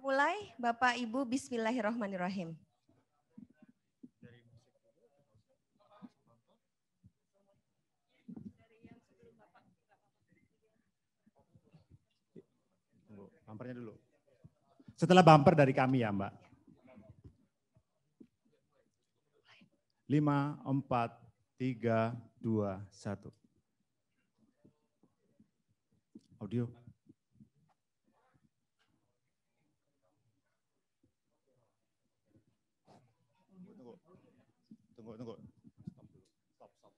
mulai, Bapak Ibu bismillahirrahmanirrahim. Bumpernya dulu. Setelah bumper dari kami ya, Mbak. 5 4 3 2 1. Audio.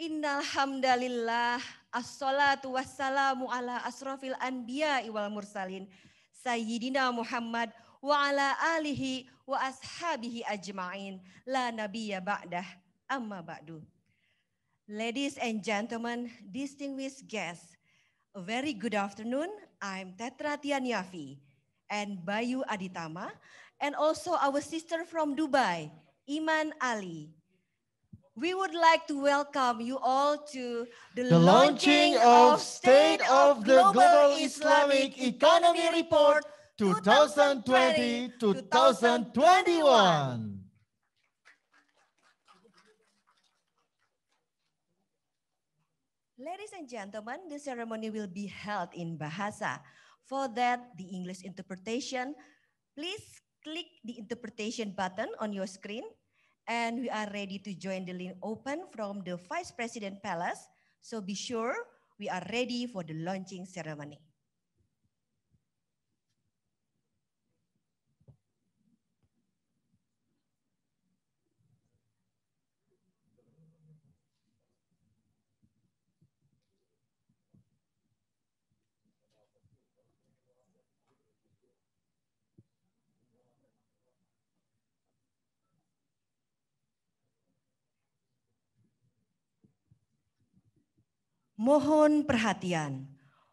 Innalhamdalillah, assalatu wassalamu ala asrafil anbiya wal mursalin, Sayyidina Muhammad wa ala alihi wa ashabihi ajma'in, la nabiya ba'dah, amma ba'du. Ladies and gentlemen, distinguished guests, a very good afternoon. I'm Tetra Tianyafi and Bayu Aditama, and also our sister from Dubai, Iman Ali. We would like to welcome you all to the, the launching of State of the Global Islamic Economy Report 2020-2021. Ladies and gentlemen, the ceremony will be held in Bahasa. For that, the English interpretation, please click the interpretation button on your screen and we are ready to join the link open from the Vice President Palace. So be sure we are ready for the launching ceremony. Mohon perhatian,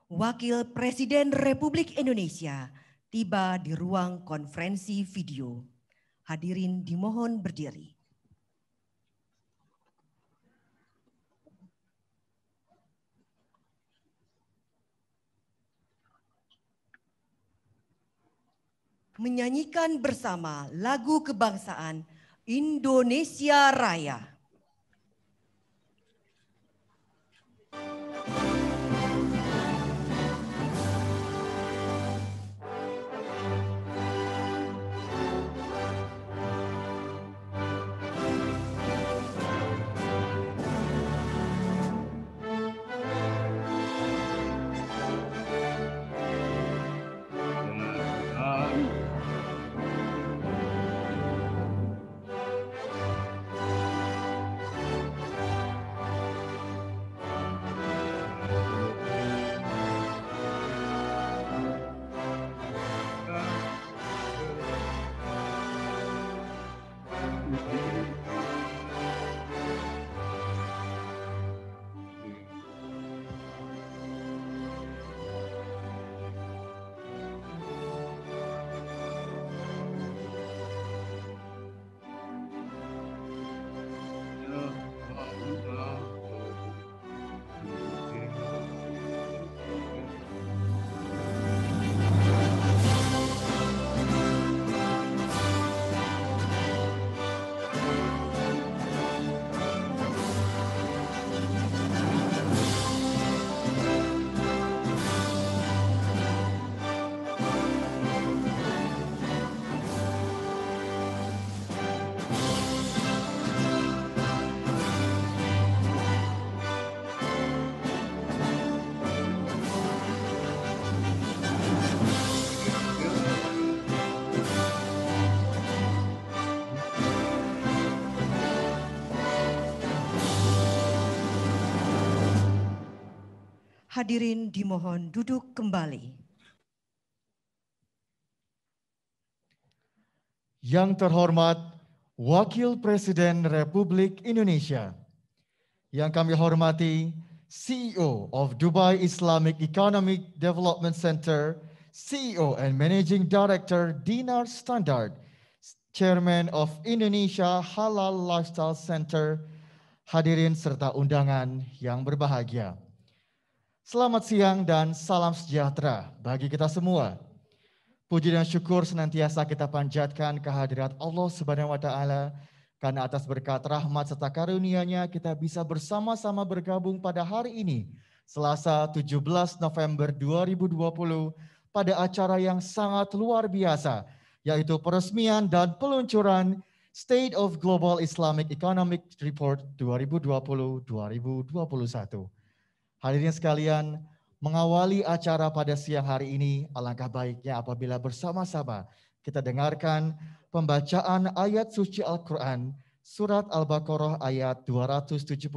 Wakil Presiden Republik Indonesia tiba di ruang konferensi video. Hadirin dimohon berdiri. Menyanyikan bersama lagu kebangsaan Indonesia Raya. hadirin dimohon duduk kembali. Yang terhormat Wakil Presiden Republik Indonesia, yang kami hormati CEO of Dubai Islamic Economic Development Center, CEO and Managing Director Dinar Standard, Chairman of Indonesia Halal Lifestyle Center, hadirin serta undangan yang berbahagia. Selamat siang dan salam sejahtera bagi kita semua. Puji dan syukur senantiasa kita panjatkan kehadirat Allah Subhanahu wa taala karena atas berkat rahmat serta karunia-Nya kita bisa bersama-sama bergabung pada hari ini, Selasa 17 November 2020 pada acara yang sangat luar biasa yaitu peresmian dan peluncuran State of Global Islamic Economic Report 2020-2021. Hadirin sekalian, mengawali acara pada siang hari ini, alangkah baiknya apabila bersama-sama kita dengarkan pembacaan ayat suci Al-Quran Surat Al-Baqarah ayat 275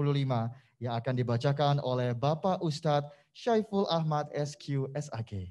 yang akan dibacakan oleh Bapak Ustadz Syaiful Ahmad SQ SAG.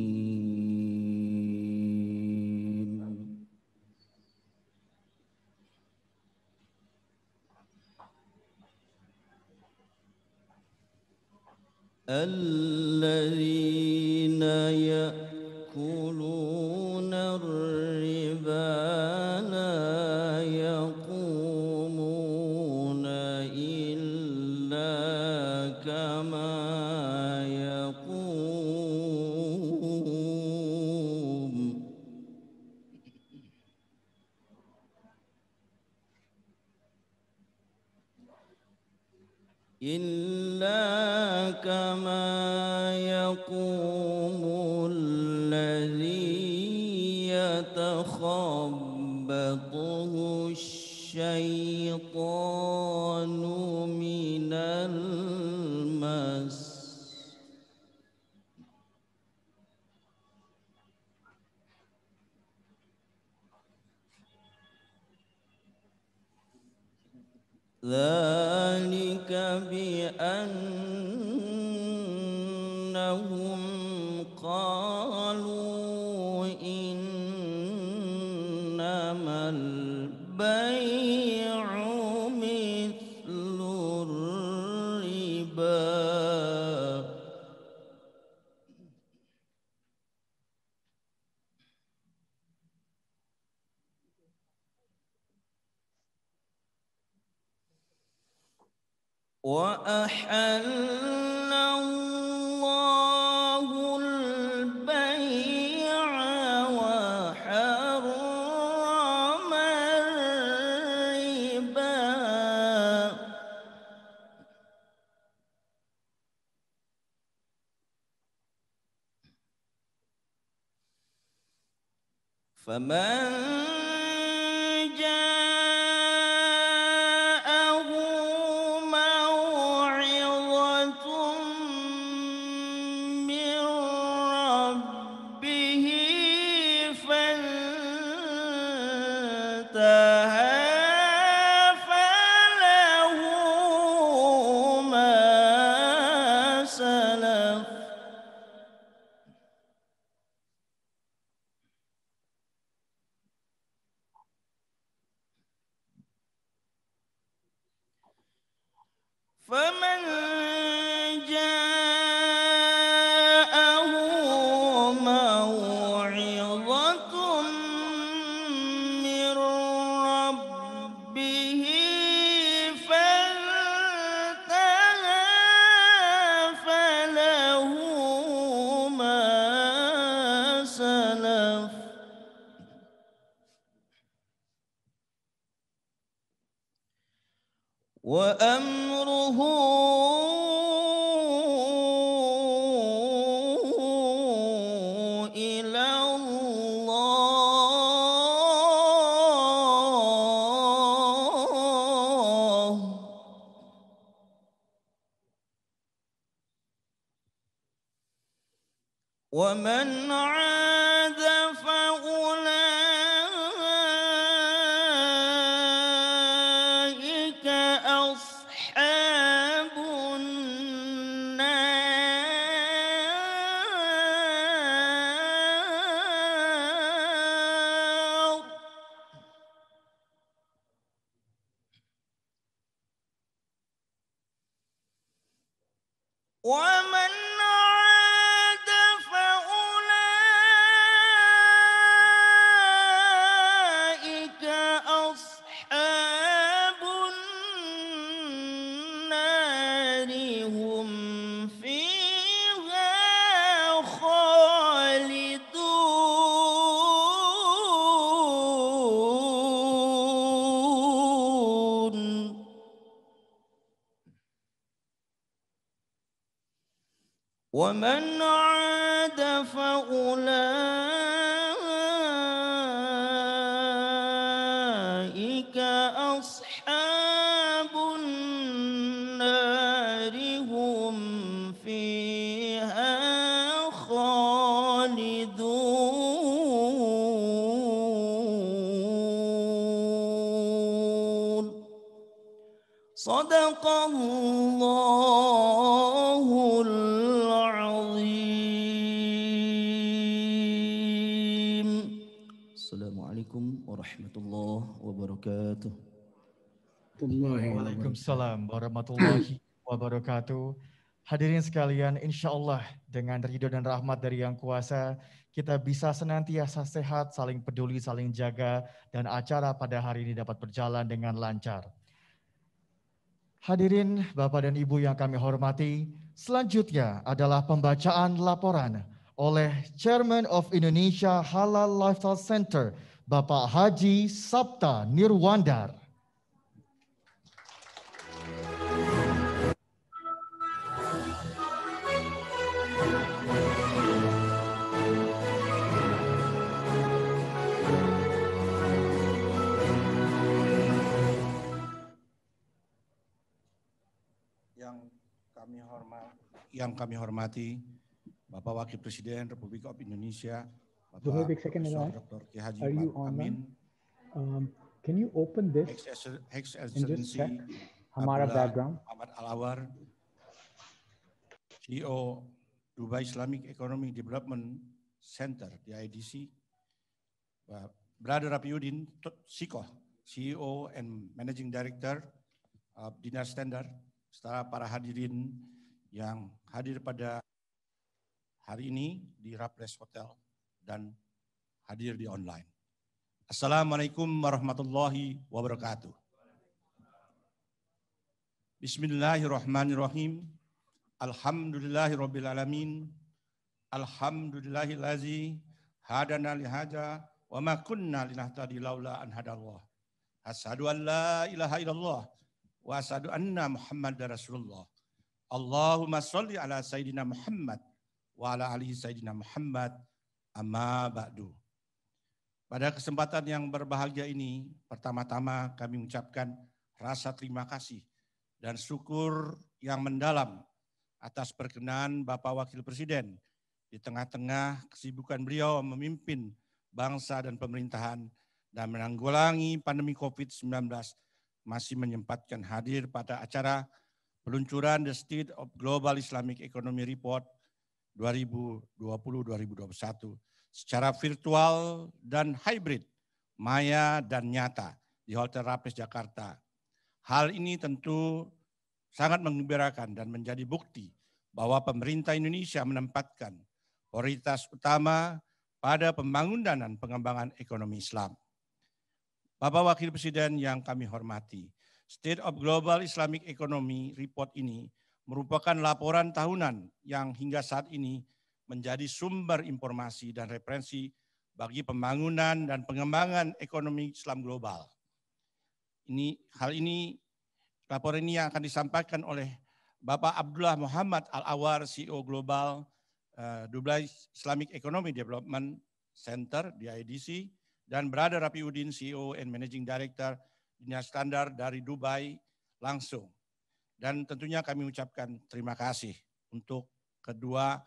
الذين يأكلون الربا يقوم الذي يتخبطه الشيطان من المس ذلك ومن warahmatullahi wabarakatuh. Hadirin sekalian, insya Allah dengan ridho dan rahmat dari yang kuasa, kita bisa senantiasa sehat, saling peduli, saling jaga, dan acara pada hari ini dapat berjalan dengan lancar. Hadirin Bapak dan Ibu yang kami hormati, selanjutnya adalah pembacaan laporan oleh Chairman of Indonesia Halal Lifestyle Center, Bapak Haji Sabta Nirwandar. yang kami hormati Bapak Wakil Presiden Republik Indonesia, Bapak Dr. Ki Haji Amin. Um, can you open this Hex and Hamara background? Ahmad Alawar, CEO Dubai Islamic Economic Development Center, the IDC. Brother Rapiuddin Siko, CEO and Managing Director of uh, Dinar Standard, serta para hadirin yang hadir pada hari ini di Raffles Hotel dan hadir di online. Assalamualaikum warahmatullahi wabarakatuh. Bismillahirrahmanirrahim. Alhamdulillahirrabbilalamin. Alhamdulillahilazi hadana lihaja wa ma kunna linahtadi laula an hadallah. Asyhadu an la ilaha illallah wa asyhadu anna Muhammadar Rasulullah. Allahumma sholli ala Sayyidina Muhammad wa ala ali Sayyidina Muhammad amma ba'du. Pada kesempatan yang berbahagia ini, pertama-tama kami ucapkan rasa terima kasih dan syukur yang mendalam atas perkenan Bapak Wakil Presiden di tengah-tengah kesibukan beliau memimpin bangsa dan pemerintahan dan menanggulangi pandemi COVID-19 masih menyempatkan hadir pada acara peluncuran The State of Global Islamic Economy Report 2020-2021 secara virtual dan hybrid, maya dan nyata di Hotel Rapis Jakarta. Hal ini tentu sangat mengembirakan dan menjadi bukti bahwa pemerintah Indonesia menempatkan prioritas utama pada pembangunan dan pengembangan ekonomi Islam. Bapak Wakil Presiden yang kami hormati, State of Global Islamic Economy Report ini merupakan laporan tahunan yang hingga saat ini menjadi sumber informasi dan referensi bagi pembangunan dan pengembangan ekonomi Islam global. Ini hal ini laporan ini yang akan disampaikan oleh Bapak Abdullah Muhammad Al-Awar CEO Global uh, Dubai Islamic Economic Development Center IDC dan Brother Udin CEO and Managing Director dunia standar dari Dubai langsung. Dan tentunya kami ucapkan terima kasih untuk kedua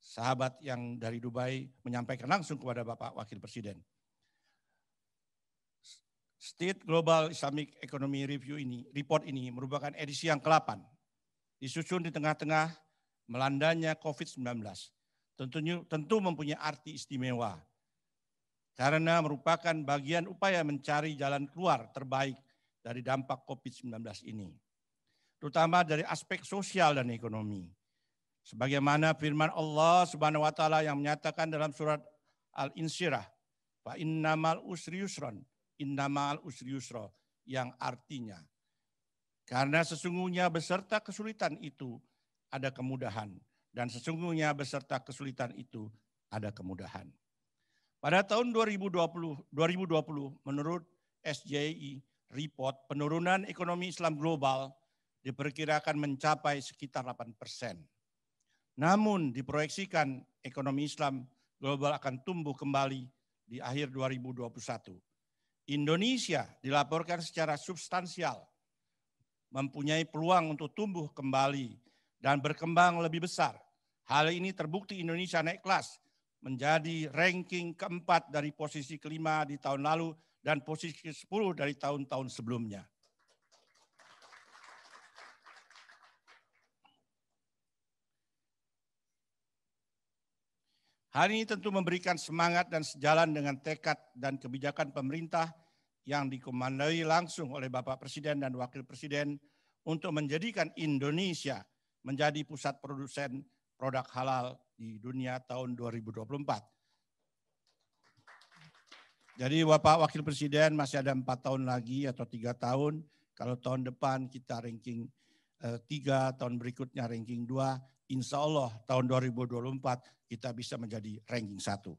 sahabat yang dari Dubai menyampaikan langsung kepada Bapak Wakil Presiden. State Global Islamic Economy Review ini, report ini merupakan edisi yang ke-8. Disusun di tengah-tengah melandanya COVID-19. Tentunya tentu mempunyai arti istimewa karena merupakan bagian upaya mencari jalan keluar terbaik dari dampak COVID-19 ini, terutama dari aspek sosial dan ekonomi. Sebagaimana firman Allah Subhanahu wa taala yang menyatakan dalam surat Al-Insyirah, "Fa innamal usri yusron, innamal usri yusra" yang artinya karena sesungguhnya beserta kesulitan itu ada kemudahan dan sesungguhnya beserta kesulitan itu ada kemudahan. Pada tahun 2020, 2020 menurut SJI report, penurunan ekonomi Islam global diperkirakan mencapai sekitar 8 persen. Namun diproyeksikan ekonomi Islam global akan tumbuh kembali di akhir 2021. Indonesia dilaporkan secara substansial mempunyai peluang untuk tumbuh kembali dan berkembang lebih besar. Hal ini terbukti Indonesia naik kelas menjadi ranking keempat dari posisi kelima di tahun lalu dan posisi ke-10 dari tahun-tahun sebelumnya. Hari ini tentu memberikan semangat dan sejalan dengan tekad dan kebijakan pemerintah yang dikomandai langsung oleh Bapak Presiden dan Wakil Presiden untuk menjadikan Indonesia menjadi pusat produsen produk halal di dunia tahun 2024. Jadi Bapak Wakil Presiden masih ada empat tahun lagi atau tiga tahun. Kalau tahun depan kita ranking eh, tiga, tahun berikutnya ranking dua. Insya Allah tahun 2024 kita bisa menjadi ranking satu.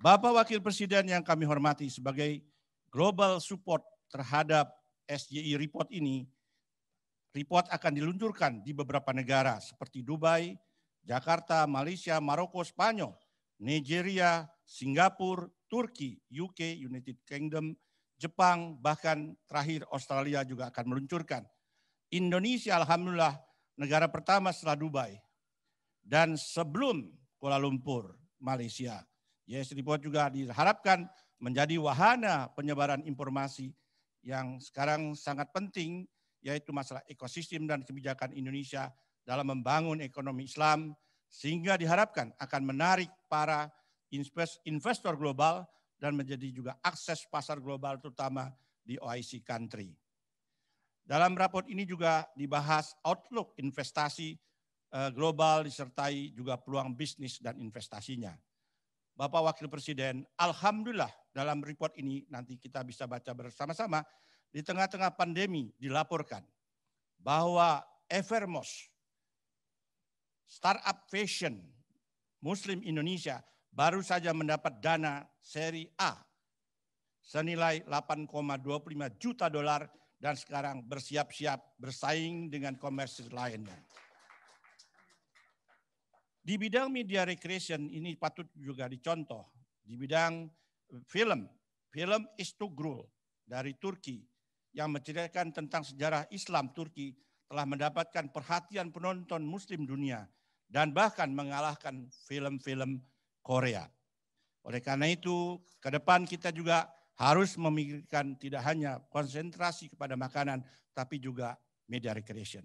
Bapak Wakil Presiden yang kami hormati sebagai global support terhadap SJI report ini Report akan diluncurkan di beberapa negara seperti Dubai, Jakarta, Malaysia, Maroko, Spanyol, Nigeria, Singapura, Turki, UK, United Kingdom, Jepang, bahkan terakhir Australia juga akan meluncurkan. Indonesia alhamdulillah negara pertama setelah Dubai dan sebelum Kuala Lumpur, Malaysia. Yes Report juga diharapkan menjadi wahana penyebaran informasi yang sekarang sangat penting yaitu masalah ekosistem dan kebijakan Indonesia dalam membangun ekonomi Islam, sehingga diharapkan akan menarik para investor global dan menjadi juga akses pasar global terutama di OIC country. Dalam rapor ini juga dibahas outlook investasi eh, global disertai juga peluang bisnis dan investasinya. Bapak Wakil Presiden, Alhamdulillah dalam report ini nanti kita bisa baca bersama-sama di tengah-tengah pandemi dilaporkan bahwa Evermos, startup fashion Muslim Indonesia baru saja mendapat dana seri A senilai 8,25 juta dolar dan sekarang bersiap-siap bersaing dengan komersil lainnya. Di bidang media recreation ini patut juga dicontoh. Di bidang film, film Istugrul dari Turki yang menceritakan tentang sejarah Islam Turki telah mendapatkan perhatian penonton muslim dunia dan bahkan mengalahkan film-film Korea. Oleh karena itu, ke depan kita juga harus memikirkan tidak hanya konsentrasi kepada makanan, tapi juga media recreation.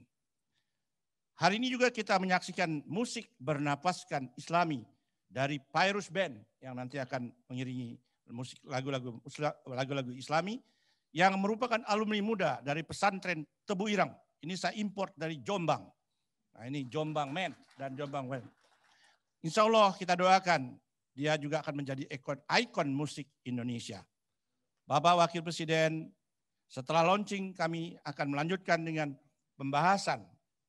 Hari ini juga kita menyaksikan musik bernapaskan islami dari Pyrus Band yang nanti akan mengiringi musik lagu-lagu lagu-lagu islami yang merupakan alumni muda dari pesantren Tebu Irang. Ini saya import dari Jombang. Nah ini Jombang Men dan Jombang Wen. Insya Allah kita doakan dia juga akan menjadi ikon, ikon musik Indonesia. Bapak Wakil Presiden, setelah launching kami akan melanjutkan dengan pembahasan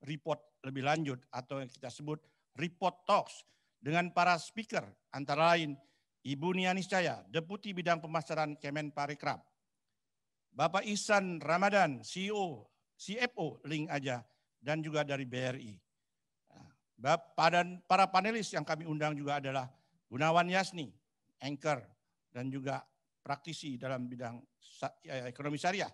report lebih lanjut atau yang kita sebut report talks dengan para speaker antara lain Ibu Nianis Niscaya, Deputi Bidang Pemasaran Kemen Parikrab, Bapak Ihsan Ramadan, CEO, CFO Link aja, dan juga dari BRI. Nah, dan para panelis yang kami undang juga adalah Gunawan Yasni, anchor, dan juga praktisi dalam bidang ya, ekonomi syariah.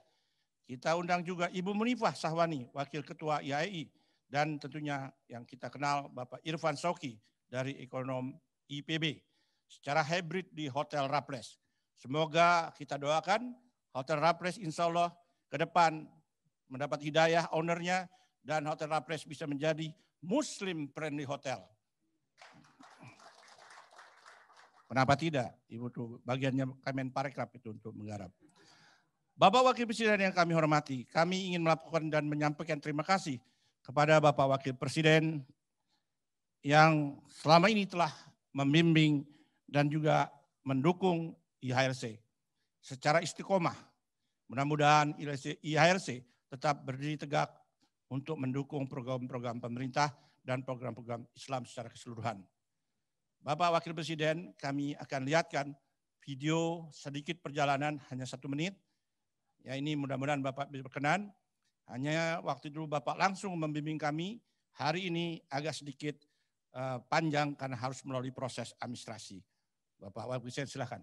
Kita undang juga Ibu Munifah Sahwani, Wakil Ketua IAI, dan tentunya yang kita kenal Bapak Irfan Soki dari Ekonom IPB secara hybrid di Hotel Raffles. Semoga kita doakan Hotel Rapres insya Allah ke depan mendapat hidayah ownernya dan Hotel Rapres bisa menjadi Muslim friendly hotel. Kenapa tidak? Ibu tuh bagiannya Kemenparekraf itu untuk menggarap. Bapak Wakil Presiden yang kami hormati, kami ingin melakukan dan menyampaikan terima kasih kepada Bapak Wakil Presiden yang selama ini telah membimbing dan juga mendukung IHRC secara istiqomah. Mudah-mudahan IHRC tetap berdiri tegak untuk mendukung program-program pemerintah dan program-program Islam secara keseluruhan. Bapak Wakil Presiden, kami akan lihatkan video sedikit perjalanan hanya satu menit. Ya ini mudah-mudahan Bapak berkenan. Hanya waktu itu Bapak langsung membimbing kami. Hari ini agak sedikit eh, panjang karena harus melalui proses administrasi. Bapak Wakil Presiden silahkan.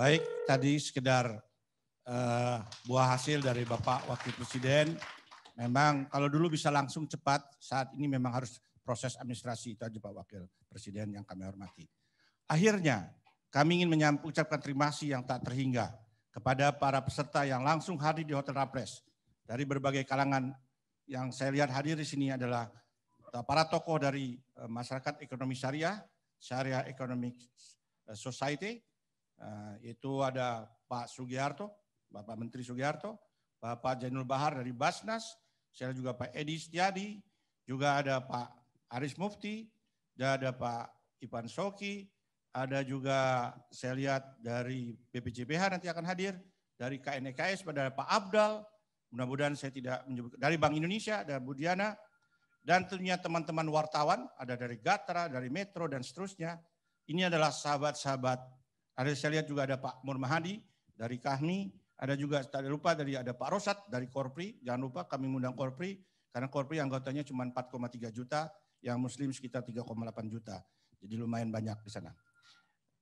Baik, tadi sekedar uh, buah hasil dari Bapak Wakil Presiden. Memang kalau dulu bisa langsung cepat, saat ini memang harus proses administrasi itu aja Pak Wakil Presiden yang kami hormati. Akhirnya, kami ingin menyampaikan terima kasih yang tak terhingga kepada para peserta yang langsung hadir di Hotel Rapres. Dari berbagai kalangan yang saya lihat hadir di sini adalah para tokoh dari eh, masyarakat ekonomi syariah, syariah economic eh, society, Eh, itu ada Pak Sugiharto, Bapak Menteri Sugiharto, Bapak Jainul Bahar dari Basnas, saya juga Pak Edi Setiadi, juga ada Pak Aris Mufti, dan ada Pak Ipan Soki, ada juga saya lihat dari BPJPH nanti akan hadir, dari KNKS e pada Pak Abdal, mudah-mudahan saya tidak menyebut, dari Bank Indonesia, ada Budiana, dan tentunya teman-teman wartawan, ada dari Gatra, dari Metro, dan seterusnya. Ini adalah sahabat-sahabat ada saya lihat juga ada Pak Murmahadi dari Kahmi, ada juga tadi lupa dari ada Pak Rosat dari Korpri. Jangan lupa kami mengundang Korpri karena Korpri anggotanya cuma 4,3 juta, yang Muslim sekitar 3,8 juta. Jadi lumayan banyak di sana.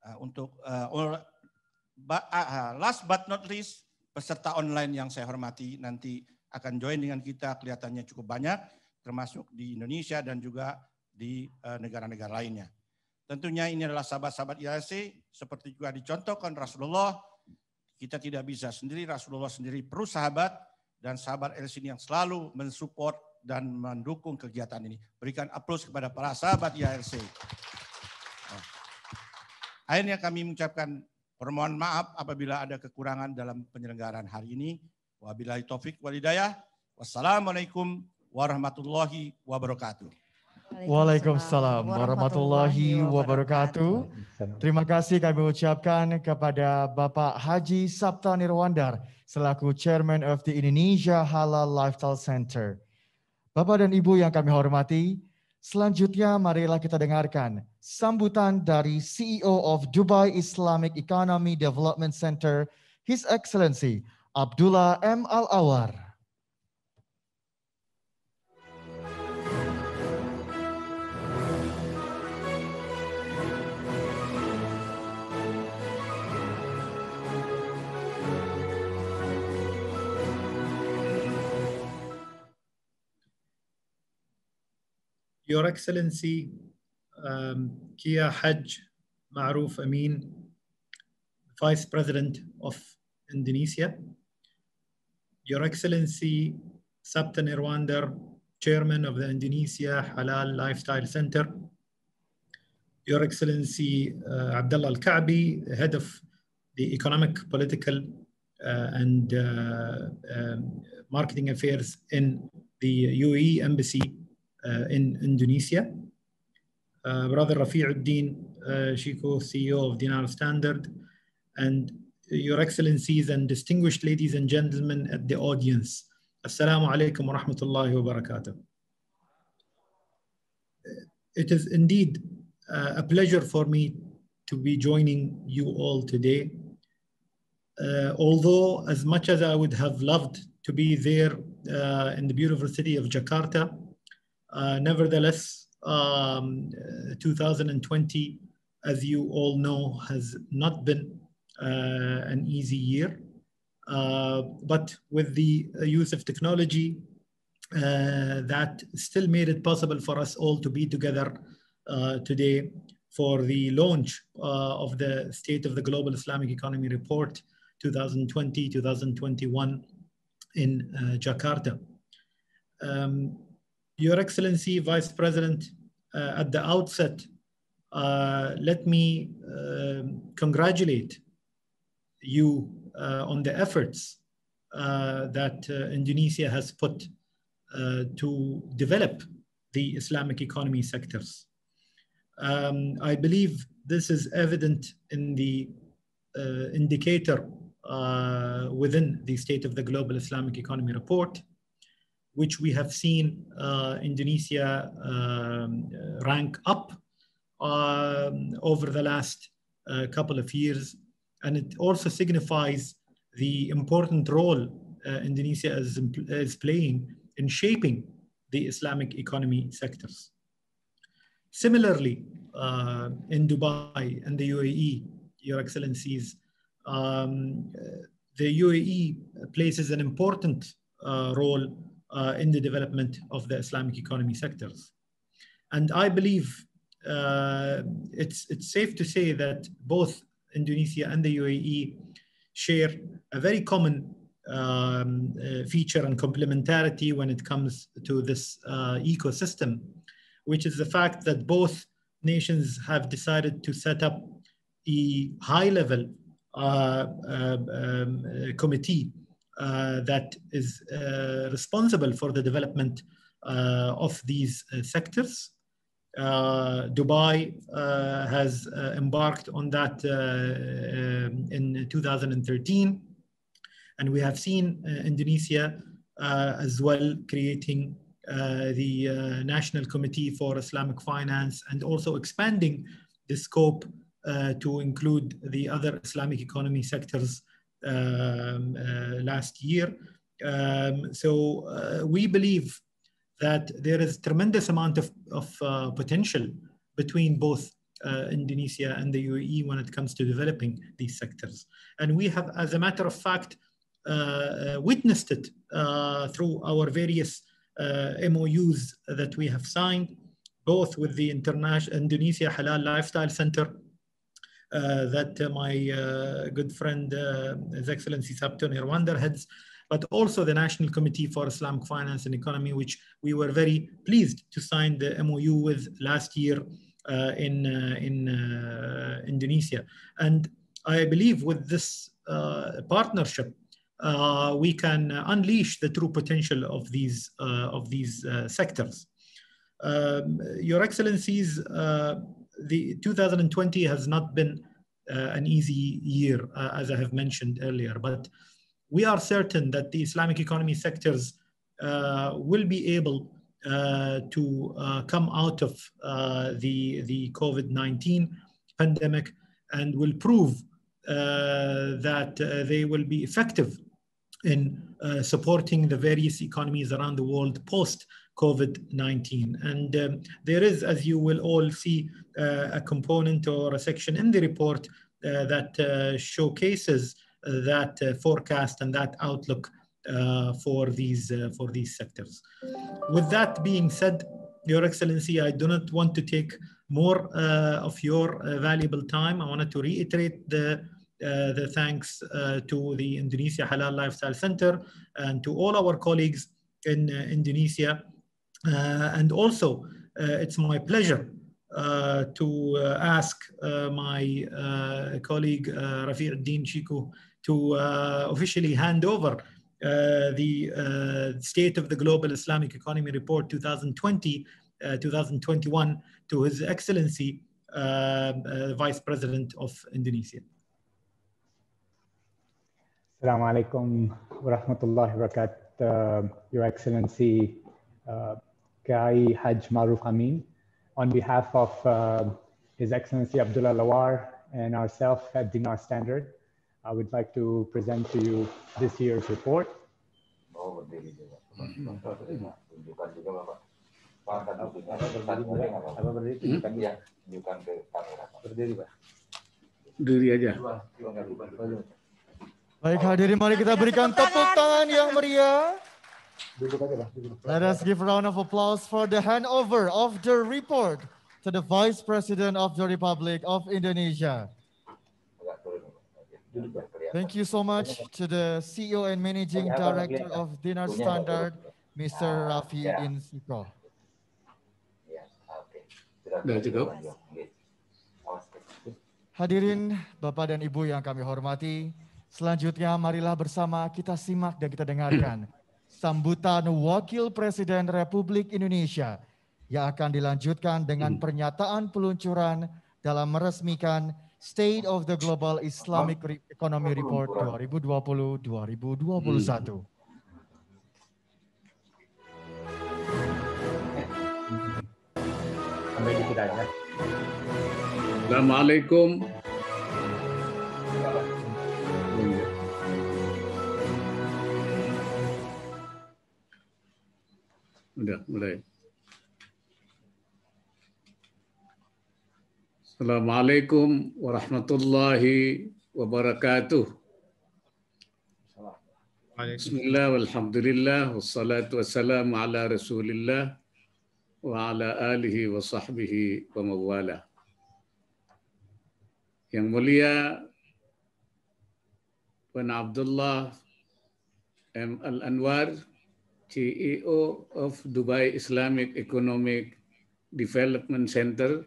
Uh, untuk uh, uh, last but not least, peserta online yang saya hormati nanti akan join dengan kita kelihatannya cukup banyak, termasuk di Indonesia dan juga di negara-negara lainnya. Tentunya ini adalah sahabat-sahabat ILC seperti juga dicontohkan Rasulullah. Kita tidak bisa sendiri, Rasulullah sendiri perlu sahabat dan sahabat LC yang selalu mensupport dan mendukung kegiatan ini. Berikan aplaus kepada para sahabat IRC. Oh. Akhirnya kami mengucapkan permohonan maaf apabila ada kekurangan dalam penyelenggaraan hari ini. Wabillahi taufik walidayah. Wassalamualaikum warahmatullahi wabarakatuh. Waalaikumsalam warahmatullahi wabarakatuh. Terima kasih kami ucapkan kepada Bapak Haji Sabta Nirwandar selaku Chairman of the Indonesia Halal Lifestyle Center. Bapak dan Ibu yang kami hormati, selanjutnya marilah kita dengarkan sambutan dari CEO of Dubai Islamic Economy Development Center, His Excellency Abdullah M. Al-Awar. Your Excellency um, Kia Haj Ma'ruf Amin, Vice President of Indonesia. Your Excellency Sabtan Irwander, Chairman of the Indonesia Halal Lifestyle Center. Your Excellency uh, Abdullah Al-Ka'bi, Head of the Economic, Political, uh, and uh, um, Marketing Affairs in the UAE Embassy uh, in Indonesia. Uh, Brother Rafiuddin uh, Shiko, CEO of Dinar Standard, and Your Excellencies and distinguished ladies and gentlemen at the audience. Assalamu alaikum wa rahmatullahi wa barakatuh. Uh, it is indeed uh, a pleasure for me to be joining you all today. Uh, although, as much as I would have loved to be there uh, in the beautiful city of Jakarta, uh, nevertheless, um, uh, 2020, as you all know, has not been uh, an easy year. but with the use of technology, that still made it possible for us all to be together today for the launch uh, of the State of the Global Islamic Economy Report 2020 2021 in uh, Jakarta. Um, your Excellency, Vice President, uh, at the outset, uh, let me uh, congratulate you uh, on the efforts uh, that uh, Indonesia has put to develop the Islamic economy sectors. Um, I believe this is evident in the indicator within the State of the Global Islamic Economy report, which we have seen uh, Indonesia um, uh, rank up um, over the last uh, couple of years. And it also signifies the important role Indonesia is, is playing in shaping the Islamic economy sectors. Similarly, uh, in Dubai and the UAE, Your Excellencies, um, the UAE places an important uh, role uh, in the development of the Islamic economy sectors. And I believe uh, it's, it's safe to say that both Indonesia and the UAE share a very common um, uh, feature and complementarity when it comes to this uh, ecosystem, which is the fact that both nations have decided to set up a high level uh, uh, um, committee uh, that is uh, responsible for the development uh, of these sectors. Dubai has embarked on that in 2013. And we have seen Indonesia as well creating uh, the uh, National Committee for Islamic Finance and also expanding the scope uh, to include the other Islamic economy sectors um, uh, last year. Um, so uh, we believe that there is tremendous amount of, of uh, potential between both uh, Indonesia and the UAE when it comes to developing these sectors. And we have, as a matter of fact, uh, witnessed it uh, through our various MOUs that we have signed, both with the International Indonesia Halal Lifestyle Center uh, that uh, my uh, good friend, His Excellency Sabto Nirwander heads, but also the National Committee for Islamic Finance and Economy, which we were very pleased to sign the MOU with last year in, in Indonesia. And I believe with this partnership, uh, we can unleash the true potential of these uh, of these uh, sectors. Um, Your Excellencies, the 2020 has not been uh, an easy year, uh, as I have mentioned earlier, but we are certain that the Islamic economy sectors uh, will be able uh, to uh, come out of uh, the, the COVID 19 pandemic and will prove that they will be effective in supporting the various economies around the world post COVID-19. And um, there is, as you will all see, uh, a component or a section in the report uh, that uh, showcases that uh, forecast and that outlook uh, for these uh, for these sectors. With that being said, Your Excellency, I do not want to take more of your valuable time. I wanted to reiterate the the thanks to the Indonesia Halal Lifestyle Center and to all our colleagues in Indonesia uh, and also, uh, it's my pleasure uh, to ask my colleague uh, Rafi Din Chiku to officially hand over the State of the Global Islamic Economy Report 2020 2021 to His Excellency Vice President of Indonesia. Assalamu alaikum wa rahmatullahi wa barakatuh, uh, Your Excellency, uh, Kiai Haj Maruf Amin. On behalf of uh, His Excellency Abdullah Lawar and ourselves at Dinar Standard, I would like to present to you this year's report. Diri aja. Baik hadirin mari kita berikan tepuk tangan yang meriah. Duduk aja, Duduk. Let us give round of applause for the handover of the report to the Vice President of the Republic of Indonesia. Thank you so much to the CEO and Managing Director of Dinar Standard, Mr. Rafi Insiko. Hadirin Bapak dan Ibu yang kami hormati, selanjutnya marilah bersama kita simak dan kita dengarkan sambutan Wakil Presiden Republik Indonesia yang akan dilanjutkan dengan hmm. pernyataan peluncuran dalam meresmikan State of the Global Islamic Economy Report 2020-2021. Hmm. Assalamualaikum Udah, mulai. Assalamualaikum warahmatullahi wabarakatuh. Bismillah, walhamdulillah, wassalatu wassalamu ala rasulillah wa ala alihi wa sahbihi wa mawala. Yang mulia Puan Abdullah M. Al-Anwar, CEO of Dubai Islamic Economic Development Center,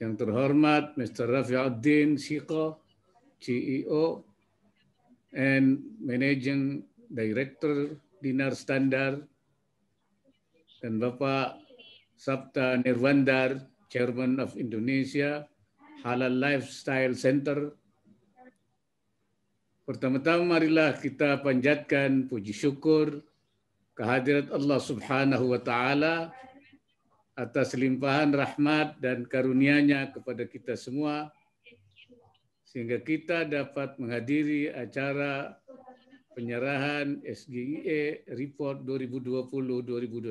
yang terhormat Mr. Rafiuddin Siko, CEO and Managing Director Dinar Standard, dan Bapak Sabta Nirwandar, Chairman of Indonesia Halal Lifestyle Center, Pertama-tama marilah kita panjatkan puji syukur kehadirat Allah Subhanahu wa taala atas limpahan rahmat dan karunia-Nya kepada kita semua sehingga kita dapat menghadiri acara penyerahan SGE Report 2020-2021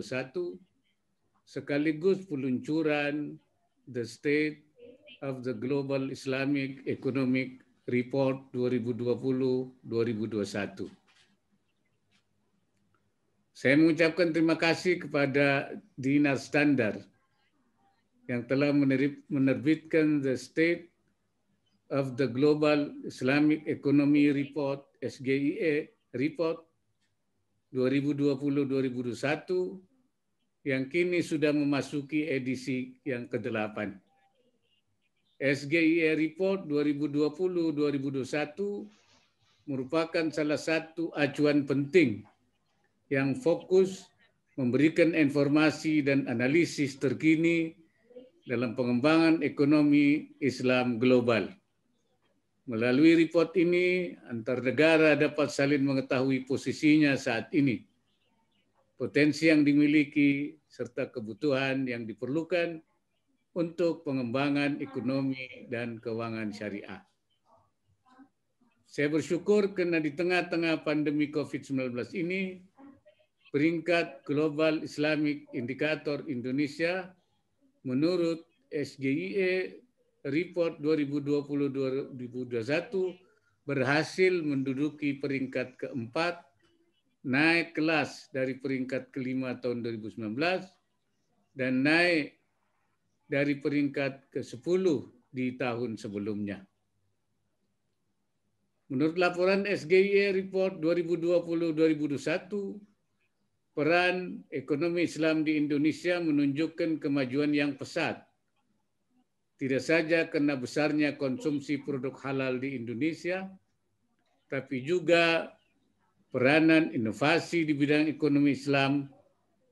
sekaligus peluncuran The State of the Global Islamic Economic report 2020-2021. Saya mengucapkan terima kasih kepada Dinas Standar yang telah menerbitkan The State of the Global Islamic Economy Report SGIE Report 2020-2021 yang kini sudah memasuki edisi yang ke-8. SGIE Report 2020-2021 merupakan salah satu acuan penting yang fokus memberikan informasi dan analisis terkini dalam pengembangan ekonomi Islam global. Melalui report ini, antar negara dapat saling mengetahui posisinya saat ini, potensi yang dimiliki, serta kebutuhan yang diperlukan untuk pengembangan ekonomi dan keuangan syariah. Saya bersyukur karena di tengah-tengah pandemi COVID-19 ini, peringkat Global Islamic Indicator Indonesia menurut SGIE Report 2020-2021 berhasil menduduki peringkat keempat, naik kelas dari peringkat kelima tahun 2019, dan naik dari peringkat ke-10 di tahun sebelumnya. Menurut laporan SGIE Report 2020-2021, peran ekonomi Islam di Indonesia menunjukkan kemajuan yang pesat. Tidak saja karena besarnya konsumsi produk halal di Indonesia, tapi juga peranan inovasi di bidang ekonomi Islam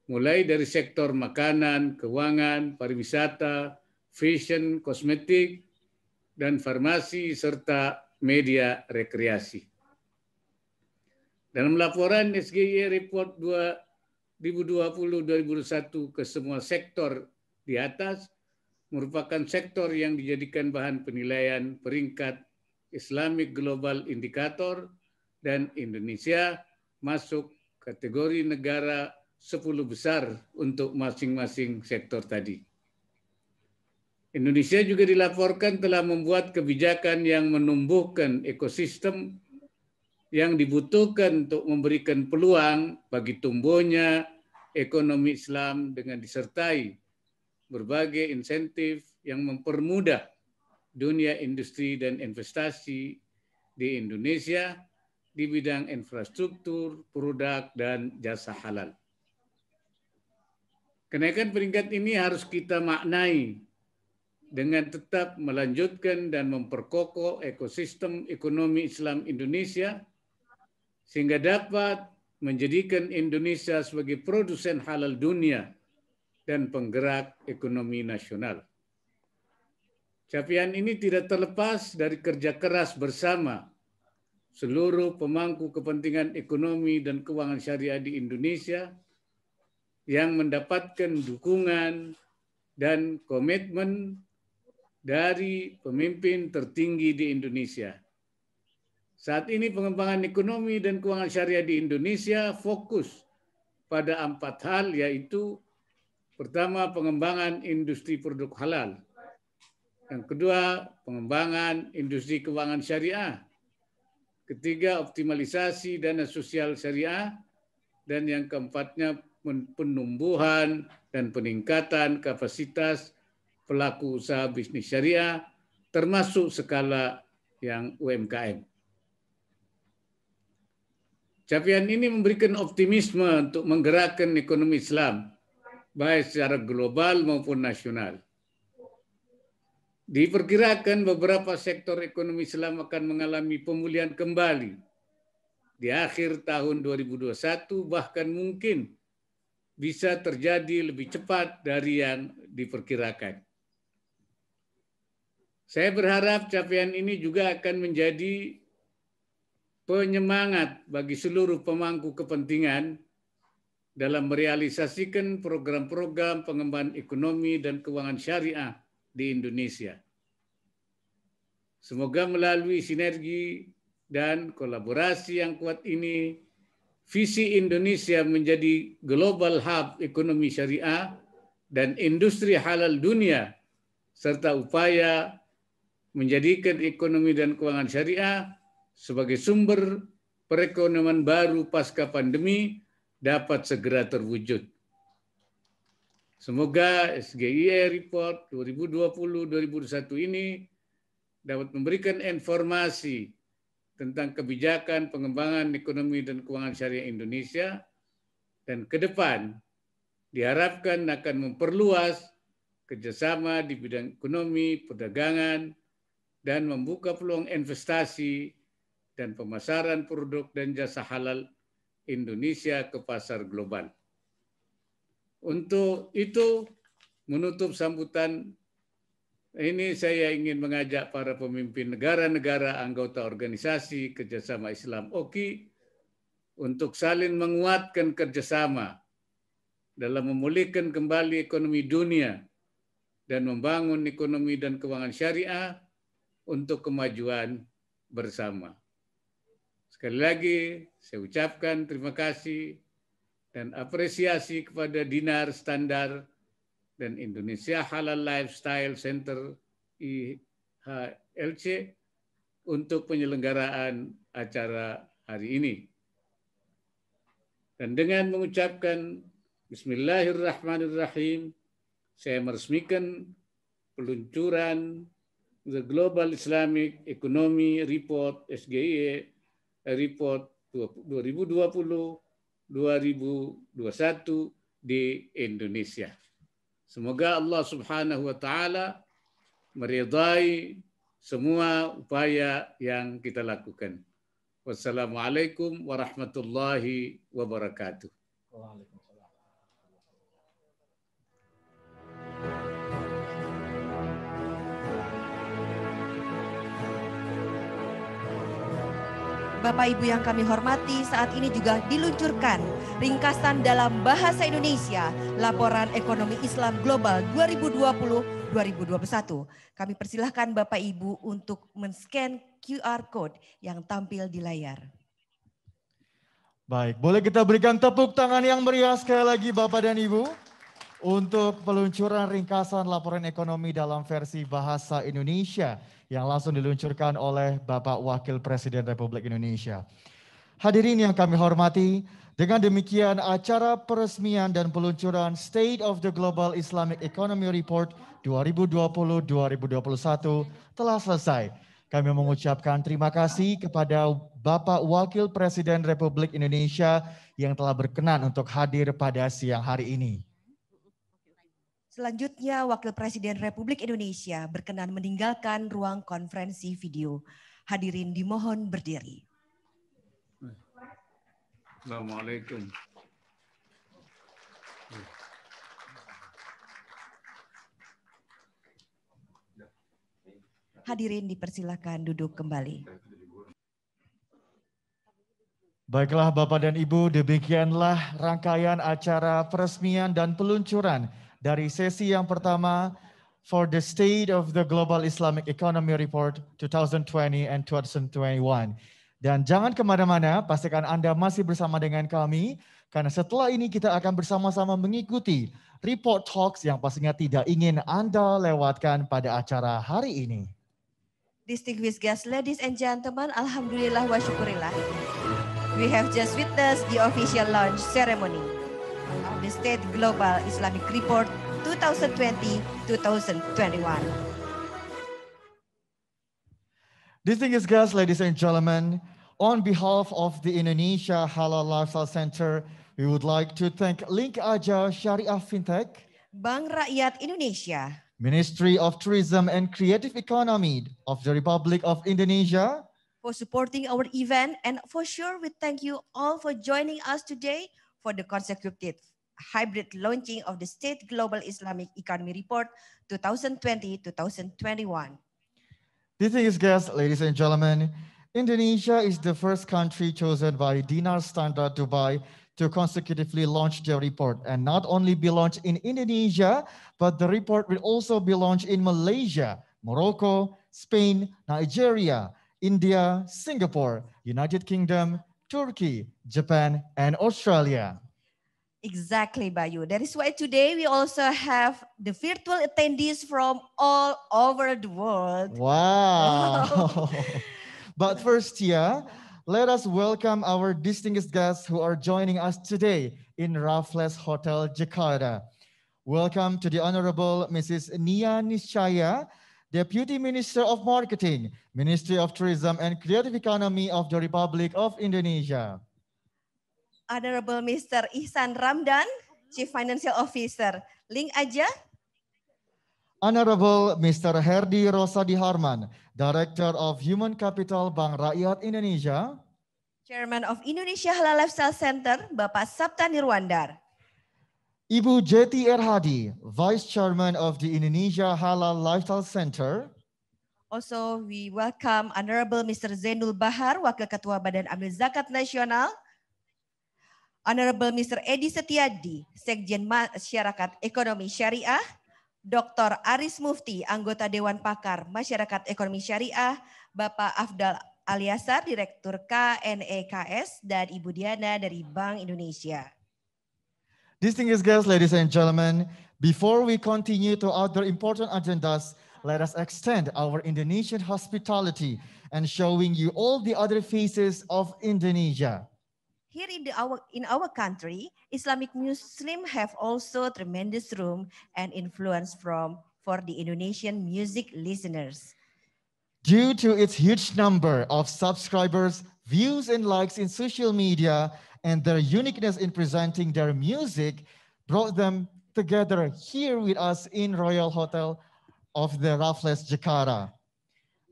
mulai dari sektor makanan, keuangan, pariwisata, fashion, kosmetik, dan farmasi serta media rekreasi. Dalam laporan SGI Report 2020-2021 ke semua sektor di atas merupakan sektor yang dijadikan bahan penilaian peringkat Islamic Global Indicator dan Indonesia masuk kategori negara 10 besar untuk masing-masing sektor tadi. Indonesia juga dilaporkan telah membuat kebijakan yang menumbuhkan ekosistem yang dibutuhkan untuk memberikan peluang bagi tumbuhnya ekonomi Islam dengan disertai berbagai insentif yang mempermudah dunia industri dan investasi di Indonesia di bidang infrastruktur, produk, dan jasa halal. Kenaikan peringkat ini harus kita maknai dengan tetap melanjutkan dan memperkokoh ekosistem ekonomi Islam Indonesia sehingga dapat menjadikan Indonesia sebagai produsen halal dunia dan penggerak ekonomi nasional. Capaian ini tidak terlepas dari kerja keras bersama seluruh pemangku kepentingan ekonomi dan keuangan syariah di Indonesia, yang mendapatkan dukungan dan komitmen dari pemimpin tertinggi di Indonesia. Saat ini pengembangan ekonomi dan keuangan syariah di Indonesia fokus pada empat hal yaitu pertama pengembangan industri produk halal, yang kedua pengembangan industri keuangan syariah, ketiga optimalisasi dana sosial syariah, dan yang keempatnya penumbuhan dan peningkatan kapasitas pelaku usaha bisnis syariah termasuk skala yang UMKM. Capaian ini memberikan optimisme untuk menggerakkan ekonomi Islam baik secara global maupun nasional. Diperkirakan beberapa sektor ekonomi Islam akan mengalami pemulihan kembali di akhir tahun 2021 bahkan mungkin bisa terjadi lebih cepat dari yang diperkirakan. Saya berharap capaian ini juga akan menjadi penyemangat bagi seluruh pemangku kepentingan dalam merealisasikan program-program pengembangan ekonomi dan keuangan syariah di Indonesia. Semoga melalui sinergi dan kolaborasi yang kuat ini visi Indonesia menjadi global hub ekonomi syariah dan industri halal dunia serta upaya menjadikan ekonomi dan keuangan syariah sebagai sumber perekonomian baru pasca pandemi dapat segera terwujud. Semoga SGIE Report 2020-2021 ini dapat memberikan informasi tentang kebijakan pengembangan ekonomi dan keuangan syariah Indonesia dan ke depan diharapkan akan memperluas kerjasama di bidang ekonomi, perdagangan, dan membuka peluang investasi dan pemasaran produk dan jasa halal Indonesia ke pasar global. Untuk itu, menutup sambutan ini saya ingin mengajak para pemimpin negara-negara anggota organisasi kerjasama Islam OKI untuk saling menguatkan kerjasama dalam memulihkan kembali ekonomi dunia dan membangun ekonomi dan keuangan syariah untuk kemajuan bersama. Sekali lagi saya ucapkan terima kasih dan apresiasi kepada Dinar Standar dan Indonesia Halal Lifestyle Center IHLC untuk penyelenggaraan acara hari ini. Dan dengan mengucapkan Bismillahirrahmanirrahim, saya meresmikan peluncuran The Global Islamic Economy Report (SGE) Report 2020-2021 di Indonesia. Semoga Allah Subhanahu wa taala meridai semua upaya yang kita lakukan. Wassalamualaikum warahmatullahi wabarakatuh. Bapak Ibu yang kami hormati, saat ini juga diluncurkan ringkasan dalam bahasa Indonesia laporan ekonomi Islam global 2020-2021. Kami persilahkan Bapak Ibu untuk men-scan QR code yang tampil di layar. Baik, boleh kita berikan tepuk tangan yang meriah sekali lagi Bapak dan Ibu untuk peluncuran ringkasan laporan ekonomi dalam versi bahasa Indonesia yang langsung diluncurkan oleh Bapak Wakil Presiden Republik Indonesia. Hadirin yang kami hormati, dengan demikian acara peresmian dan peluncuran State of the Global Islamic Economy Report 2020-2021 telah selesai. Kami mengucapkan terima kasih kepada Bapak Wakil Presiden Republik Indonesia yang telah berkenan untuk hadir pada siang hari ini. Selanjutnya, Wakil Presiden Republik Indonesia berkenan meninggalkan ruang konferensi video. Hadirin dimohon berdiri. Assalamualaikum. Hadirin dipersilakan duduk kembali. Baiklah Bapak dan Ibu, demikianlah rangkaian acara peresmian dan peluncuran dari sesi yang pertama for the State of the Global Islamic Economy Report 2020 and 2021. Dan jangan kemana-mana, pastikan Anda masih bersama dengan kami, karena setelah ini kita akan bersama-sama mengikuti report talks yang pastinya tidak ingin Anda lewatkan pada acara hari ini. Distinguished guests, ladies and gentlemen, Alhamdulillah wa syukurillah. We have just witnessed the official launch ceremony. State Global Islamic Report 2020-2021. is, guys, ladies and gentlemen, on behalf of the Indonesia Halal Lifestyle Center, we would like to thank Link Aja Syariah Fintech, Bank Rakyat Indonesia, Ministry of Tourism and Creative Economy of the Republic of Indonesia, for supporting our event, and for sure we thank you all for joining us today for the consecutive hybrid launching of the State Global Islamic Economy Report 2020-2021. is, guest, ladies and gentlemen, Indonesia is the first country chosen by Dinar Standard Dubai to consecutively launch their report. And not only be launched in Indonesia, but the report will also be launched in Malaysia, Morocco, Spain, Nigeria, India, Singapore, United Kingdom, Turkey, Japan, and Australia. Exactly, Bayu. That is why today we also have the virtual attendees from all over the world. Wow. but first, yeah, let us welcome our distinguished guests who are joining us today in Raffles Hotel, Jakarta. Welcome to the Honorable Mrs. Nia Nishaya, Deputy Minister of Marketing, Ministry of Tourism and Creative Economy of the Republic of Indonesia. Honorable Mr. Ihsan Ramdan, Chief Financial Officer. Link aja. Honorable Mr. Herdi Rosadi Harman, Director of Human Capital Bank Rakyat Indonesia. Chairman of Indonesia Halal Lifestyle Center, Bapak Sabta Nirwandar. Ibu Jeti Erhadi, Vice Chairman of the Indonesia Halal Lifestyle Center. Also, we welcome Honorable Mr. Zainul Bahar, Wakil Ketua Badan Amil Zakat Nasional. Honorable Mr. Edi Setiadi, Sekjen Masyarakat Ekonomi Syariah, Dr. Aris Mufti, anggota Dewan Pakar Masyarakat Ekonomi Syariah, Bapak Afdal Aliasar, Direktur KNEKS, dan Ibu Diana dari Bank Indonesia. Distinguished guests, ladies and gentlemen, before we continue to other important agendas, let us extend our Indonesian hospitality and showing you all the other faces of Indonesia. here in the our in our country, Islamic Muslim have also tremendous room and influence from for the Indonesian music listeners. Due to its huge number of subscribers, views and likes in social media, and their uniqueness in presenting their music, brought them together here with us in Royal Hotel of the Raffles Jakarta.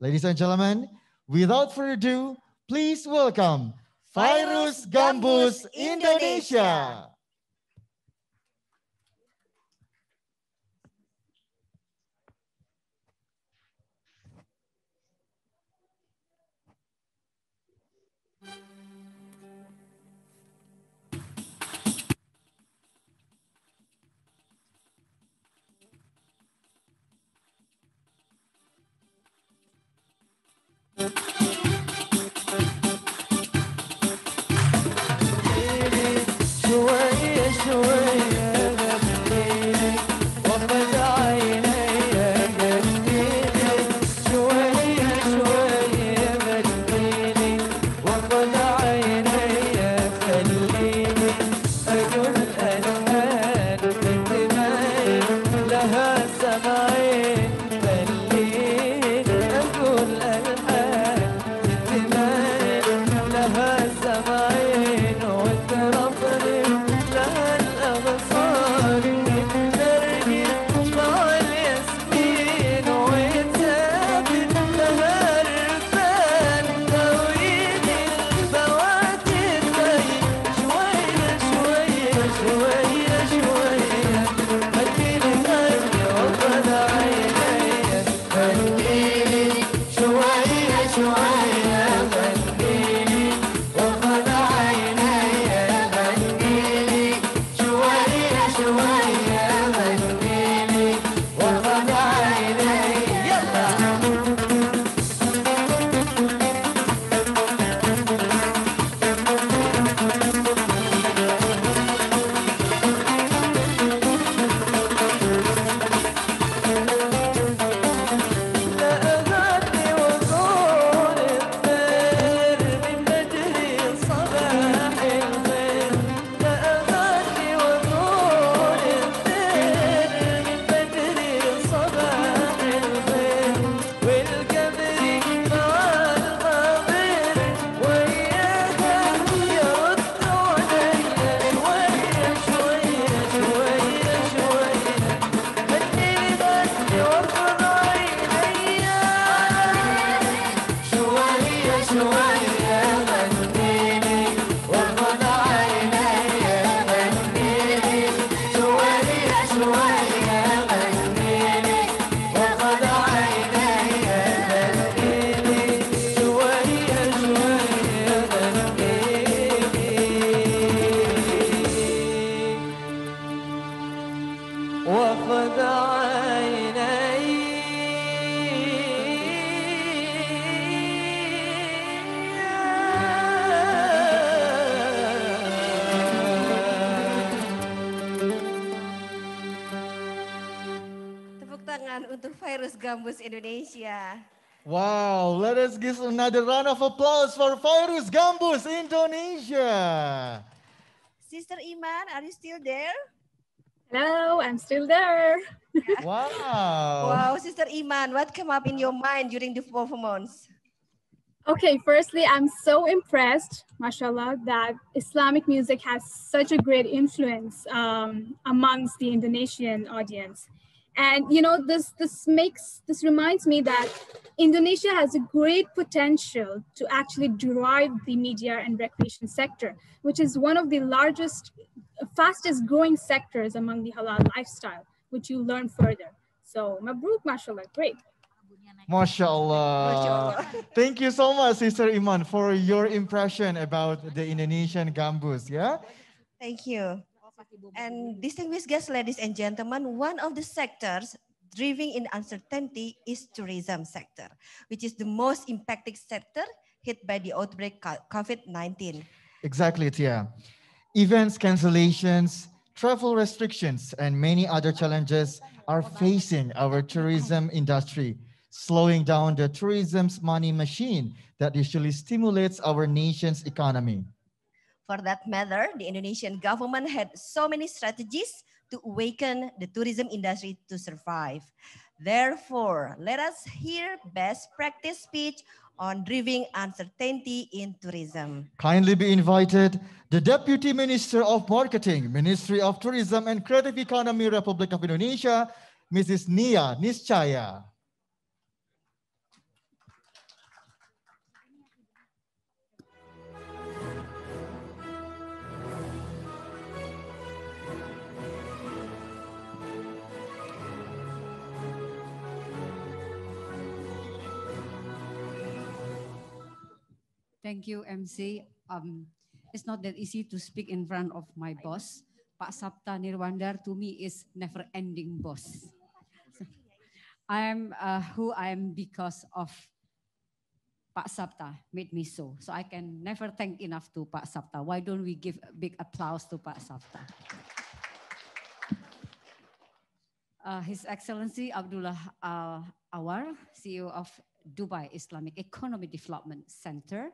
Ladies and gentlemen, without further ado, please welcome Virus Gambus Indonesia. Thank you. you were Gambus, Indonesia. Sister Iman, are you still there? Hello, I'm still there. Wow. Wow, Sister Iman, what came up in your mind during the performance? Okay, firstly, I'm so impressed, mashallah, that Islamic music has such a great influence um, amongst the Indonesian audience and you know this this makes this reminds me that indonesia has a great potential to actually drive the media and recreation sector which is one of the largest fastest growing sectors among the halal lifestyle which you learn further so mabruk mashallah great Mashallah. Thank you so much, Sister Iman, for your impression about the Indonesian gambus. Yeah? Thank you. And distinguished guests, ladies and gentlemen, one of the sectors driving in uncertainty is tourism sector, which is the most impacted sector hit by the outbreak COVID-19. Exactly, Tia. Events cancellations, travel restrictions, and many other challenges are facing our tourism industry, slowing down the tourism's money machine that usually stimulates our nation's economy. For that matter, the Indonesian government had so many strategies to awaken the tourism industry to survive. Therefore, let us hear best practice speech on driving uncertainty in tourism. Kindly be invited the Deputy Minister of Marketing, Ministry of Tourism and Creative Economy, Republic of Indonesia, Mrs. Nia Nischaya. Thank you, MC. Um, it's not that easy to speak in front of my boss. Pak Sapta Nirwandar to me is never-ending boss. I am uh, who I am because of Pak Sapta made me so. So I can never thank enough to Pak Sapta. Why don't we give a big applause to Pak Sapta? Uh, His Excellency Abdullah Al uh, Awar, CEO of Dubai Islamic Economy Development Center.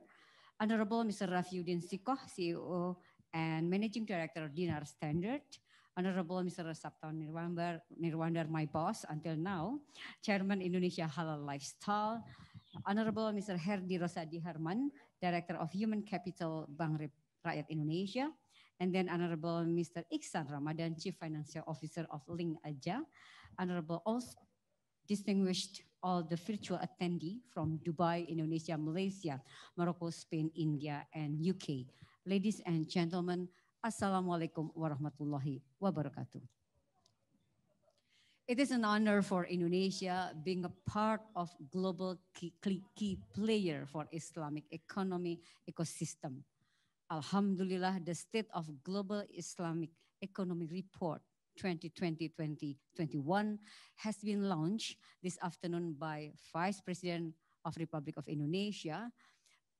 Honorable Mr. Rafiuddin Sikoh, CEO and Managing Director of Dinar Standard, Honorable Mr. Sabton Nirwandar, my boss until now, Chairman Indonesia Halal Lifestyle, Honorable Mr. Herdi Rosadi Herman, Director of Human Capital Bank Rakyat Indonesia, and then Honorable Mr. Iksan Ramadan, Chief Financial Officer of Link Aja, Honorable also distinguished all the virtual attendee from Dubai, Indonesia, Malaysia, Morocco, Spain, India, and UK. Ladies and gentlemen, Assalamualaikum warahmatullahi wabarakatuh. It is an honor for Indonesia being a part of global key, key player for Islamic economy ecosystem. Alhamdulillah, the state of global Islamic economy report 2020-2021 has been launched this afternoon by Vice President of Republic of Indonesia.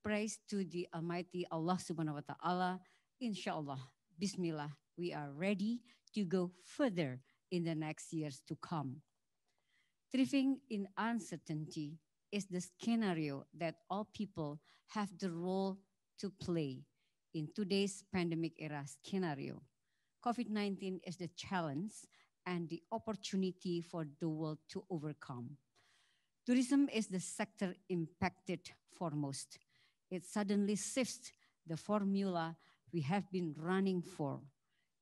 Praise to the Almighty Allah subhanahu wa ta'ala. Inshallah, Bismillah, we are ready to go further in the next years to come. Thriving in uncertainty is the scenario that all people have the role to play in today's pandemic era scenario. COVID-19 is the challenge and the opportunity for the world to overcome. Tourism is the sector impacted foremost. It suddenly shifts the formula we have been running for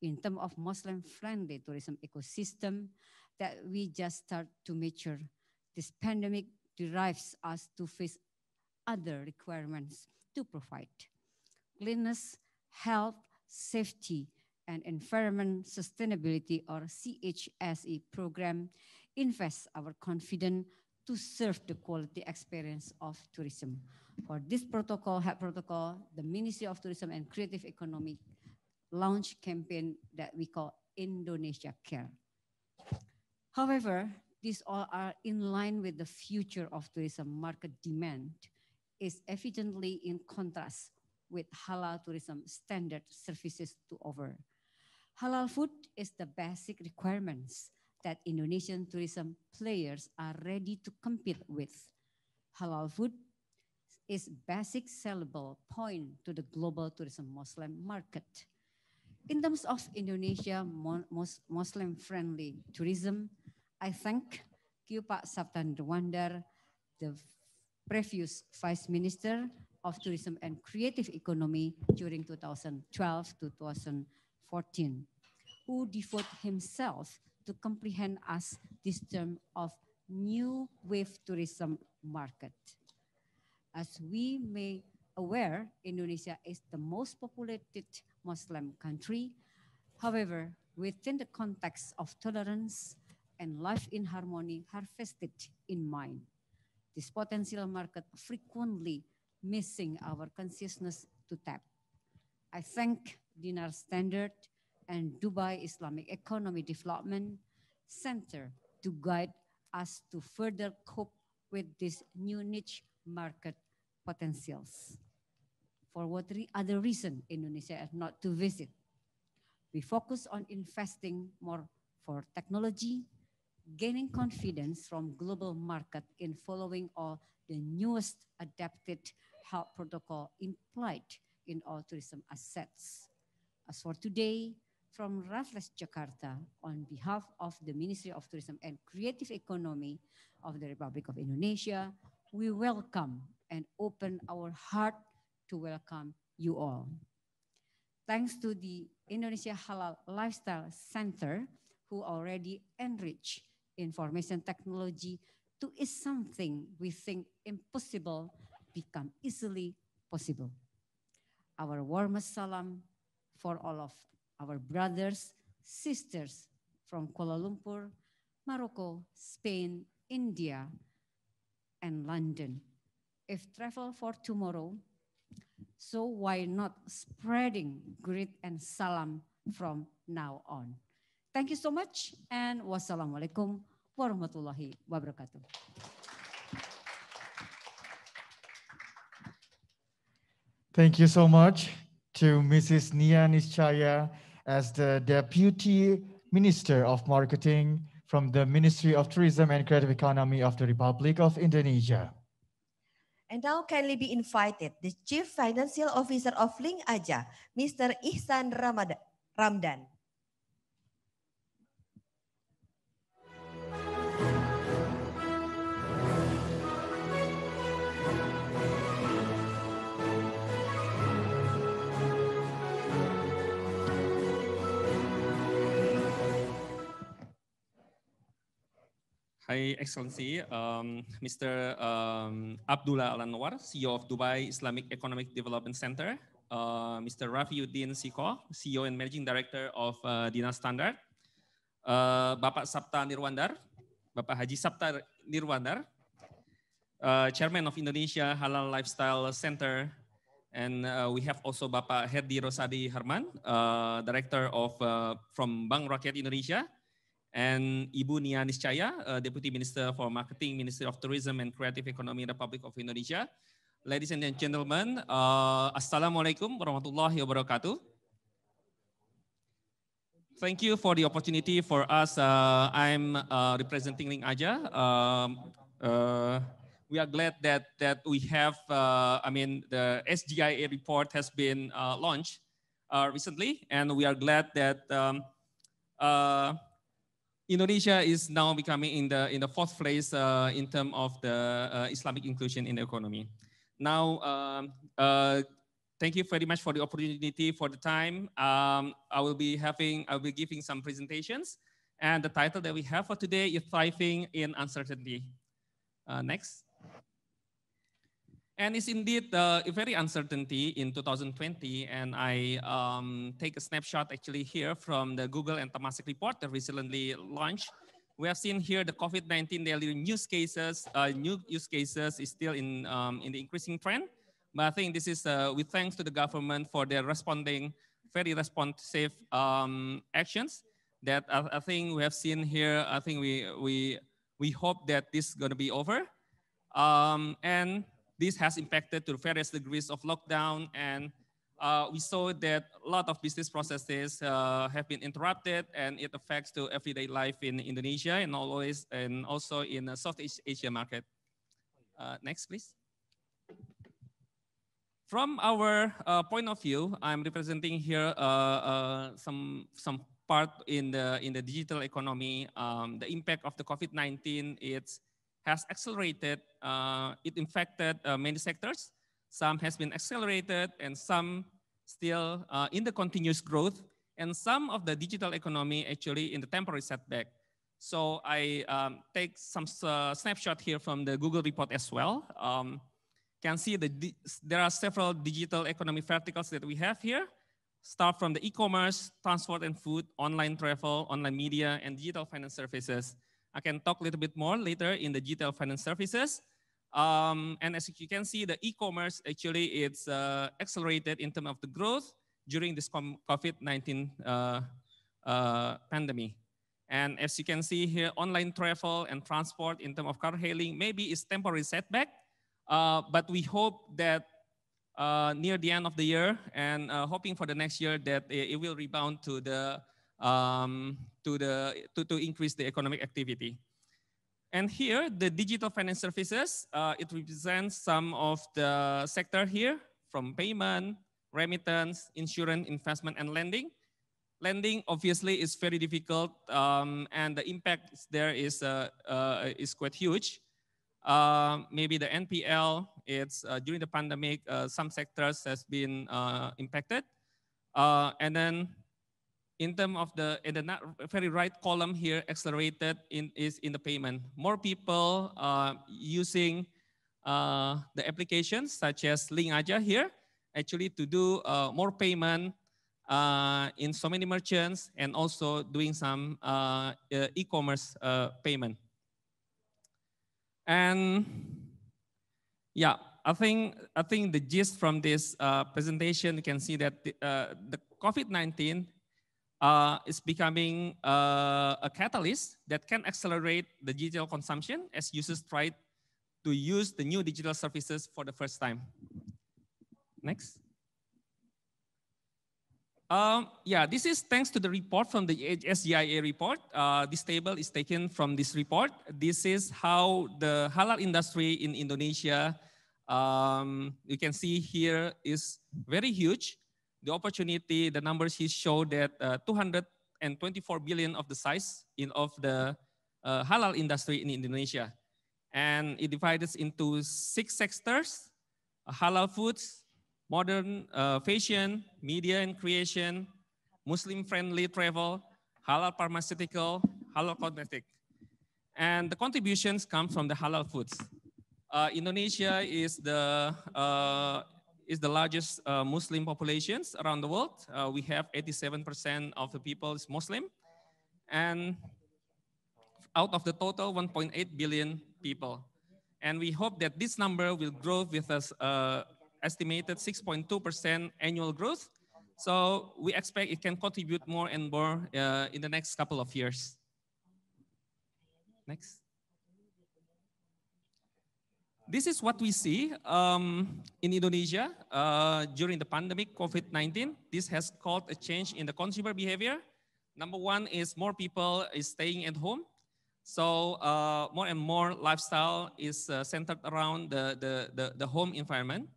in terms of Muslim-friendly tourism ecosystem that we just start to mature. This pandemic derives us to face other requirements to provide. Cleanliness, health, safety, and Environment Sustainability or CHSE program invests our confidence to serve the quality experience of tourism. For this protocol, protocol, the Ministry of Tourism and Creative Economy launched campaign that we call Indonesia Care. However, these all are in line with the future of tourism market demand is evidently in contrast with halal tourism standard services to offer. Halal food is the basic requirements that Indonesian tourism players are ready to compete with. Halal food is basic sellable point to the global tourism Muslim market. In terms of Indonesia Muslim-friendly tourism, I thank Pak Saptan Rwandar, the previous Vice Minister of Tourism and Creative Economy during 2012 to 2013 14, who devote himself to comprehend us this term of new wave tourism market. As we may aware, Indonesia is the most populated Muslim country. However, within the context of tolerance and life in harmony harvested in mind, this potential market frequently missing our consciousness to tap. I thank dinar standard and Dubai Islamic Economy Development Center to guide us to further cope with these new niche market potentials. For what re other reason Indonesia is not to visit? We focus on investing more for technology, gaining confidence from global market in following all the newest adapted health protocol implied in all tourism assets. As for today, from Raffles, Jakarta, on behalf of the Ministry of Tourism and Creative Economy of the Republic of Indonesia, we welcome and open our heart to welcome you all. Thanks to the Indonesia Halal Lifestyle Center, who already enrich information technology to is something we think impossible become easily possible. Our warmest salam for all of our brothers, sisters from Kuala Lumpur, Morocco, Spain, India, and London. If travel for tomorrow, so why not spreading greet and salam from now on? Thank you so much and wassalamualaikum warahmatullahi wabarakatuh. Thank you so much to Mrs. Nia Nischaia, as the Deputy Minister of Marketing from the Ministry of Tourism and Creative Economy of the Republic of Indonesia. And now kindly be invited the Chief Financial Officer of Link Aja, Mr. Ihsan Ramad Ramdan. Hi, Excellency. Um, Mr. Um, Abdullah Al Anwar, CEO of Dubai Islamic Economic Development Center. Uh, Mr. Rafi Uddin Siko, CEO and Managing Director of uh, Dina Standard. Uh, Bapak Sapta Nirwandar, Bapak Haji Sapta Nirwandar, uh, Chairman of Indonesia Halal Lifestyle Center, and uh, we have also Bapak Herdi Rosadi Herman, uh, Director of uh, from Bank Rakyat Indonesia, and Ibu Nia Niscaya, uh, Deputy Minister for Marketing, Ministry of Tourism and Creative Economy, Republic of Indonesia. Ladies and gentlemen, uh, Assalamualaikum warahmatullahi wabarakatuh. Thank you for the opportunity for us. Uh, I'm uh, representing Ling Aja. Um, uh, we are glad that that we have. Uh, I mean, the SGIA report has been uh, launched recently, and we are glad that. Um, Indonesia is now becoming in the in the fourth place uh, in terms of the uh, Islamic inclusion in the economy. Now, um, uh, thank you very much for the opportunity, for the time. Um, I will be having, I will be giving some presentations, and the title that we have for today is "Thriving in Uncertainty." Uh, next. And it's indeed uh, very uncertainty in 2020. And I um, take a snapshot actually here from the Google and Temasek report that recently launched. We have seen here the COVID-19 daily news cases, uh, new use cases is still in, um, in the increasing trend. But I think this is uh, with thanks to the government for their responding, very responsive um, actions that I, I, think we have seen here. I think we, we, we hope that this is gonna be over. Um, and this has impacted to various degrees of lockdown and uh, we saw that a lot of business processes uh, have been interrupted and it affects to everyday life in Indonesia and always and also in the Southeast Asia market. Uh, next, please. From our uh, point of view, I'm representing here uh, uh, some some part in the in the digital economy. Um, the impact of the COVID-19 it's has accelerated. Uh, it infected uh, many sectors. Some has been accelerated and some still uh, in the continuous growth. And some of the digital economy actually in the temporary setback. So I um, take some uh, snapshot here from the Google report as well. Um, can see that there are several digital economy verticals that we have here. Start from the e-commerce, transport and food, online travel, online media, and digital finance services. I can talk a little bit more later in the GTL Finance Services. Um, and as you can see, the e-commerce actually it's uh, accelerated in terms of the growth during this COVID-19 uh, uh, pandemic. And as you can see here, online travel and transport in terms of car hailing maybe is temporary setback, uh, but we hope that uh, near the end of the year and uh, hoping for the next year that it will rebound to the um, to, the, to, to increase the economic activity. And here, the digital finance services, uh, it represents some of the sector here from payment, remittance, insurance, investment, and lending. Lending obviously is very difficult um, and the impact there is, uh, uh, is quite huge. Uh, maybe the NPL, it's uh, during the pandemic, uh, some sectors has been uh, impacted. and then in terms of the, in the very right column here, accelerated in, is in the payment. More people uh, using uh, the applications such as Link Aja here, actually to do uh, more payment uh, in so many merchants and also doing some uh, uh e-commerce uh, payment. And yeah, I think I think the gist from this uh, presentation you can see that the, the COVID-19 uh, is becoming uh, a catalyst that can accelerate the digital consumption as users try to use the new digital services for the first time. Next. Um, yeah, this is thanks to the report from the SGIA report. Uh, this table is taken from this report. This is how the halal industry in Indonesia, um, you can see here is very huge the opportunity, the numbers he showed that uh, 224 billion of the size in, of the uh, halal industry in Indonesia. And it divides into six sectors, uh, halal foods, modern uh, fashion, media and creation, Muslim-friendly travel, halal pharmaceutical, halal cosmetic. And the contributions come from the halal foods. Uh, Indonesia is the uh, is the largest uh, Muslim populations around the world. Uh, we have 87% of the people is Muslim. And out of the total 1.8 billion people. And we hope that this number will grow with us uh, estimated 6.2% annual growth. So we expect it can contribute more and more uh, in the next couple of years. Next this is what we see um, in Indonesia uh, during the pandemic COVID-19. This has caused a change in the consumer behavior. Number one is more people is staying at home. So uh, more and more lifestyle is uh, centered around the, the, the, the, home environment.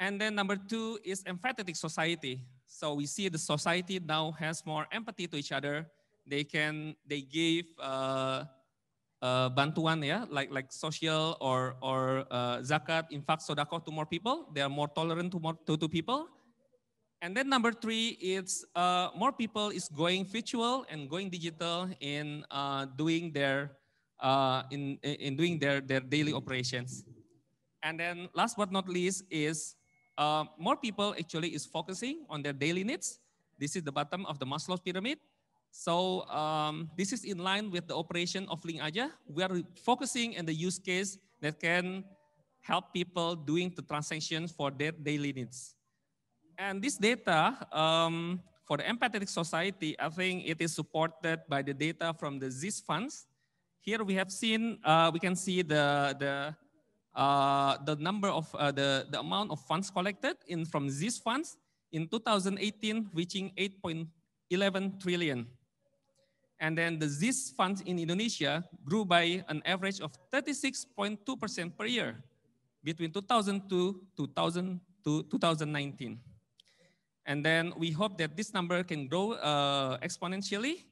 And then number two is empathetic society. So we see the society now has more empathy to each other. They can, they give uh, uh, bantuan, yeah, like like social or or uh, zakat, infaq, sodakoh to more people. They are more tolerant to more to, to people. And then number three, it's uh, more people is going virtual and going digital in uh, doing their uh, in in doing their their daily operations. And then last but not least is uh, more people actually is focusing on their daily needs. This is the bottom of the Maslow's pyramid. So um, this is in line with the operation of Link Aja. We are focusing on the use case that can help people doing the transactions for their daily needs. And this data um, for the empathetic society, I think it is supported by the data from the ZIS funds. Here we have seen, uh, we can see the, the, uh, the number of, uh, the, the amount of funds collected in from ZIS funds in 2018, reaching 8.11 trillion. And then the ZIS funds in Indonesia grew by an average of 36.2% per year between 2002 2000 to 2019. And then we hope that this number can grow uh, exponentially.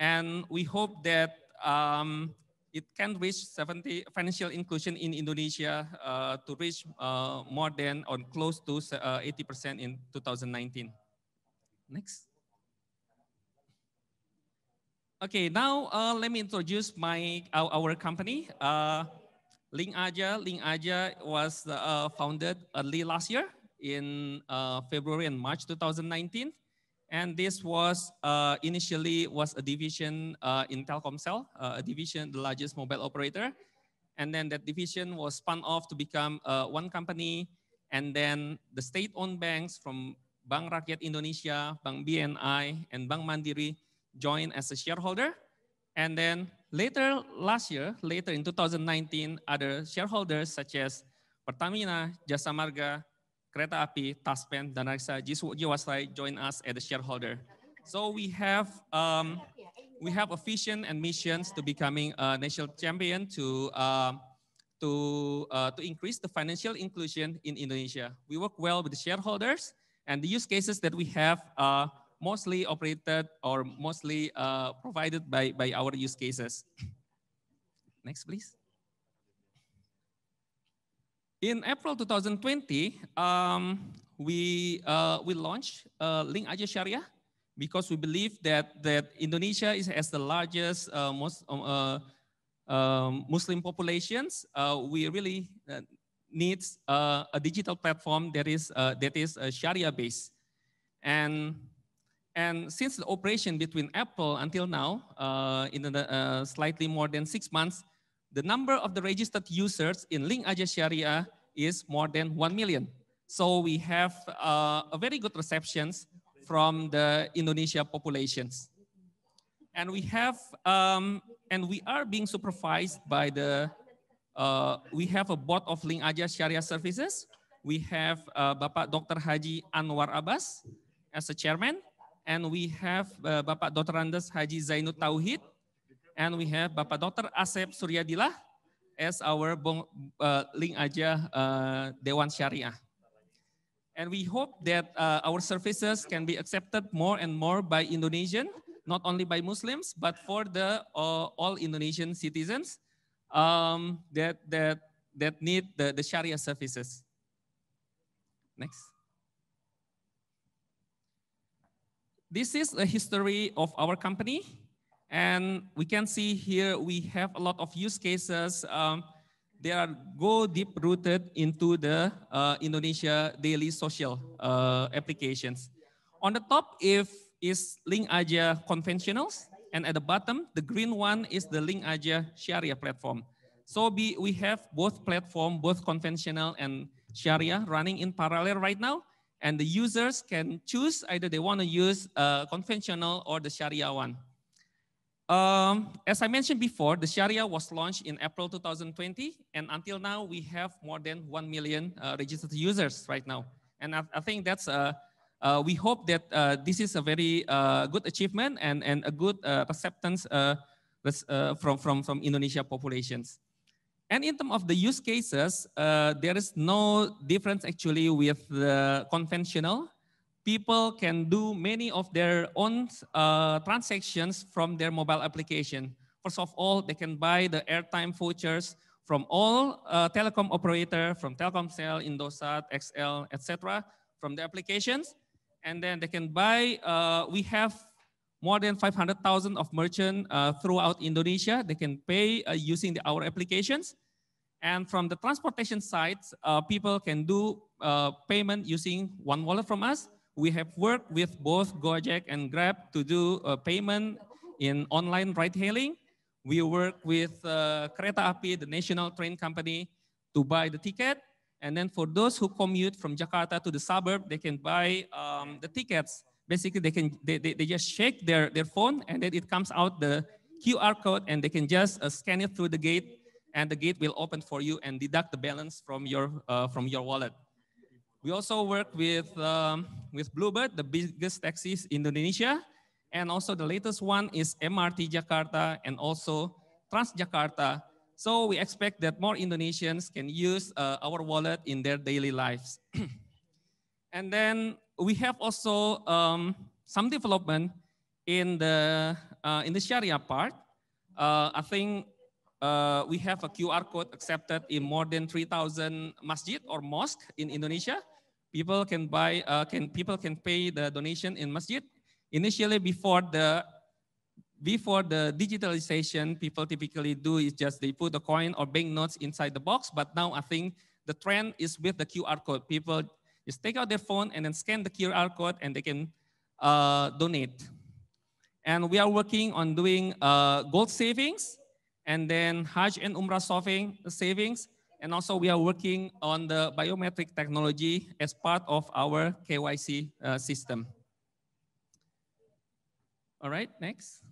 And we hope that um, it can reach 70 financial inclusion in Indonesia uh, to reach uh, more than or close to 80% uh, in 2019. Next. Okay, now uh, let me introduce my our, our company. Uh, Link Aja. Ling Aja was uh, founded early last year in uh, February and March 2019. And this was uh, initially was a division uh, in Telkomsel, uh, a division, the largest mobile operator. And then that division was spun off to become uh, one company. And then the state-owned banks from Bank Rakyat Indonesia, Bank BNI, and Bank Mandiri Join as a shareholder. And then later last year, later in 2019, other shareholders such as Pertamina, Jasa Marga, Kereta Api, Taspen, dan Raksa Jiwasraya join us as a shareholder. So we have um, we have a vision and missions to becoming a national champion to uh, to uh, to increase the financial inclusion in Indonesia. We work well with the shareholders, and the use cases that we have are mostly operated or mostly uh, provided by, by our use cases. Next, please. In April 2020, um, we, uh, we launched uh, Link Aja Sharia because we believe that, that Indonesia is as the largest uh, most, um, uh, um, Muslim populations. Uh, we really uh, needs a digital platform that is, that is Sharia based. And and since the operation between Apple until now, uh, in the, uh, slightly more than six months, the number of the registered users in Link Aja Sharia is more than 1 million. So we have uh, a very good receptions from the Indonesia populations. And we have, um, and we are being supervised by the, uh, we have a board of Link Aja Sharia services. We have uh, Bapak Dr. Haji Anwar Abbas as a chairman and we have uh, Bapak Dr. Randes Haji Zainud Tauhid, and we have Bapak Dr. Asep Suryadilah as our bong, uh, link aja uh, Dewan Syariah. And we hope that uh, our services can be accepted more and more by Indonesian, not only by Muslims, but for the uh, all Indonesian citizens um, that that that need the, the Sharia services. Next. This is a history of our company. And we can see here, we have a lot of use cases. Um, they are go deep rooted into the uh, Indonesia daily social uh, applications. On the top if is Link Aja conventionals, and at the bottom, the green one is the Link Aja Sharia platform. So we, we have both platform, both conventional and Sharia running in parallel right now. And the users can choose either they want to use uh, conventional or the Sharia one. Um, as I mentioned before, the Sharia was launched in April 2020, and until now we have more than 1 million uh, registered users right now. And I, I think that's, uh, uh, we hope that uh, this is a very uh, good achievement and, and a good uh, acceptance from, from, from Indonesia populations. And in terms of the use cases, uh, there is no difference actually with the conventional. People can do many of their own uh, transactions from their mobile application. First of all, they can buy the airtime vouchers from all uh, telecom operator, from Telkomsel, Indosat, XL, etc., from the applications. And then they can buy, uh, we have more than 500,000 of merchant uh, throughout Indonesia. They can pay uh, using the, our applications. And from the transportation side, uh, people can do uh, payment using one wallet from us. We have worked with both Gojek and Grab to do a payment in online ride hailing. We work with uh, Kereta Api, the national train company, to buy the ticket. And then for those who commute from Jakarta to the suburb, they can buy um, the tickets. Basically, they can they, they, they, just shake their, their phone and then it comes out the QR code and they can just uh, scan it through the gate and the gate will open for you and deduct the balance from your, uh, from your wallet. We also work with, um, with Bluebird, the biggest taxis in Indonesia, and also the latest one is MRT Jakarta and also Transjakarta. So we expect that more Indonesians can use uh, our wallet in their daily lives. and then we have also um, some development in the, uh, in the Sharia part. Uh, I think uh, we have a QR code accepted in more than 3,000 masjid or mosque in Indonesia. People can buy, uh, can people can pay the donation in masjid. Initially, before the before the digitalization, people typically do is just they put a coin or banknotes inside the box. But now I think the trend is with the QR code. People just take out their phone and then scan the QR code and they can uh, donate. And we are working on doing uh, gold savings. and then Hajj and Umrah saving savings, and also we are working on the biometric technology as part of our KYC uh, system. All right, next.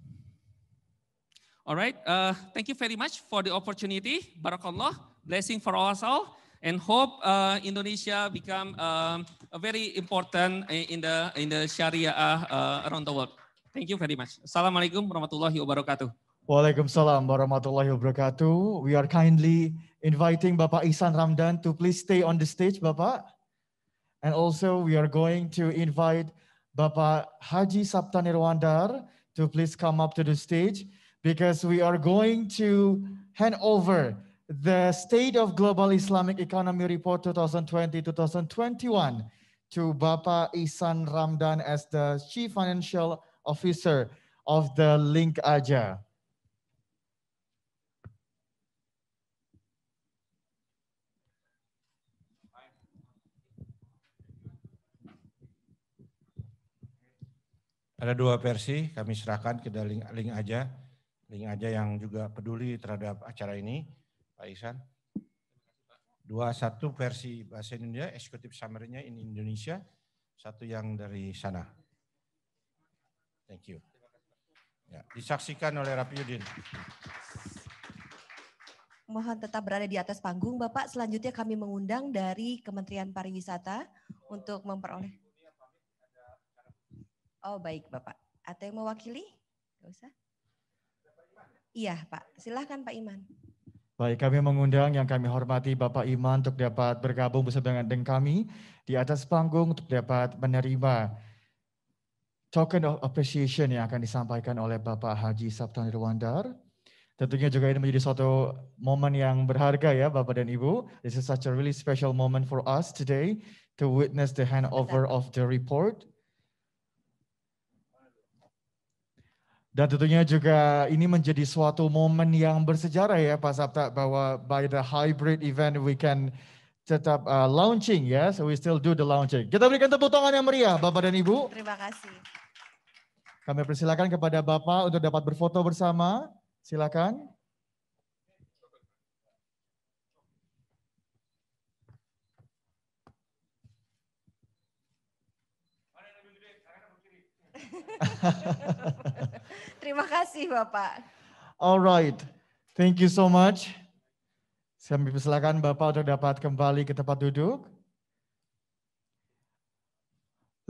All right, uh, thank you very much for the opportunity. Barakallah, blessing for us all, and hope uh, Indonesia become um, very important in the in the Sharia uh, around the world. Thank you very much. Assalamualaikum warahmatullahi wabarakatuh. Waalaikumsalam warahmatullahi wabarakatuh. We are kindly inviting Bapak Isan Ramdan to please stay on the stage, Bapak. And also we are going to invite Bapak Haji Sapta Nirwandar to please come up to the stage because we are going to hand over the State of Global Islamic Economy Report 2020-2021 to Bapak Isan Ramdan as the Chief Financial Officer of the Link Aja. Ada dua versi kami serahkan ke link, link aja. Link aja yang juga peduli terhadap acara ini, Pak Ihsan. Dua, satu versi bahasa Indonesia, eksekutif summary-nya in Indonesia, satu yang dari sana. Thank you. Ya, disaksikan oleh Rapi Yudin. Mohon tetap berada di atas panggung, Bapak. Selanjutnya kami mengundang dari Kementerian Pariwisata untuk memperoleh. Oh baik Bapak. Atau yang mewakili? Gak usah. Iya Pak, silahkan Pak Iman. Baik, kami mengundang yang kami hormati Bapak Iman untuk dapat bergabung bersama dengan kami di atas panggung untuk dapat menerima token of appreciation yang akan disampaikan oleh Bapak Haji Sabtan Irwandar. Tentunya juga ini menjadi suatu momen yang berharga ya Bapak dan Ibu. This is such a really special moment for us today to witness the handover of the report. Dan tentunya juga ini menjadi suatu momen yang bersejarah ya Pak Sabta bahwa by the hybrid event we can tetap uh, launching ya. So we still do the launching. Kita berikan tepuk tangan yang meriah Bapak dan Ibu. Terima kasih. Kami persilakan kepada Bapak untuk dapat berfoto bersama. Silakan. Terima kasih Bapak. All right. Thank you so much. Saya persilakan Bapak untuk dapat kembali ke tempat duduk.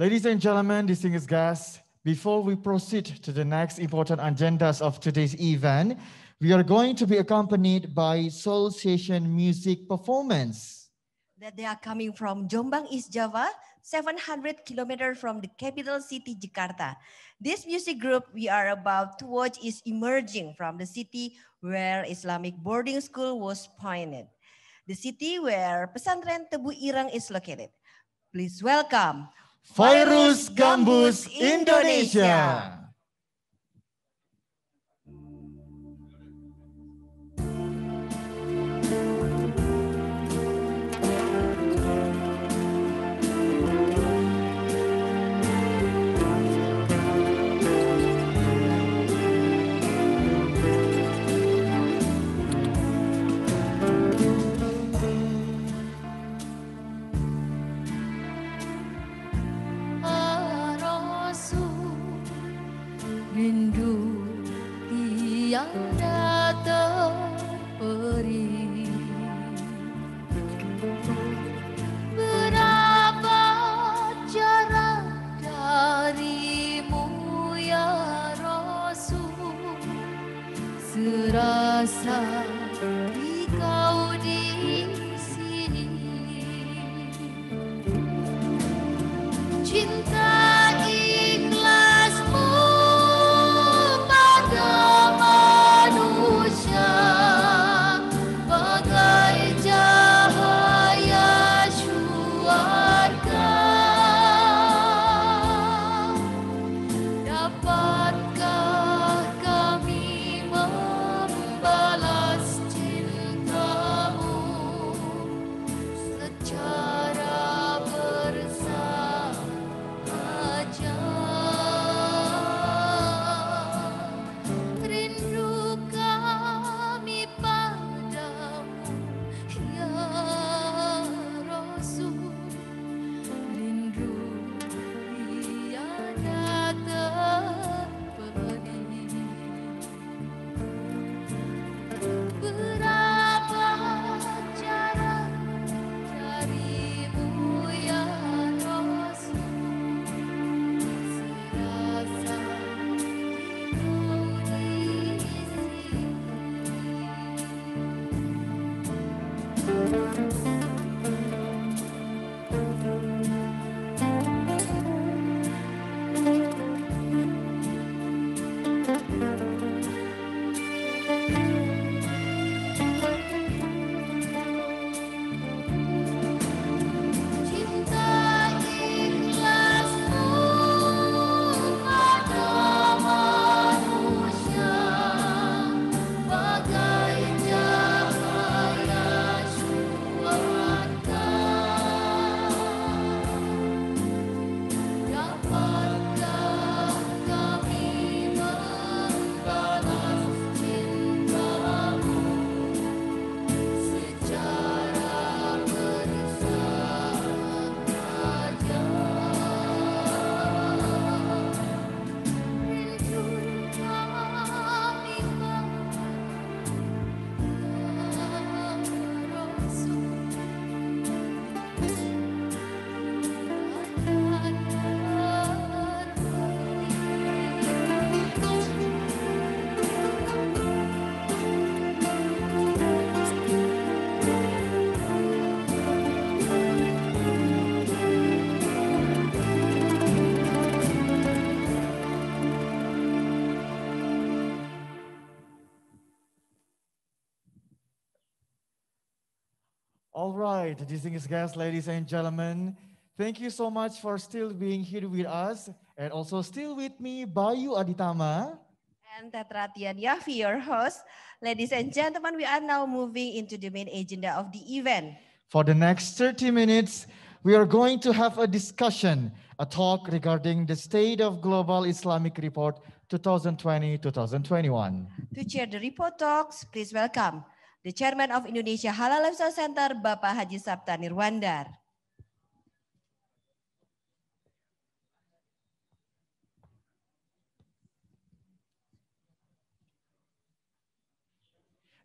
Ladies and gentlemen, distinguished guests, before we proceed to the next important agendas of today's event, we are going to be accompanied by Soul Session music performance that they are coming from Jombang, East Java, 700 kilometers from the capital city, Jakarta. This music group we are about to watch is emerging from the city where Islamic boarding school was pioneered, the city where Pesantren Tebu Irang is located. Please welcome Virus Gambus Indonesia. Indonesia. right, distinguished guests, ladies and gentlemen. Thank you so much for still being here with us. And also still with me, Bayu Aditama. And Tetratian Yafi, your host. Ladies and gentlemen, we are now moving into the main agenda of the event. For the next 30 minutes, we are going to have a discussion, a talk regarding the state of global Islamic report 2020-2021. To chair the report talks, please welcome the Chairman of Indonesia Halal Lifestyle Center, Bapak Haji Sabta Nirwandar.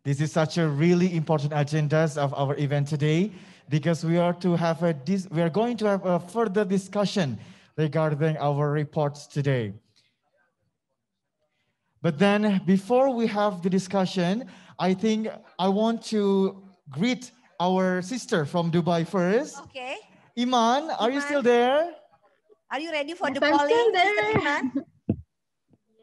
This is such a really important agenda of our event today because we are to have a dis we are going to have a further discussion regarding our reports today. But then before we have the discussion, I think I want to greet our sister from Dubai first. Okay. Iman, are Iman. you still there? Are you ready for yes, the I'm still there. Iman?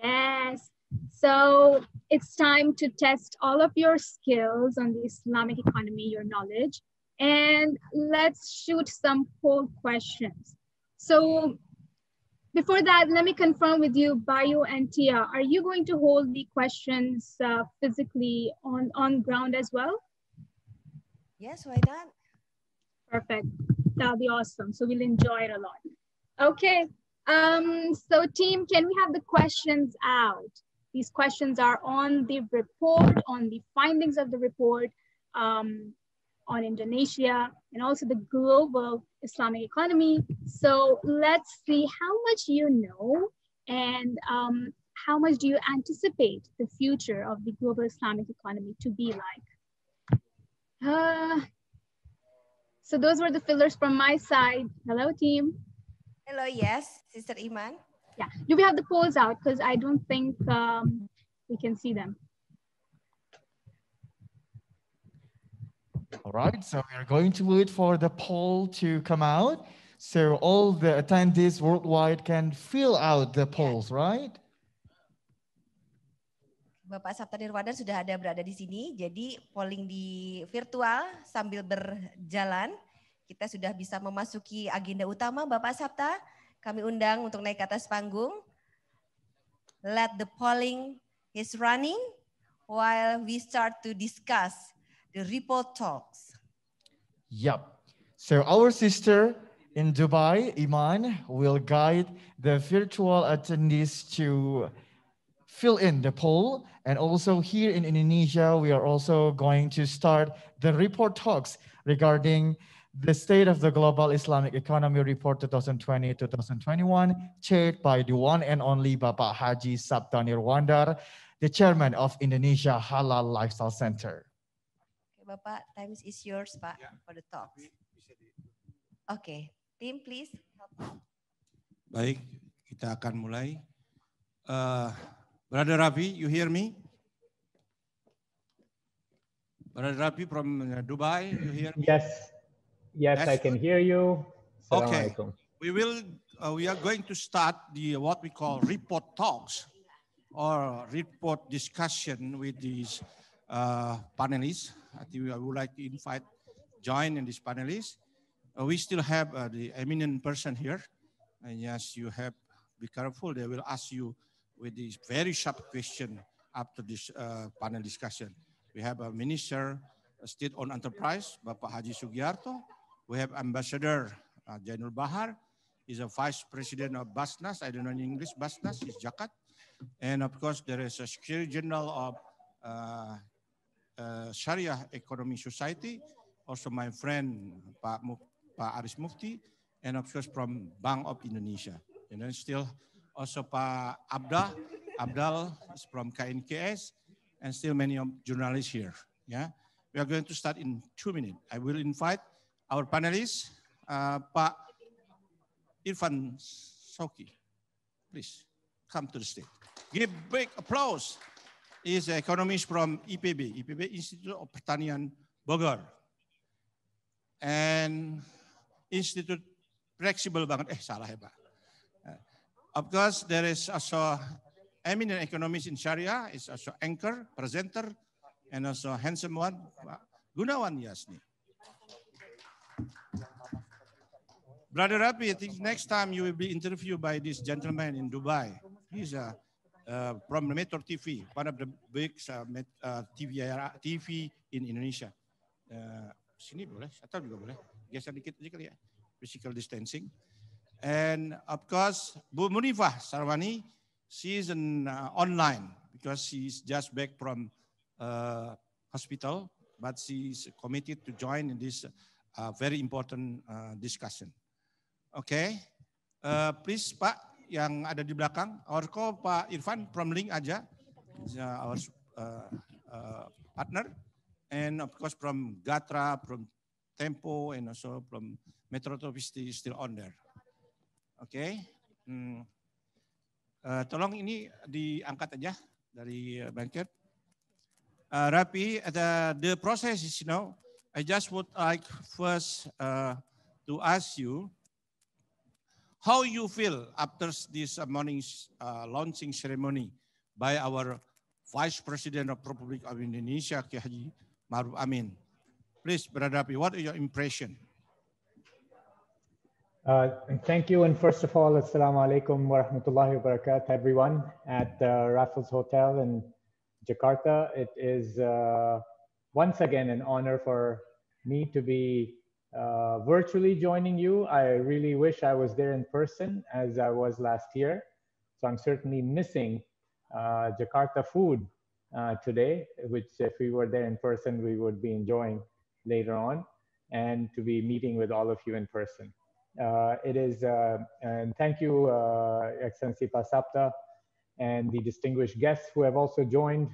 yes. So it's time to test all of your skills on the Islamic economy, your knowledge, and let's shoot some poll questions. So before that, let me confirm with you, Bayo and Tia, are you going to hold the questions uh, physically on, on ground as well? Yes, why not? Perfect. That'll be awesome. So we'll enjoy it a lot. Okay. Um, so team, can we have the questions out? These questions are on the report, on the findings of the report, um, on Indonesia, and also the global Islamic economy. So let's see how much you know and um, how much do you anticipate the future of the global Islamic economy to be like? Uh, so those were the fillers from my side. Hello, team. Hello, yes, Sister Iman. Yeah, do we have the polls out? Because I don't think um, we can see them. All right, so we are going to wait for the poll to come out. So all the attendees worldwide can fill out the polls, right? Bapak Sabta Nirwadan sudah ada berada di sini, jadi polling di virtual sambil berjalan. Kita sudah bisa memasuki agenda utama Bapak Sabta. Kami undang untuk naik ke atas panggung. Let the polling is running while we start to discuss the report talks. Yep. So our sister in Dubai, Iman, will guide the virtual attendees to fill in the poll. And also here in Indonesia, we are also going to start the report talks regarding the state of the global Islamic economy report 2020-2021, chaired by the one and only Bapak Haji Sabta Nirwandar, the chairman of Indonesia Halal Lifestyle Center. Bapak, time is yours, Pak, yeah. for the talk. Oke, okay. tim please. Baik, kita akan mulai. Uh, Brother Ravi, you hear me? Brother Ravi from uh, Dubai, you hear me? Yes, yes, That's I can good. hear you. okay, we will. Uh, we are going to start the uh, what we call report talks or report discussion with these uh, panelists. I think I would like to invite join in this panelists. Uh, we still have uh, the eminent person here. And yes, you have be careful. They will ask you with this very sharp question after this uh, panel discussion. We have a minister, a state-owned enterprise, Bapak Haji Sugiarto. We have ambassador uh, Bahar. He's a vice president of Basnas. I don't know in English. Basnas is Jakarta. And of course, there is a security general of uh, uh, Sharia Economy Society, also my friend Pak, pa Aris Mufti, and of course from Bank of Indonesia. And then still also Pak Abda, Abdal is from KNKS, and still many of journalists here. Yeah, we are going to start in two minutes. I will invite our panelists, uh, Pak Irfan Soki. Please come to the stage. Give big applause. is an economist from IPB, IPB Institute of Pertanian Bogor. And Institute flexible banget. Eh salah ya Pak. Eh, of course, there is also eminent economist in Syariah, is also anchor, presenter, and also handsome one, Pak Gunawan Yasni. Brother Rapi, I think next time you will be interviewed by this gentleman in Dubai. He's a from uh, from Metro TV, one of the big uh, met, uh, TV, uh, TV in Indonesia. Uh, sini boleh, atau juga boleh. Geser dikit aja kali ya. Physical distancing. And of course, Bu Munifah Sarwani, she's uh, online because she's just back from uh, hospital, but she's committed to join in this uh, very important uh, discussion. Okay, uh, please Pak yang ada di belakang. Orko Pak Irfan from Link aja, He's uh, our uh, uh, partner, and of course from Gatra, from Tempo, and also from Metro Topisti still on there. Oke, okay. hmm. uh, tolong ini diangkat aja dari uh, banker. Uh, Rapi, the, the process is you know, I just would like first uh, to ask you. how you feel after this morning's uh, launching ceremony by our Vice President of Republic of Indonesia, Ki Haji Maruf Amin. Please, Brother Api, what is your impression? Uh, and thank you. And first of all, Assalamu alaikum wa rahmatullahi wa barakatuh, everyone at uh, Raffles Hotel in Jakarta. It is uh, once again an honor for me to be uh, virtually joining you. I really wish I was there in person as I was last year. So I'm certainly missing uh, Jakarta food uh, today, which if we were there in person, we would be enjoying later on and to be meeting with all of you in person. Uh, it is, uh, and thank you, uh, Excellency Pasapta and the distinguished guests who have also joined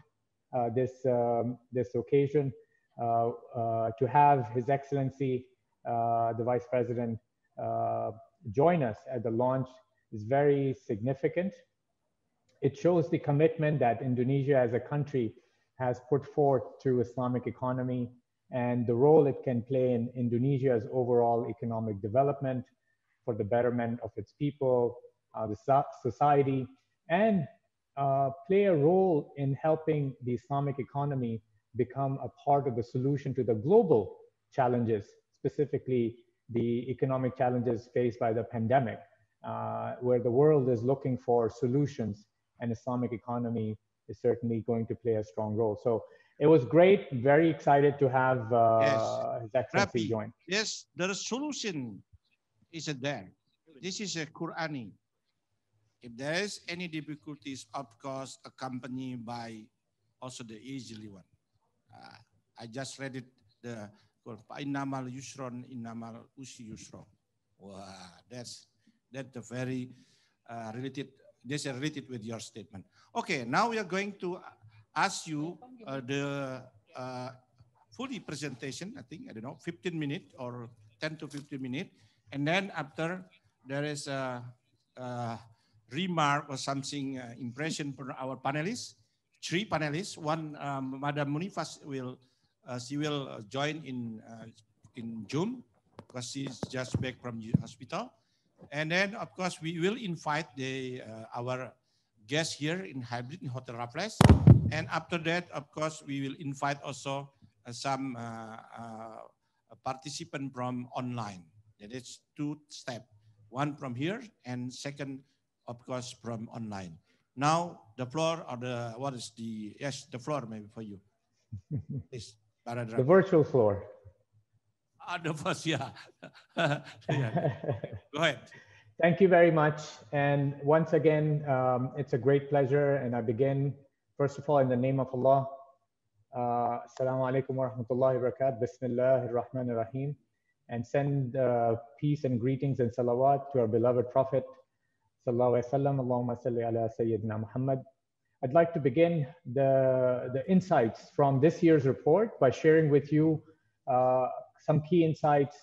this, um, this occasion to have His Excellency uh, the Vice President, uh, join us at the launch is very significant. It shows the commitment that Indonesia as a country has put forth to Islamic economy and the role it can play in Indonesia's overall economic development for the betterment of its people, uh, the society, and uh, play a role in helping the Islamic economy become a part of the solution to the global challenges specifically the economic challenges faced by the pandemic, uh, where the world is looking for solutions, and Islamic economy is certainly going to play a strong role. So it was great, very excited to have uh, yes. His Excellency Rabbi, join. Yes, the solution is there. This is a Qurani. If there is any difficulties, of course, accompanied by also the easily one. Uh, I just read it, the Innamal yusron, innamal usi that's that's a very uh, related. This is related with your statement. Okay, now we are going to ask you uh, the uh, fully presentation. I think I don't know, 15 minutes or 10 to 15 minutes, and then after there is a, a remark or something uh, impression for our panelists. Three panelists. One, um, Madam Munifas will uh, she will uh, join in uh, in June because she's just back from hospital. And then, of course, we will invite the our guests here in hybrid in Hotel Raffles. And after that, of course, we will invite also some participant from online. That is two step, one from here and second, of course, from online. Now the floor or the what is the yes, the floor maybe for you, please. The virtual floor. On the first, yeah. yeah. Go ahead. Thank you very much. And once again, um, it's a great pleasure. And I begin, first of all, in the name of Allah. Sallallahu uh, Assalamu alaikum wa rahmatullahi wa barakatuh. Bismillah ar-Rahman rahim And send uh, peace and greetings and salawat to our beloved Prophet Sallallahu Alaihi Wasallam. Allahumma salli ala Sayyidina Muhammad. I'd like to begin the, the insights from this year's report by sharing with you uh, some key insights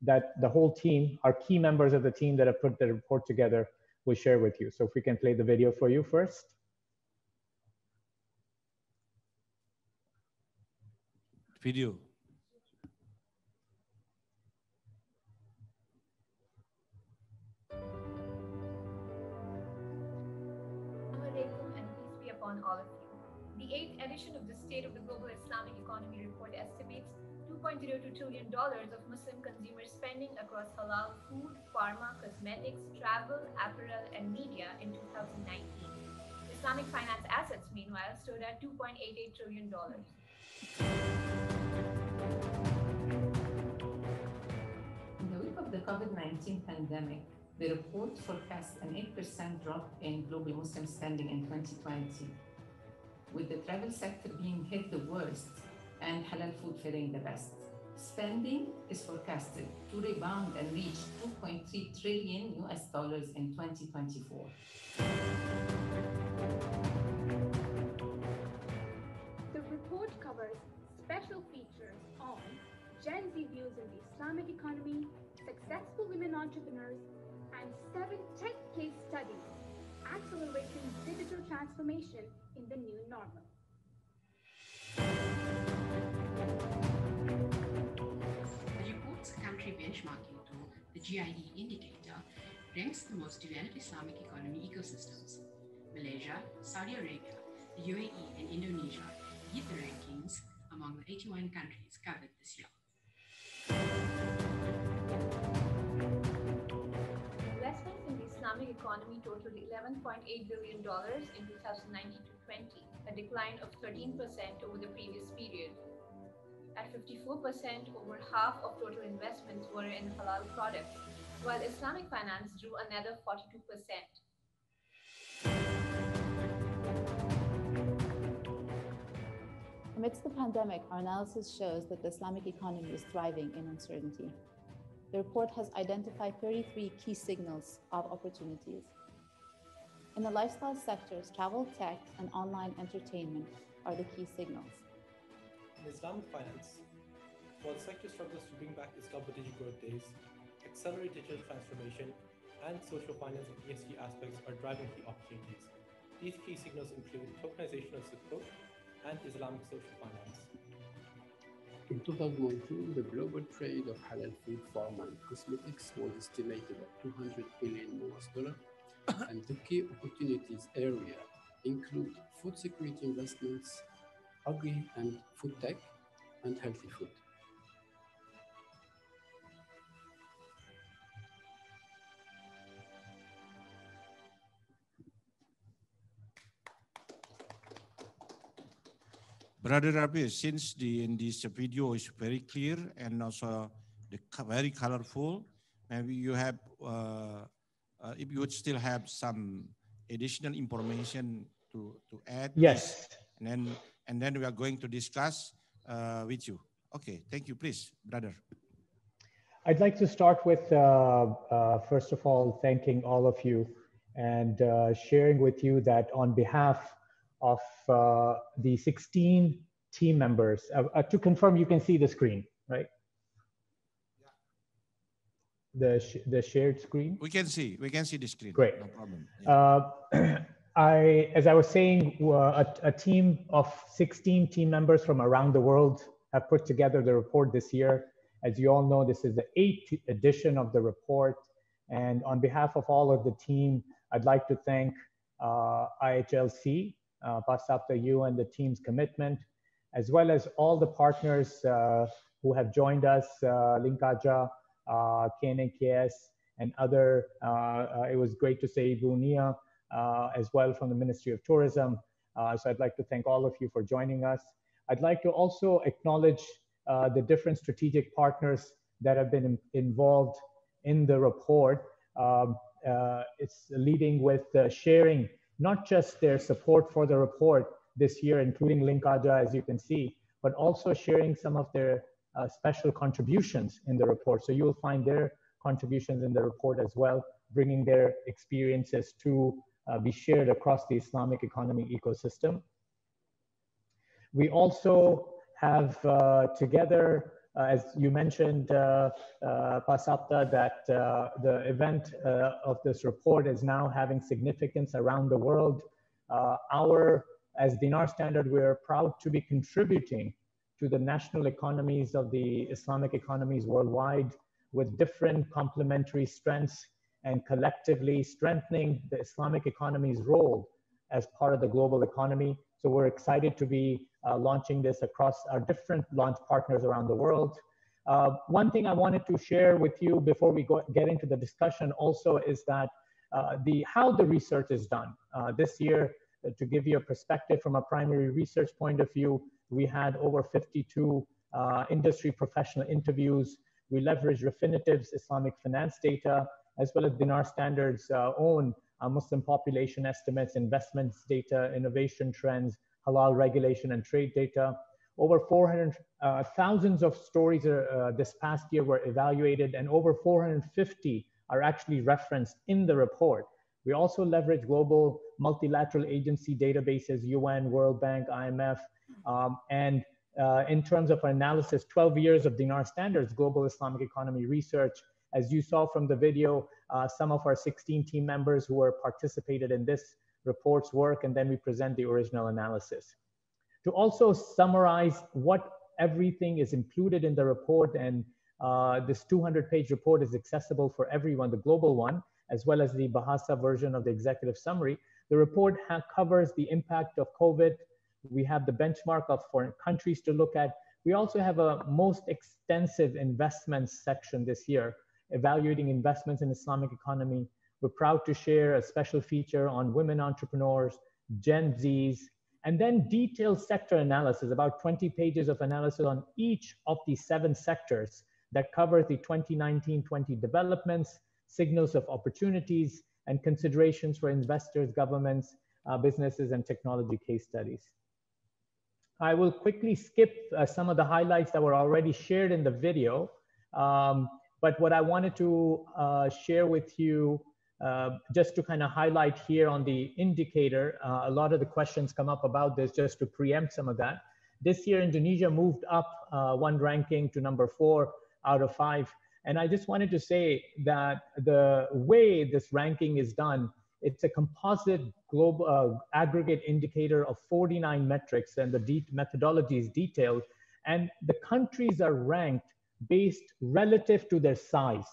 that the whole team, our key members of the team that have put the report together, will share with you. So if we can play the video for you first. Video. edition of the State of the Global Islamic Economy report estimates $2.02 trillion of Muslim consumer spending across halal food, pharma, cosmetics, travel, apparel, and media in 2019. Islamic finance assets, meanwhile, stood at $2.88 trillion. In the wake of the COVID 19 pandemic, the report forecasts an 8% drop in global Muslim spending in 2020 with the travel sector being hit the worst and halal food faring the best. Spending is forecasted to rebound and reach 2.3 trillion US dollars in 2024. The report covers special features on Gen Z views in the Islamic economy, successful women entrepreneurs, and seven tech case studies accelerating digital transformation in the new normal. The report's country benchmarking tool, the GIE indicator, ranks the most developed Islamic economy ecosystems. Malaysia, Saudi Arabia, the UAE, and Indonesia lead the rankings among the 81 countries covered this year. Islamic economy totaled $11.8 billion in 2019-20, a decline of 13% over the previous period. At 54%, over half of total investments were in halal products, while Islamic finance drew another 42%. Amidst the pandemic, our analysis shows that the Islamic economy is thriving in uncertainty the report has identified 33 key signals of opportunities. In the lifestyle sectors, travel tech and online entertainment are the key signals. In Islamic finance, while the sector struggles to bring back its double-digit growth days, accelerate digital transformation and social finance and ESG aspects are driving key opportunities. These key signals include tokenization of Sukuk and Islamic social finance. In 2019, the global trade of halal food, pharma, and cosmetics was estimated at 200 billion US dollar, uh-huh. and the key opportunities area include food security investments, agri and food tech, and healthy food. Brother Rabi, since the in this video is very clear and also the very colorful, maybe you have uh, uh, if you would still have some additional information to to add. Yes. And then and then we are going to discuss uh, with you. Okay, thank you, please, brother. I'd like to start with uh, uh, first of all thanking all of you and uh, sharing with you that on behalf of uh, the 16 team members. Uh, uh, to confirm, you can see the screen, right? The, sh the shared screen? We can see, we can see the screen. Great. No problem. Yeah. Uh, I, as I was saying, a, a team of 16 team members from around the world have put together the report this year. As you all know, this is the eighth edition of the report. And on behalf of all of the team, I'd like to thank uh, IHLC uh, Basapta you and the team's commitment, as well as all the partners uh, who have joined us, uh, Linkaja, uh, KNKS, and other, uh, uh, it was great to say Bunia uh, as well from the Ministry of Tourism. so I'd like to thank all of you for joining us. I'd like to also acknowledge the different strategic partners that have been involved in the report. Um, it's leading with sharing not just their support for the report this year, including Linkaja, as you can see, but also sharing some of their uh, special contributions in the report. So you'll find their contributions in the report as well, bringing their experiences to uh, be shared across the Islamic economy ecosystem. We also have uh, together uh, as you mentioned, uh, uh, Pasapta, that the event of this report is now having significance around the world. our, as Dinar Standard, we are proud to be contributing to the national economies of the Islamic economies worldwide with different complementary strengths and collectively strengthening the Islamic economy's role as part of the global economy. So we're excited to be uh, launching this across our different launch partners around the world. Uh, one thing I wanted to share with you before we go, get into the discussion also is that uh, the how the research is done. Uh, this year, uh, to give you a perspective from a primary research point of view, we had over 52 uh, industry professional interviews. We leveraged Refinitiv's Islamic finance data, as well as Dinar Standard's own Muslim population estimates, investments data, innovation trends, halal regulation and trade data. Over 400 uh, thousands of stories uh, uh, this past year were evaluated, and over 450 are actually referenced in the report. We also leverage global multilateral agency databases, UN, World Bank, IMF, um, and uh, in terms of our analysis, 12 years of Dinar Standards Global Islamic Economy Research. As you saw from the video, uh, some of our 16 team members who were participated in this reports work, and then we present the original analysis. To also summarize what everything is included in the report, and uh, this 200 page report is accessible for everyone, the global one, as well as the Bahasa version of the executive summary. The report covers the impact of COVID. We have the benchmark of foreign countries to look at. We also have a most extensive investments section this year, evaluating investments in Islamic economy, we're proud to share a special feature on women entrepreneurs, Gen Zs, and then detailed sector analysis, about 20 pages of analysis on each of the seven sectors that cover the 2019-20 developments, signals of opportunities, and considerations for investors, governments, uh, businesses, and technology case studies. I will quickly skip uh, some of the highlights that were already shared in the video, um, but what I wanted to uh, share with you uh, just to kind of highlight here on the indicator, uh, a lot of the questions come up about this just to preempt some of that. This year, Indonesia moved up uh, one ranking to number four out of five. And I just wanted to say that the way this ranking is done, it's a composite global uh, aggregate indicator of 49 metrics and the de- methodology is detailed. And the countries are ranked based relative to their size.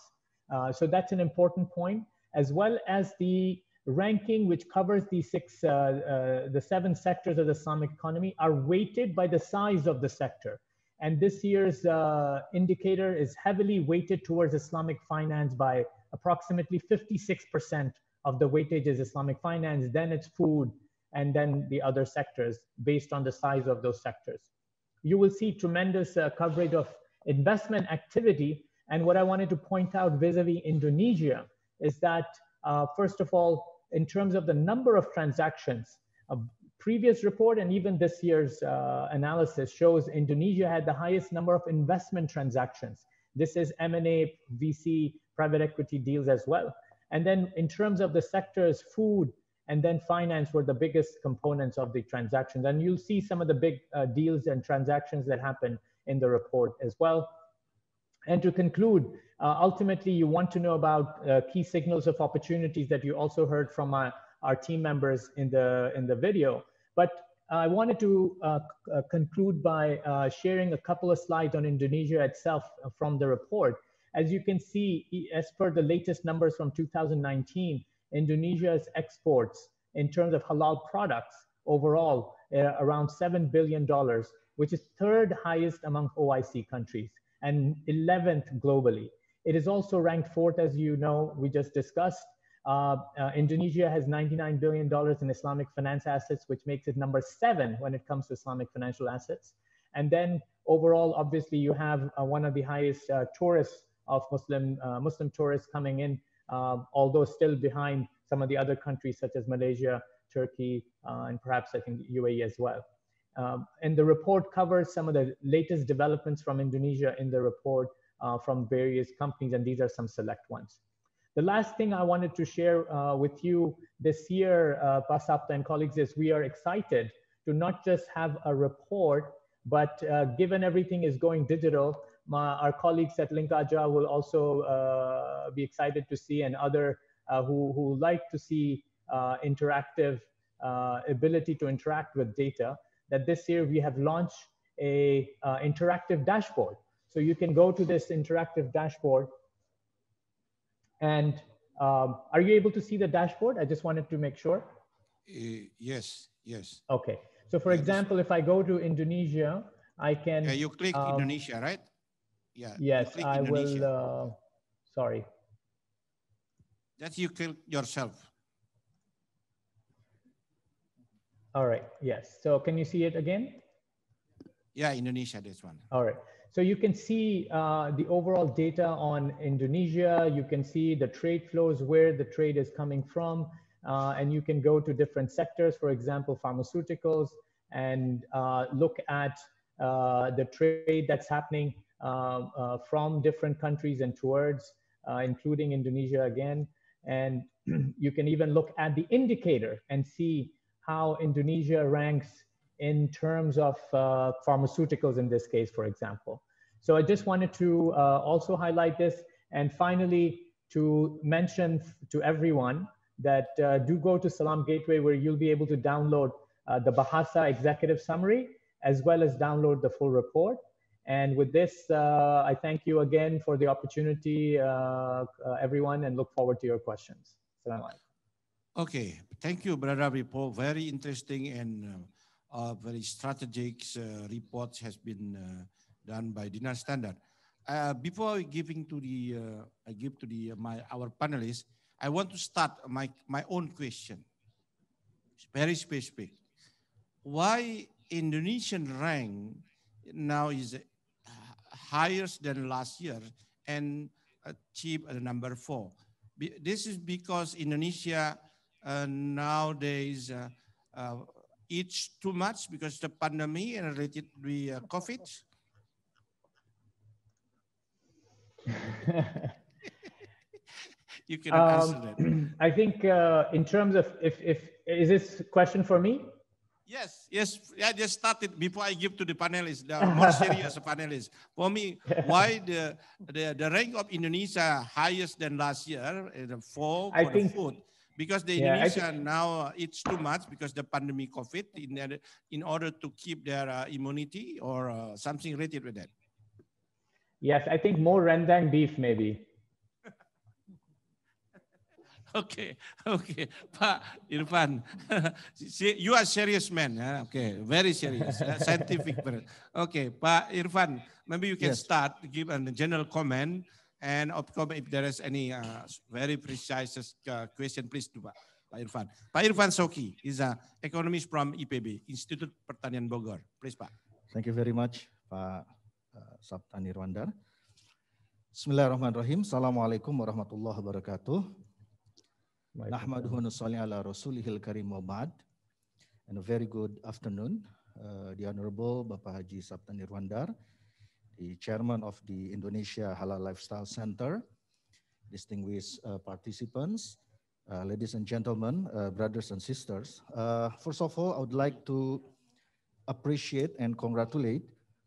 Uh, so that's an important point as well as the ranking, which covers the six, uh, uh, the seven sectors of the Islamic economy, are weighted by the size of the sector. And this year's uh, indicator is heavily weighted towards Islamic finance by approximately 56% of the weightage is Islamic finance, then it's food, and then the other sectors based on the size of those sectors. You will see tremendous uh, coverage of investment activity. And what I wanted to point out vis a vis Indonesia is that, uh, first of all, in terms of the number of transactions, a previous report and even this year's uh, analysis shows Indonesia had the highest number of investment transactions. This is M&A, VC, private equity deals as well. And then in terms of the sectors, food and then finance were the biggest components of the transactions. And you'll see some of the big uh, deals and transactions that happen in the report as well. And to conclude, uh, ultimately, you want to know about uh, key signals of opportunities that you also heard from our, uh, our team members in the, in the video. But I wanted to uh, uh conclude by uh, sharing a couple of slides on Indonesia itself from the report. As you can see, as per the latest numbers from 2019, Indonesia's exports in terms of halal products overall around $7 billion, which is third highest among OIC countries and 11th globally. It is also ranked fourth, as you know, we just discussed. Uh, uh, Indonesia has $99 billion in Islamic finance assets, which makes it number seven when it comes to Islamic financial assets. And then overall, obviously, you have uh, one of the highest uh, tourists of Muslim, uh, Muslim tourists coming in, uh, although still behind some of the other countries such as Malaysia, Turkey, and perhaps I think UAE as well. Um, and the report covers some of the latest developments from Indonesia in the report uh, from various companies, and these are some select ones. The last thing I wanted to share uh, with you this year, uh, Pasapta and colleagues, is we are excited to not just have a report, but uh, given everything is going digital, my, our colleagues at Linkaja will also uh, be excited to see and other uh, who, who like to see uh, interactive ability to interact with data that this year we have launched a uh, interactive dashboard. So you can go to this interactive dashboard and um, are you able to see the dashboard? I just wanted to make sure. Uh, yes, yes. Okay. So for example, if I go to Indonesia, I can. Yeah, you click um, Indonesia, right? Yeah. Yes, I will. Uh, sorry. That you click yourself. All right, yes. So can you see it again? Yeah, Indonesia, this one. All right. So you can see uh, the overall data on Indonesia. You can see the trade flows, where the trade is coming from. Uh, and you can go to different sectors, for example, pharmaceuticals, and uh, look at uh, the trade that's happening uh, uh, from different countries and towards, including Indonesia again. And you can even look at the indicator and see how Indonesia ranks in terms of uh, pharmaceuticals in this case, for example. So I just wanted to uh, also highlight this. And finally, to mention to everyone that uh, do go to Salam Gateway where you'll be able to download uh, the Bahasa executive summary as well as download the full report. And with this, uh, I thank you again for the opportunity, uh, everyone, and look forward to your questions. Salam alaikum. Okay, thank you, Brother Ripo. Very interesting and uh, uh, very strategic uh, reports has been uh, done by Dinar Standard. Uh, before giving to the uh, I give to the my our panelists, I want to start my my own question. It's very specific. Why Indonesian rank now is higher than last year and achieved number four? This is because Indonesia uh, nowadays uh, uh, it's too much because the pandemic and related with uh, COVID? you can um, answer that. Um, I think uh, in terms of if, if is this question for me? Yes, yes. I just started before I give to the panelists, the more serious panelists. For me, why the, the the rank of Indonesia highest than last year? The four for I the think, food because the yeah, Indonesia now uh, it's too much because the pandemic COVID in in order to keep their uh, immunity or uh, something related with that. Yes, I think more rendang beef maybe. okay, okay, Pak Irfan, you are serious man. Huh? Okay, very serious, uh, scientific. Person. Okay, Pak Irfan, maybe you can yes. start give a general comment And of course, if there is any uh, very precise uh, question, please do Pak, Pak Irfan. Pak Irfan Soki is an economist from IPB, Institut Pertanian Bogor. Please Pak. Thank you very much Pak uh, Sabtani Rwandar. Bismillahirrahmanirrahim. Assalamualaikum warahmatullahi wabarakatuh. Nahmaduhu nusalli ala rasulihil karim wa And a very good afternoon, uh, the Honorable Bapak Haji Sabtan Irwandar. the chairman of the Indonesia Halal Lifestyle Center, distinguished uh, participants, uh, ladies and gentlemen, uh, brothers and sisters. Uh, first of all, I would like to appreciate and congratulate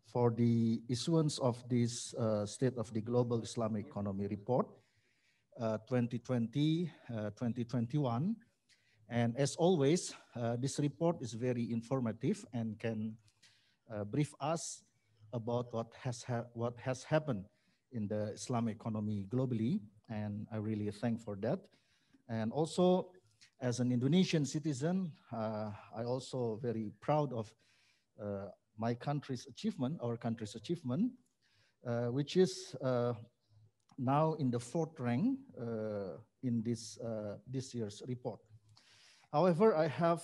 for the issuance of this uh, State of the Global Islamic Economy Report 2020-2021. Uh, and as always, this report is very informative and can brief us about what has, what has happened in the Islam economy globally. And I really thank for that. And also, as an Indonesian citizen, uh, I also very proud of uh, my country's achievement, our country's achievement, uh, which is uh, now in the fourth rank uh, in this, uh, this year's report. However, I have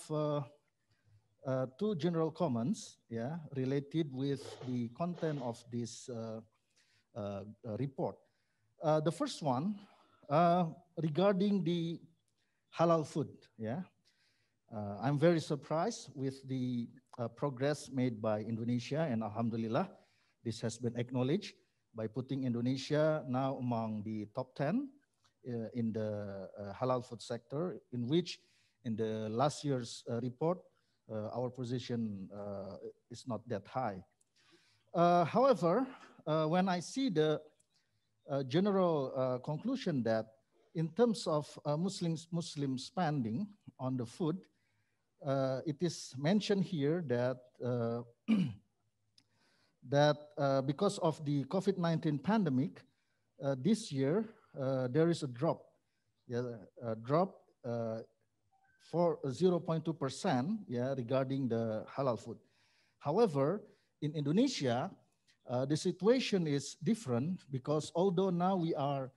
uh, two general comments yeah, related with the content of this uh, uh, uh, report. the first one regarding the halal food. Yeah, I'm very surprised with the progress made by Indonesia and Alhamdulillah, this has been acknowledged by putting Indonesia now among the top 10 uh, in the uh, halal food sector, in which in the last year's uh, report, uh, our position uh, is not that high. Uh, however, when I see the general conclusion that in terms of Muslims, Muslim spending on the food, it is mentioned here that that uh, because of the COVID-19 pandemic, uh, this year uh, there is a drop, yeah, a drop for 0.2% yeah, regarding the halal food. However, in Indonesia, uh, the situation is different because although now we are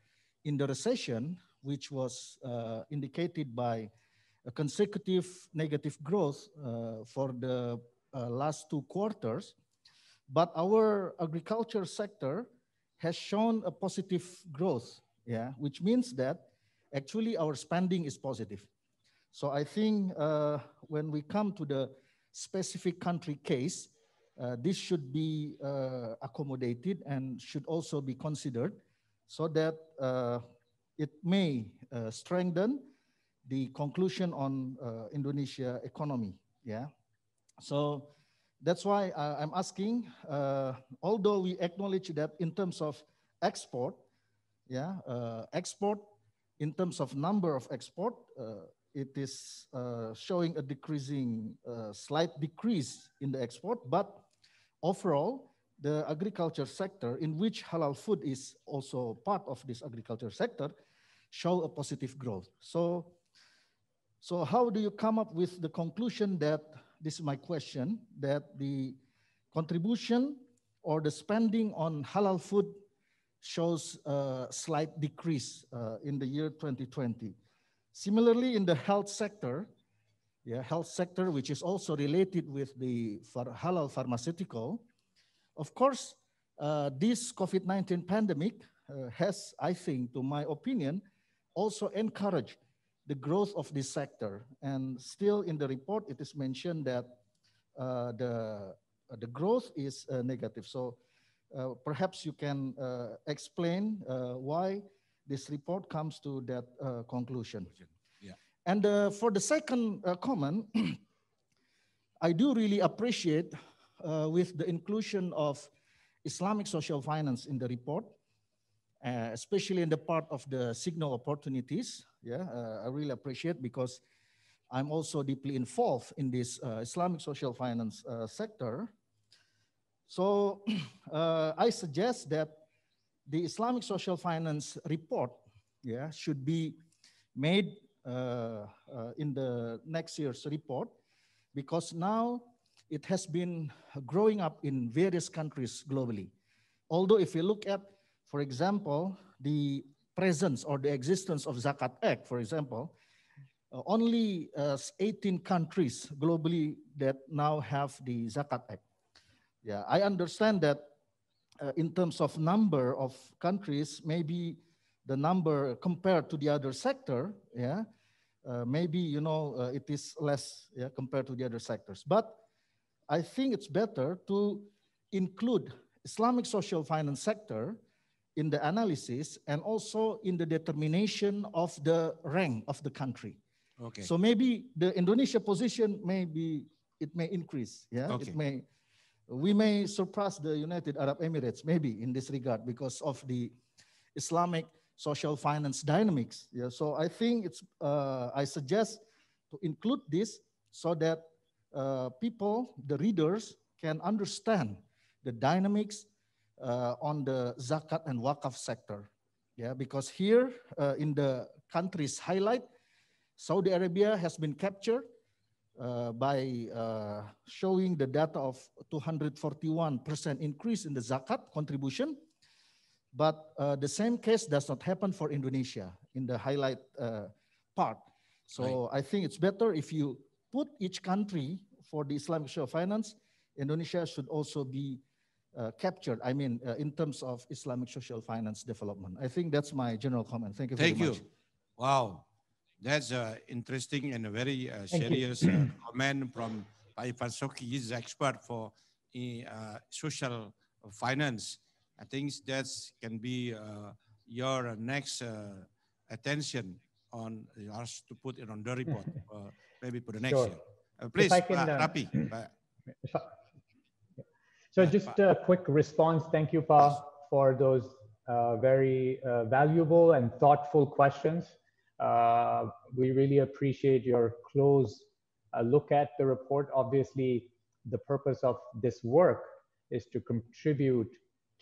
in the recession, which was uh, indicated by a consecutive negative growth uh, for the uh, last two quarters, but our agriculture sector has shown a positive growth, yeah, which means that actually our spending is positive. So I think uh, when we come to the specific country case, uh, this should be uh, accommodated and should also be considered so that uh, it may uh, strengthen the conclusion on uh, Indonesia economy. Yeah. So that's why I'm asking, although we acknowledge that in terms of export, yeah, export in terms of number of export, it is uh, showing a decreasing, uh, slight decrease in the export, but overall, the agriculture sector in which halal food is also part of this agriculture sector show a positive growth. So, so how do you come up with the conclusion that, this is my question, that the contribution or the spending on halal food shows a slight decrease uh, in the year 2020. Similarly, in the health sector, yeah, health sector, which is also related with the halal pharmaceutical, of course, uh, this COVID-19 pandemic uh, has, I think, to my opinion, also encouraged the growth of this sector. And still in the report, it is mentioned that uh, the, uh, the growth is uh, negative. So uh, perhaps you can explain why this report comes to that uh, conclusion. Yeah. And uh, for the second uh, comment, I do really appreciate uh, with the inclusion of Islamic social finance in the report, uh, especially in the part of the signal opportunities. Yeah, uh, I really appreciate because I'm also deeply involved in this Islamic social finance sector. So I suggest that the Islamic Social Finance report yeah, should be made uh, uh, in the next year's report because now it has been growing up in various countries globally. Although if you look at, for example, the presence or the existence of Zakat Act, for example, uh, only uh, 18 countries globally that now have the Zakat Act. Yeah, I understand that uh, in terms of number of countries, maybe the number compared to the other sector, yeah, uh, maybe you know uh, it is less yeah, compared to the other sectors. But I think it's better to include Islamic social finance sector in the analysis and also in the determination of the rank of the country. Okay. So maybe the Indonesia position maybe it may increase. Yeah, okay. it may we may surpass the United Arab Emirates, maybe in this regard, because of the Islamic social finance dynamics. Yeah, so I think it's, uh, I suggest to include this so that uh, people, the readers, can understand the dynamics uh, on the zakat and wakaf sector. Yeah, because here uh, in the countries highlight, Saudi Arabia has been captured uh, by uh, showing the data of 241% increase in the zakat contribution. But uh, the same case does not happen for Indonesia in the highlight uh, part. So right. I think it's better if you put each country for the Islamic social finance, Indonesia should also be uh, captured, I mean, uh, in terms of Islamic social finance development. I think that's my general comment. Thank you Thank you. Much. Wow. That's uh, interesting and a very uh, serious uh, comment from Taifan Soki. He's expert for uh, social finance. I think that can be uh, your next uh, attention on us to put it on the report, maybe for the next sure. year. please, if Rapi. so just a quick response. Thank you, Pa, for those very valuable and thoughtful questions. Uh, we really appreciate your close uh, look at the report. Obviously, the purpose of this work is to contribute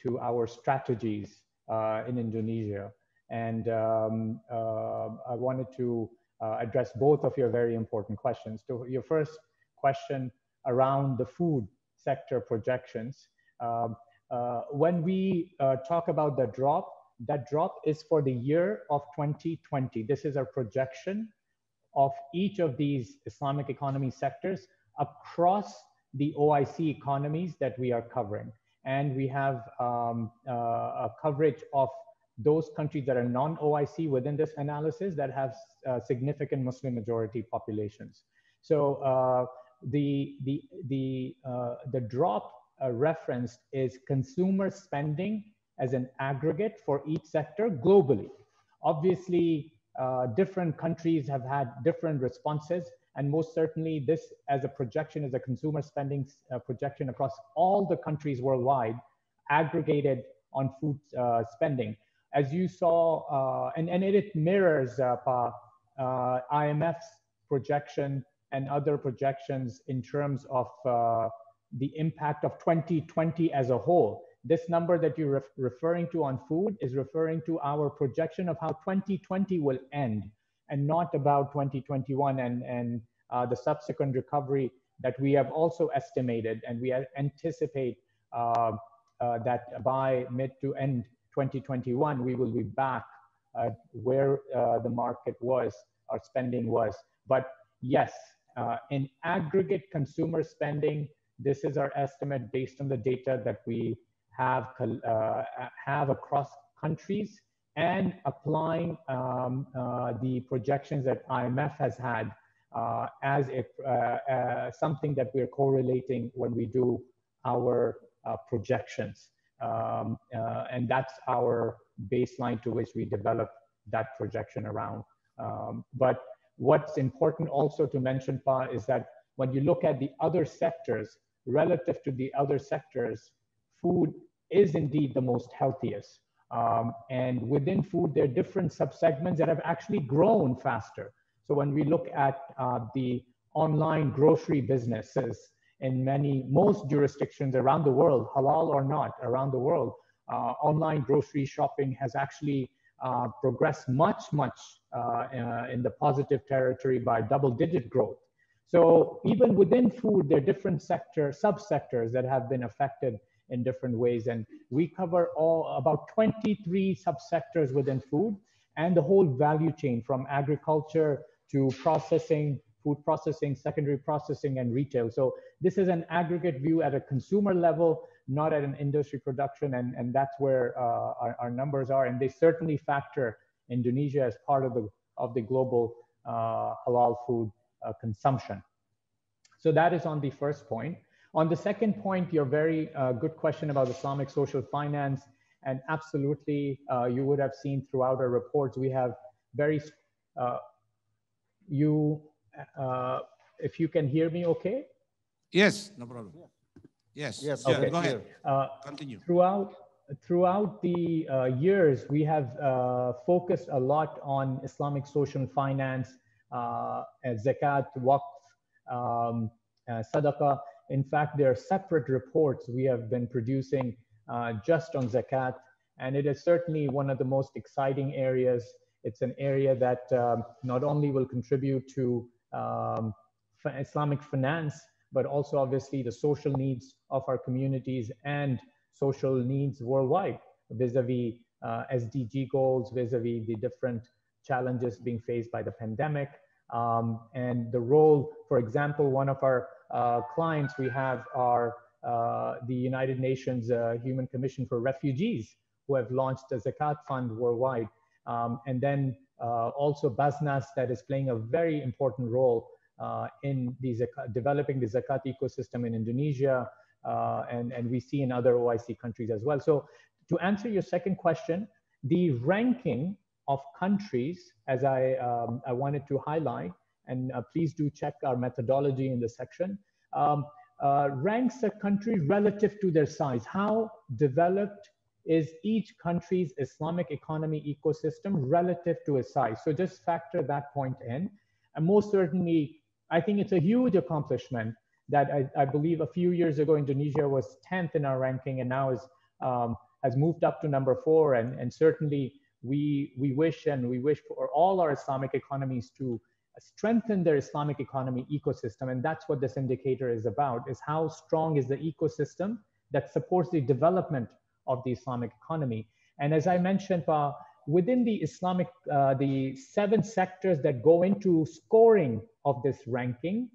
to our strategies uh, in Indonesia. And um, uh, I wanted to uh, address both of your very important questions. So your first question around the food sector projections. Um, when we talk about the drop that drop is for the year of 2020. This is our projection of each of these Islamic economy sectors across the OIC economies that we are covering. And we have um, uh, a coverage of those countries that are non-OIC within this analysis that have uh, significant Muslim majority populations. So uh, the, the, the, uh, the drop uh, referenced is consumer spending as an aggregate for each sector globally. Obviously, uh, different countries have had different responses. And most certainly, this as a projection, as a consumer spending uh, projection across all the countries worldwide, aggregated on food uh, spending. As you saw, uh, and, and it mirrors uh, uh, IMF's projection and other projections in terms of the impact of 2020 as a whole this number that you're referring to on food is referring to our projection of how 2020 will end and not about 2021 and, and uh, the subsequent recovery that we have also estimated and we anticipate uh, uh, that by mid to end 2021, we will be back where uh, the market was or spending was. But yes, uh, in aggregate consumer spending, this is our estimate based on the data that we have, uh, uh, have across countries and applying um, uh, the projections that IMF has had uh, as a, uh, uh, something that we're correlating when we do our projections. Um, and that's our baseline to which we develop that projection around. Um, but what's important also to mention, Pa, is that when you look at the other sectors, relative to the other sectors, food is indeed the most healthiest. Um, and within food, there are different subsegments that have actually grown faster. So when we look at uh, the online grocery businesses in many, most jurisdictions around the world, halal or not, around the world, uh, online grocery shopping has actually uh, progressed much, much uh, uh, in the positive territory by double digit growth. So even within food, there are different sector, subsectors that have been affected in different ways. And we cover all about 23 subsectors within food and the whole value chain from agriculture to processing, food processing, secondary processing, and retail. So this is an aggregate view at a consumer level, not at an industry production. And, and that's where uh, our, our, numbers are. And they certainly factor Indonesia as part of the, of the global uh, halal food uh, consumption. So that is on the first point. On the second point, your very uh, good question about Islamic social finance, and absolutely, uh, you would have seen throughout our reports, we have very, uh, you, uh, if you can hear me okay? Yes, no problem. Yes, yes, okay. Yeah, go ahead. Uh, Continue. Throughout, throughout the uh, years, we have focused a lot on Islamic social finance, zakat, waqf, um, sadaqah, in fact, there are separate reports we have been producing uh, just on zakat, and it is certainly one of the most exciting areas. It's an area that um, not only will contribute to um, Islamic finance, but also obviously the social needs of our communities and social needs worldwide vis-a-vis uh, SDG goals, vis-a-vis the different challenges being faced by the pandemic, um, and the role, for example, one of our uh, clients we have are uh, the United Nations uh, Human Commission for Refugees, who have launched a Zakat fund worldwide. Um, and then also Basnas, that is playing a very important role in the Zakat, developing the Zakat ecosystem in Indonesia. and, and we see in other OIC countries as well. So to answer your second question, the ranking of countries, as I, um, I wanted to highlight, and uh, please do check our methodology in the section. Um, uh, ranks a country relative to their size. How developed is each country's Islamic economy ecosystem relative to its size? So just factor that point in. And most certainly, I think it's a huge accomplishment that I, I, believe a few years ago Indonesia was 10th in our ranking and now is um, has moved up to number four and, and certainly we we wish and we wish for all our Islamic economies to strengthen their Islamic economy ecosystem. And that's what this indicator is about, is how strong is the ecosystem that supports the development of the Islamic economy. And as I mentioned, uh, within the Islamic, uh, the seven sectors that go into scoring of this ranking,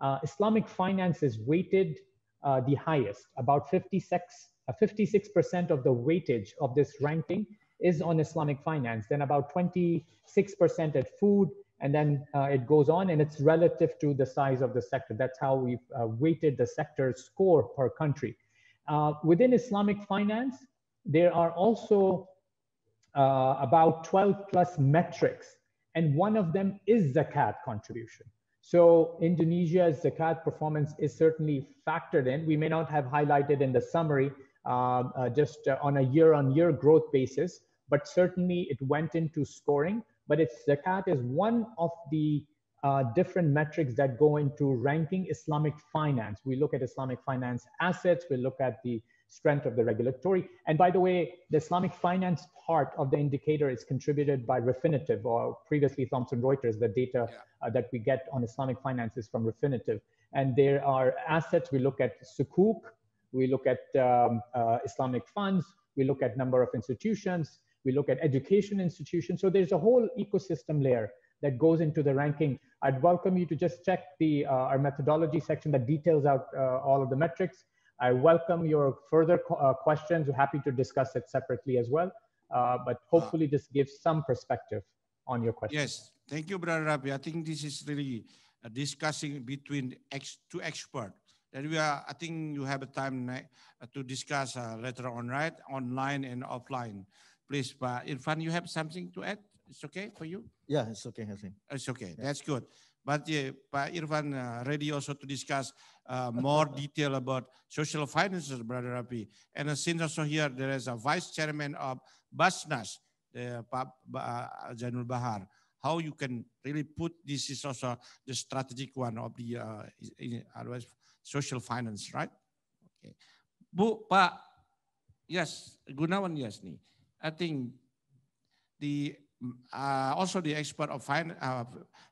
uh, Islamic finance is weighted uh, the highest. About 56, 56% uh, of the weightage of this ranking is on Islamic finance. Then about 26% at food, and then uh, it goes on and it's relative to the size of the sector. That's how we've uh, weighted the sector score per country. Uh, within Islamic finance, there are also uh, about 12 plus metrics, and one of them is zakat contribution. So Indonesia's zakat performance is certainly factored in. We may not have highlighted in the summary uh, uh, just on a year on -year growth basis, but certainly it went into scoring but it's zakat is one of the uh, different metrics that go into ranking Islamic finance. We look at Islamic finance assets, we look at the strength of the regulatory. And by the way, the Islamic finance part of the indicator is contributed by Refinitiv or previously Thomson Reuters. The data yeah. uh, that we get on Islamic finances from Refinitiv. And there are assets, we look at sukuk, we look at um, uh, Islamic funds, we look at number of institutions, we look at education institutions. So there's a whole ecosystem layer that goes into the ranking. I'd welcome you to just check the uh, our methodology section that details out uh, all of the metrics. I welcome your further uh, questions. We're happy to discuss it separately as well. Uh, but ah. hopefully this gives some perspective on your question. Yes, thank you, Brother Rabi. I think this is really uh, discussing between ex two experts. That we are, I think you have a time uh, to discuss later on, right? Online and offline. Please, Pa uh, Irfan, you have something to add? It's okay for you? Yeah, it's okay, I think. It's okay. Yeah. That's good. But yeah, Pa Irfan uh, ready also to discuss uh, more detail about social finances, Brother Rapi. And uh, since also here, there is a vice chairman of Basnas, the Pak uh, Janul uh, Bahar. How you can really put this is also the strategic one of the uh, uh, social finance, right? Okay. Bu, Pak, yes, Gunawan, yes, nih. I think the uh, also the expert of fin uh,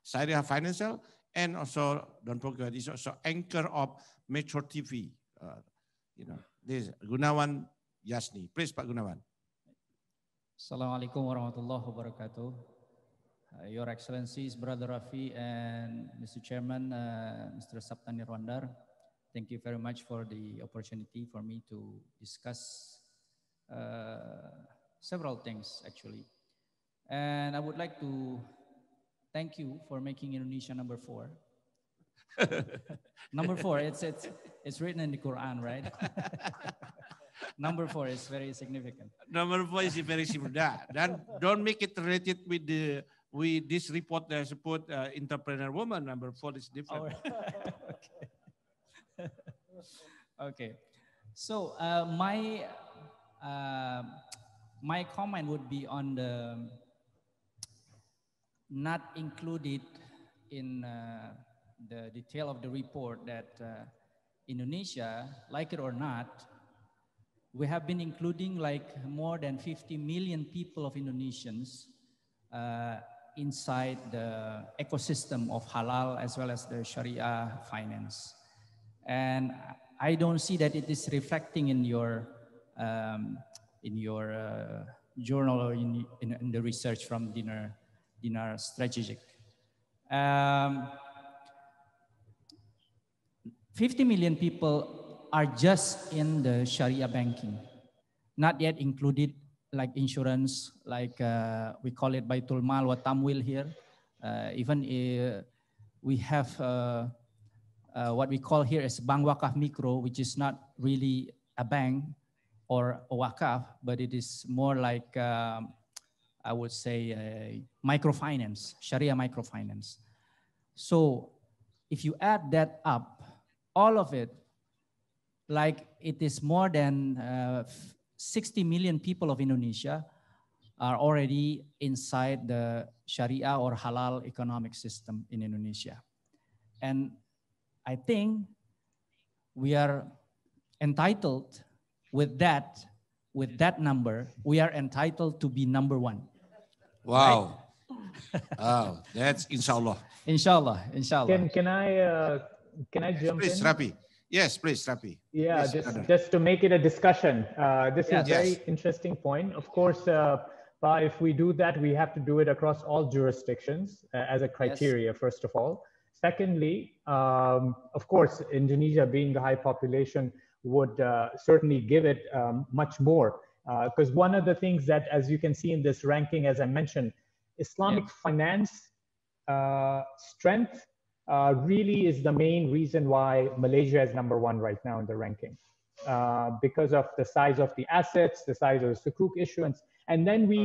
Syria Financial and also don't forget is also anchor of Metro TV. Uh, you know, this Gunawan Yasni. Please, Pak Gunawan. Assalamualaikum warahmatullahi wabarakatuh. Uh, Your Excellencies, Brother Rafi and Mr. Chairman, uh, Mr. Saptani Rwandar, thank you very much for the opportunity for me to discuss uh, several things actually. And I would like to thank you for making Indonesia number four. number four, it's, it's, it's written in the Quran, right? number four is very significant. Number four is very significant. Then don't make it related with the with this report that support uh, entrepreneur woman. Number four is different. okay. okay. So uh, my uh, my comment would be on the not included in uh, the detail of the report that uh, Indonesia, like it or not, we have been including like more than 50 million people of Indonesians uh, inside the ecosystem of halal as well as the Sharia finance. And I don't see that it is reflecting in your um, in your uh, journal or in, in, in, the research from dinner, dinner strategic. Um, 50 million people are just in the Sharia banking, not yet included like insurance, like uh, we call it by Mal wa Tamwil here. Uh, even uh, we have uh, uh, what we call here as Bank Wakaf Mikro, which is not really a bank, or wakaf, but it is more like, um, I would say, microfinance, Sharia microfinance. So if you add that up, all of it, like it is more than uh, 60 million people of Indonesia are already inside the Sharia or halal economic system in Indonesia. And I think we are entitled with that, with that number, we are entitled to be number one. Wow. Right? wow. That's inshallah. Inshallah. Inshallah. Can, can I, uh, can I jump please, in? Rapi. Yes, please, Rapi. Yeah, just, just to make it a discussion. Uh, this yes. is a very yes. interesting point. Of course, uh, but if we do that, we have to do it across all jurisdictions uh, as a criteria, yes. first of all. Secondly, um, of course, Indonesia being a high population, would uh, certainly give it um, much more. Because uh, one of the things that, as you can see in this ranking, as I mentioned, Islamic yeah. finance uh, strength uh, really is the main reason why Malaysia is number one right now in the ranking. because of the size of the assets, the size of the sukuk issuance, and then we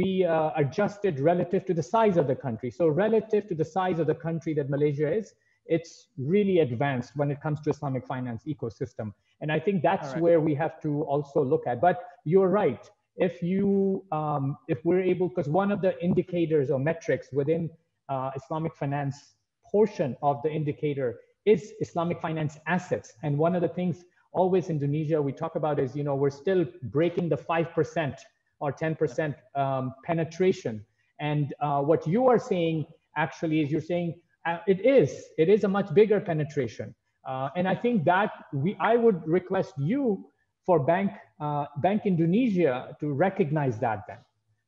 we uh, adjusted relative to the size of the country. So relative to the size of the country that Malaysia is, it's really advanced when it comes to Islamic finance ecosystem. And I think that's right. where we have to also look at. But you're right. If you, um, if we're able, because one of the indicators or metrics within uh, Islamic finance portion of the indicator is Islamic finance assets. And one of the things always Indonesia we talk about is, you know, we're still breaking the 5% or 10% um, penetration. And uh, what you are saying actually is you're saying uh, it is, it is a much bigger penetration. Uh, and I think that we, I would request you for Bank, uh, Bank Indonesia to recognize that then.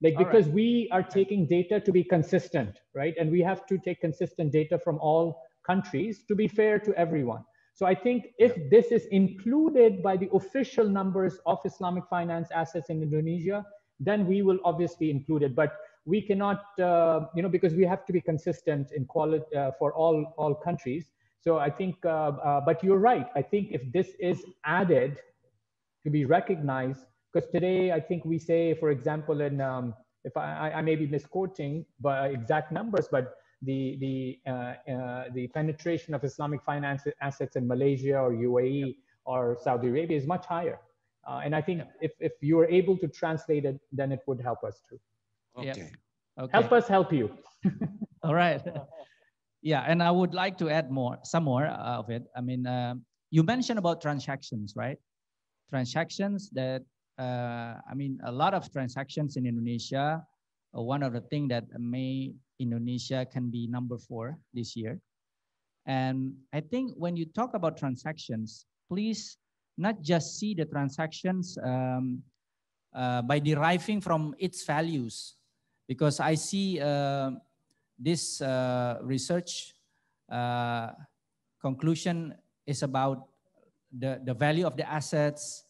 Like because right. we are taking data to be consistent, right? And we have to take consistent data from all countries to be fair to everyone. So I think if this is included by the official numbers of Islamic finance assets in Indonesia, then we will obviously include it. But we cannot, uh, you know, because we have to be consistent in quality uh, for all all countries. So I think, uh, uh, but you're right. I think if this is added to be recognized, because today I think we say, for example, in um, if I, I, may be misquoting but uh, exact numbers, but the the uh, uh, the penetration of Islamic finance assets in Malaysia or UAE or Saudi Arabia is much higher. Uh, and I think if, if you are able to translate it, then it would help us too. Okay. okay. Help us help you. All right. Yeah, and I would like to add more, some more uh, of it. I mean, uh, you mentioned about transactions, right? Transactions that, uh, I mean, a lot of transactions in Indonesia. Uh, one of the things that may Indonesia can be number four this year. And I think when you talk about transactions, please not just see the transactions um, uh, by deriving from its values, because I see uh, this uh, research uh, conclusion is about the, the value of the assets,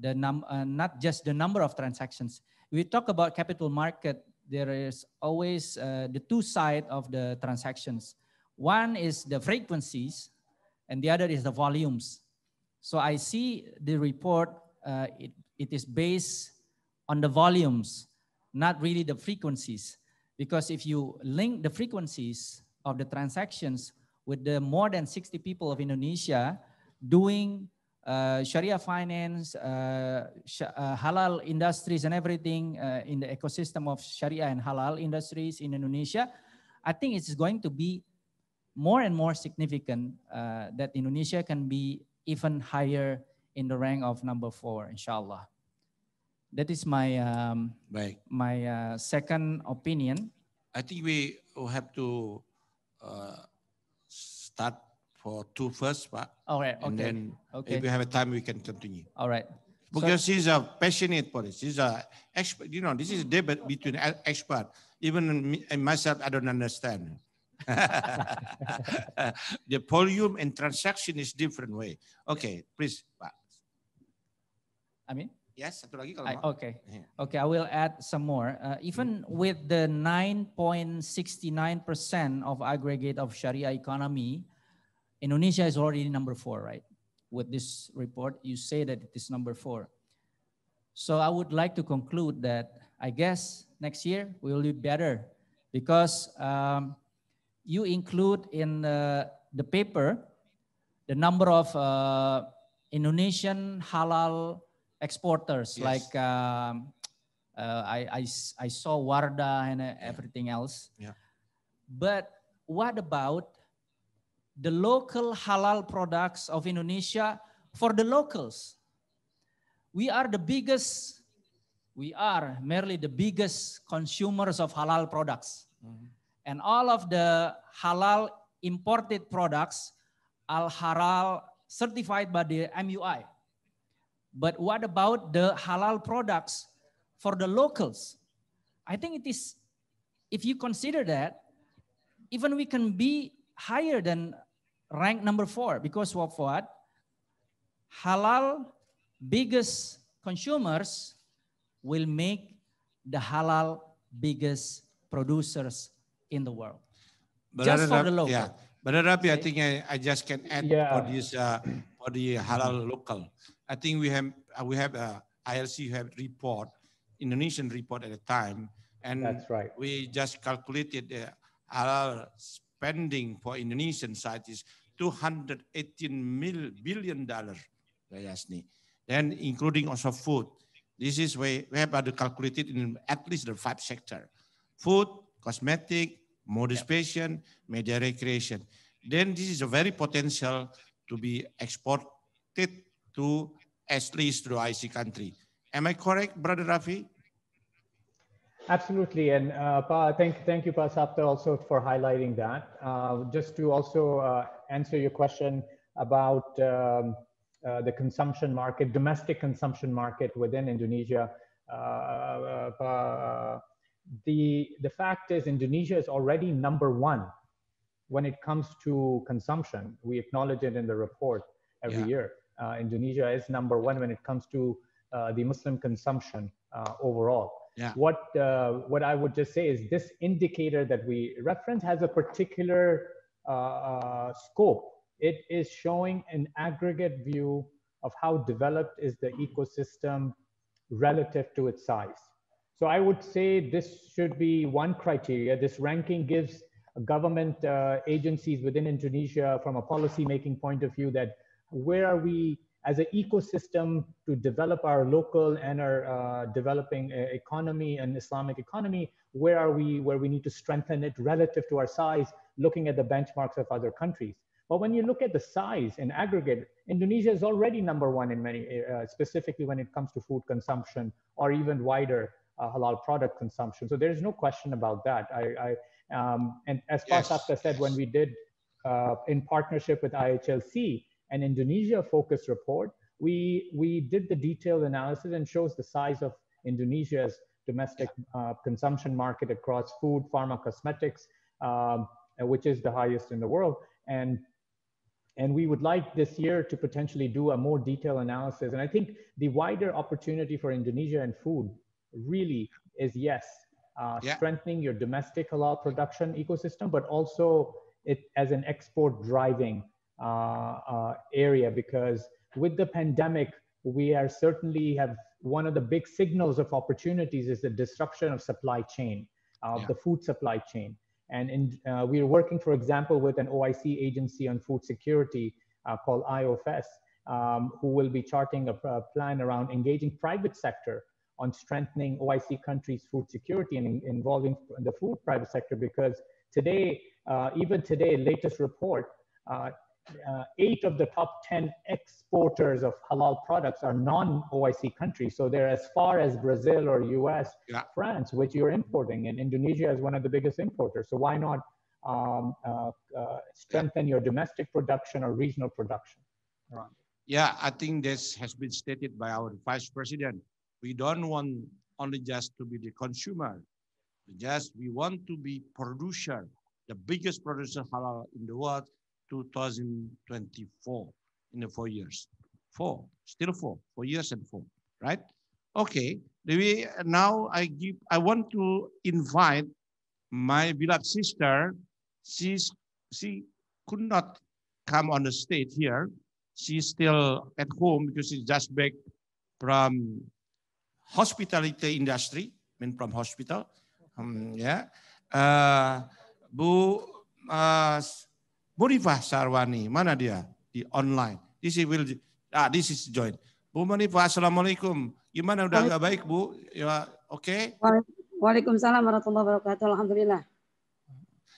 the num uh, not just the number of transactions. We talk about capital market, there is always uh, the two side of the transactions. One is the frequencies and the other is the volumes. So I see the report, uh, it, it is based on the volumes, not really the frequencies. Because if you link the frequencies of the transactions with the more than 60 people of Indonesia doing uh, Sharia finance, uh, sh uh, halal industries and everything uh, in the ecosystem of Sharia and halal industries in Indonesia, I think it's going to be more and more significant uh, that Indonesia can be even higher in the rank of number four, inshallah. That is my um, Baik. my uh, second opinion. I think we have to uh, start for two first, Pak. All right. And then okay. if we have a time, we can continue. All right. Because so, he's a passionate for this. He's a expert. You know, this is a debate between expert. Even me, myself, I don't understand. the volume and transaction is different way. Okay, please, Pak. I mean. Yes, satu lagi kalau I, mau. Okay, okay, I will add some more. Uh, even hmm. with the 9.69% of aggregate of Sharia economy, Indonesia is already number four, right? With this report, you say that it is number four. So I would like to conclude that I guess next year we will do better because um, you include in uh, the paper the number of uh, Indonesian halal exporters yes. like um, uh, I, I, I saw Warda and uh, everything yeah. else. Yeah. But what about the local halal products of Indonesia for the locals? We are the biggest, we are merely the biggest consumers of halal products. Mm-hmm. And all of the halal imported products are halal certified by the MUI. But what about the halal products for the locals? I think it is, if you consider that, even we can be higher than rank number four because of what? Halal biggest consumers will make the halal biggest producers in the world. But just for the local. Yeah. But Rabi, I think I, I just can add yeah. for this uh, for the halal local. I think we have uh, we have a uh, ILC have report, Indonesian report at the time, and that's right. We just calculated the our spending for Indonesian side is 218 mil, billion dollar, Rayasni. Then including also food. This is where we have calculated in at least the five sector: food, cosmetic, modernization, yeah. media recreation. Then this is a very potential to be exported to at least through IC country. Am I correct, Brother Rafi? Absolutely, and uh, pa, thank thank you, Pa Sapta, also for highlighting that. Uh, just to also uh, answer your question about um, uh, the consumption market, domestic consumption market within Indonesia. Uh, uh, the the fact is, Indonesia is already number one when it comes to consumption. We acknowledge it in the report every yeah. year. Uh, Indonesia is number one when it comes to uh, the Muslim consumption uh, overall. Yeah. What what I would just say is this indicator that we reference has a particular scope. It is showing an aggregate view of how developed is the ecosystem relative to its size. So I would say this should be one criteria. This ranking gives government uh, agencies within Indonesia, from a policy making point of view, that where are we as an ecosystem to develop our local and our uh, developing uh, economy and Islamic economy, where are we, where we need to strengthen it relative to our size, looking at the benchmarks of other countries. But when you look at the size in aggregate, Indonesia is already number one in many, uh, specifically when it comes to food consumption or even wider uh, halal product consumption. So there's no question about that. I, I um, and as yes. Pasapta said, when we did uh, in partnership with IHLC, an Indonesia focused report, we, we did the detailed analysis and shows the size of Indonesia's domestic uh, consumption market across food, pharma, cosmetics, um, which is the highest in the world. And, and we would like this year to potentially do a more detailed analysis. And I think the wider opportunity for Indonesia and food really is yes, uh, yeah. strengthening your domestic halal production ecosystem, but also it, as an export driving uh, uh, area because with the pandemic, we are certainly have one of the big signals of opportunities is the disruption of supply chain, of yeah. the food supply chain. And in, uh, we are working, for example, with an OIC agency on food security uh, called IOFS, um, who will be charting a, a, plan around engaging private sector on strengthening OIC countries' food security and in, involving the food private sector. Because today, uh, even today, latest report, uh, uh, eight of the top 10 exporters of halal products are non-OIC countries. So they're as far as Brazil or US, yeah. France, which you're importing, and Indonesia is one of the biggest importers. So why not um, uh, uh, strengthen your domestic production or regional production? Right. Yeah, I think this has been stated by our vice president. We don't want only just to be the consumer, just we want to be producer, the biggest producer halal in the world, 2024 in the four years. Four, still four, four years and four, right? Okay, we, now I give, I want to invite my beloved sister. She's, she could not come on the stage here. She's still at home because she's just back from hospitality industry, I mean from hospital. Um, yeah. Uh, Bu, uh, Munifah Sarwani, mana dia? Di online. This is will ah this is join. Bu Munifah, assalamualaikum. Gimana udah agak baik Bu? Ya, oke. Okay? Waalaikumsalam warahmatullahi wabarakatuh. Alhamdulillah.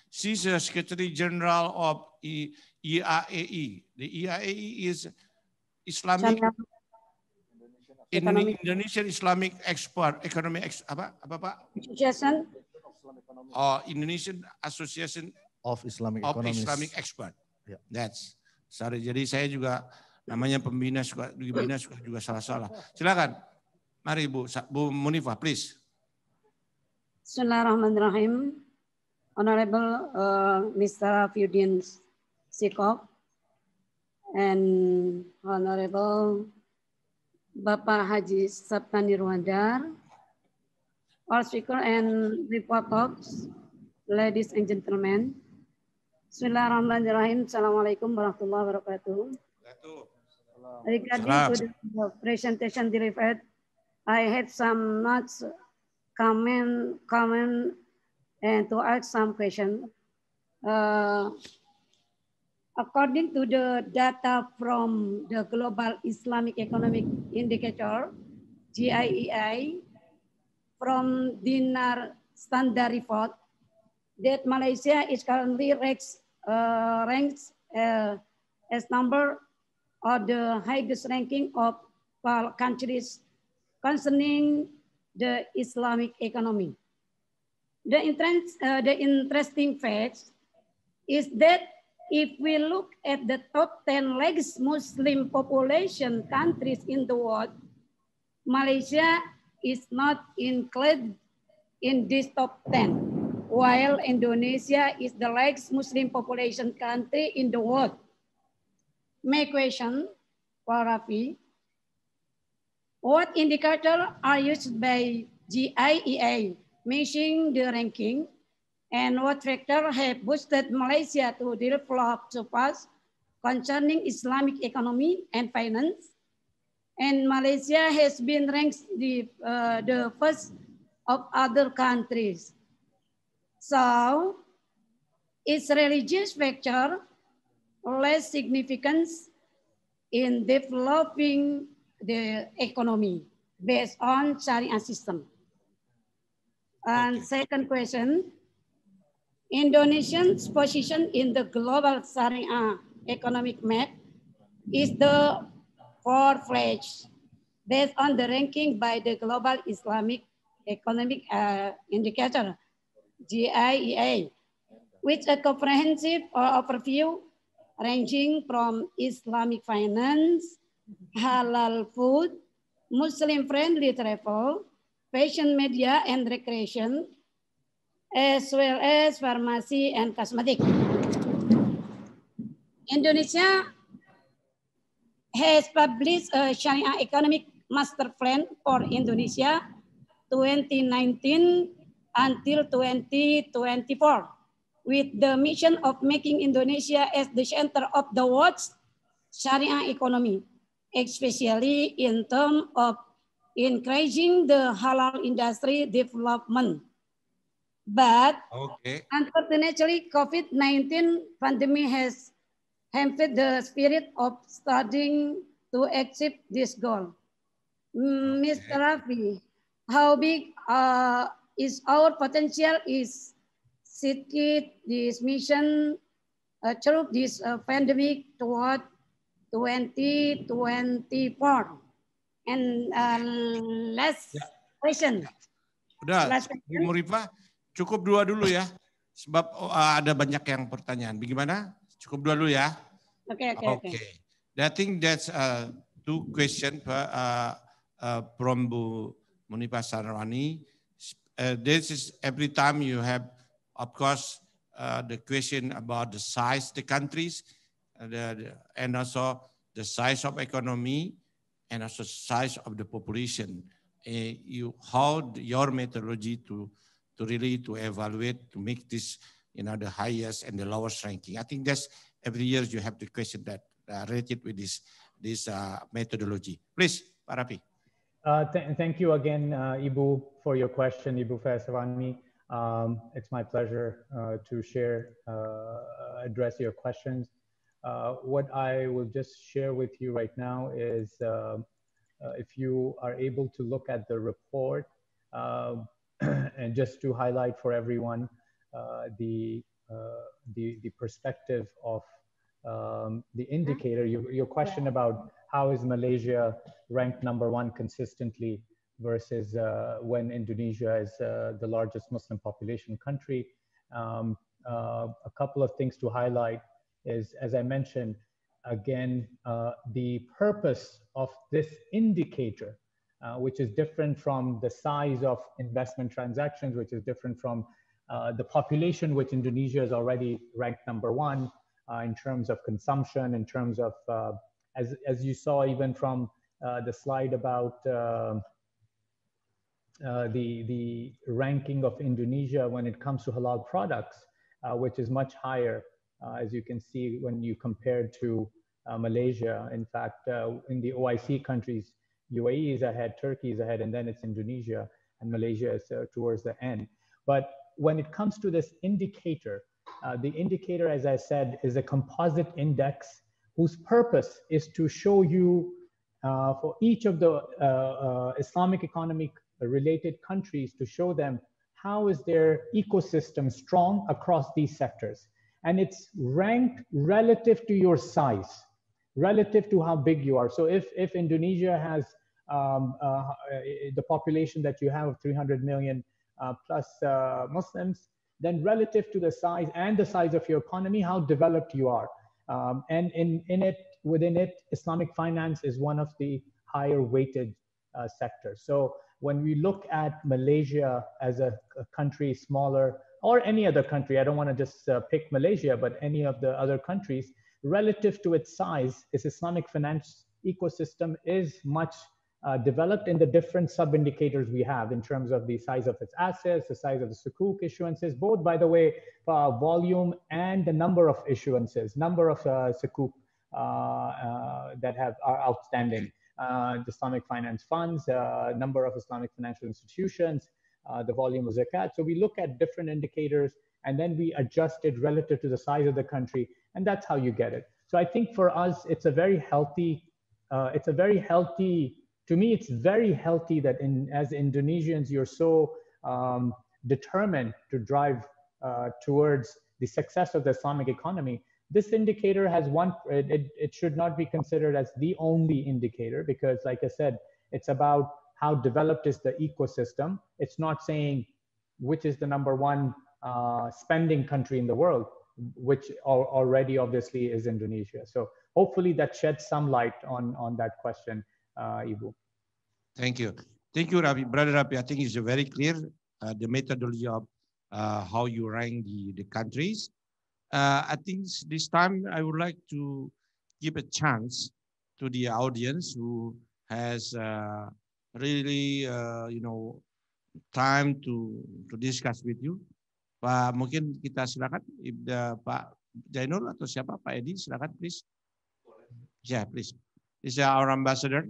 She's a Secretary General of IAEI. E. The IAEI e is Islamic Economic. Indonesian Islamic Expert Economy apa apa Pak? Association. Oh, Indonesian Association of Islamic of Economist. Islamic expert. Yeah. That's sorry. Jadi saya juga namanya pembina suka dibina suka juga salah-salah. Silakan. Mari Bu, Bu Munifah, please. Bismillahirrahmanirrahim. Honorable uh, Mr. Fudin Sikop and Honorable Bapak Haji Sabtani Rwandar, all speaker and talks, ladies and gentlemen, Bismillahirrahmanirrahim. Assalamualaikum warahmatullahi wabarakatuh. Regarding to the presentation delivered, I had some notes, comment, comment, and to ask some question. Uh, according to the data from the Global Islamic Economic Indicator, GIEI, e from Dinar Standard Report, that Malaysia is currently ranked uh, ranks uh, as number or the highest ranking of countries concerning the Islamic economy. The, interest, uh, the interesting fact is that if we look at the top 10 largest Muslim population countries in the world, Malaysia is not included in this top 10 while Indonesia is the largest Muslim population country in the world. My question Rafi, what indicator are used by GIEA measuring the ranking and what factor have boosted Malaysia to develop so fast concerning Islamic economy and finance? And Malaysia has been ranked the, uh, the first of other countries. So its religious factor less significance in developing the economy based on Sharia system. And okay. second question, Indonesia's position in the global Sharia economic map is the fourth place based on the ranking by the Global Islamic Economic uh, Indicator GIEA, which a comprehensive uh, overview ranging from Islamic finance, halal food, Muslim-friendly travel, fashion media and recreation, as well as pharmacy and cosmetic. Indonesia has published a Sharia Economic Master Plan for Indonesia 2019 until 2024 with the mission of making Indonesia as the center of the world's sharing economy, especially in terms of encouraging the halal industry development. But okay. unfortunately, COVID-19 pandemic has hampered the spirit of starting to achieve this goal. Mm, okay. Mr. Rafi, how big uh, is our potential is seek this mission, uh, through this uh, pandemic toward 2024. And uh, last yeah. question. Udah, last question. cukup dua dulu ya. Sebab oh, uh, ada banyak yang pertanyaan. Bagaimana? Cukup dua dulu ya. Oke, okay, oke, okay, oke. Okay. Okay. I think that's uh, two question per, uh, uh, from Bu Munifa Sarwani. uh, this is every time you have, of course, uh, the question about the size the countries, uh, the, and also the size of economy, and also size of the population. Uh, you how your methodology to to really to evaluate to make this you know the highest and the lowest ranking. I think that's every year you have the question that uh, related with this this uh, methodology. Please, Parapi. Uh, th thank you again, uh, Ibu, for your question, Ibu Faisavani. Um, it's my pleasure uh, to share, uh, address your questions. Uh, what I will just share with you right now is if you are able to look at the report, and just to highlight for everyone the, the, the, perspective of um, the indicator, your, your question about how is Malaysia ranked number one consistently versus uh, when Indonesia is uh, the largest Muslim population country. Um, uh, a couple of things to highlight is, as I mentioned, again, uh, the purpose of this indicator, uh, which is different from the size of investment transactions, which is different from uh, the population, which Indonesia is already ranked number one in terms of consumption, in terms of as, as you saw even from uh, the slide about um, uh, the, the ranking of Indonesia when it comes to halal products, uh, which is much higher, uh, as you can see when you compare to uh, Malaysia. In fact, in the OIC countries, UAE is ahead, Turkey is ahead, and then it's Indonesia, and Malaysia is towards the end. But when it comes to this indicator, uh, the indicator, as I said, is a composite index whose purpose is to show you uh, for each of the uh, uh Islamic economy related countries to show them how is their ecosystem strong across these sectors. And it's ranked relative to your size, relative to how big you are. So if, if Indonesia has um, uh, uh, the population that you have of 300 million plus Muslims, then relative to the size and the size of your economy, how developed you are. Um, and in, in it, within it, Islamic finance is one of the higher weighted uh, sectors. So when we look at Malaysia as a, a, country smaller, or any other country, I don't want to just uh, pick Malaysia, but any of the other countries, relative to its size, its Islamic finance ecosystem is much uh, developed in the different sub-indicators we have in terms of the size of its assets, the size of the Sukuk issuances, both, by the way, uh, volume and the number of issuances, number of uh, Sukuk uh, uh, that have are outstanding, uh, Islamic finance funds, number of Islamic financial institutions, the volume of zakat. So we look at different indicators and then we adjust it relative to the size of the country, and that's how you get it. So I think for us, it's a very healthy, it's a very healthy to me, it's very healthy that in, as Indonesians, you're so um, determined to drive uh, towards the success of the Islamic economy. This indicator has one, it, it, it should not be considered as the only indicator because, like I said, it's about how developed is the ecosystem. It's not saying which is the number one uh, spending country in the world, which already obviously is Indonesia. So hopefully that sheds some light on, on that question, uh, Ibu. Thank you. Thank you, Rabbi. Brother Rabbi, I think it's very clear uh, the methodology of uh, how you rank the, the countries. Uh, I think this time I would like to give a chance to the audience who has uh, really, uh, you know, time to to discuss with you. Pak, mungkin kita silakan if the, Pak Jainul atau siapa Pak Edi silakan please. yeah, please. This is our ambassador.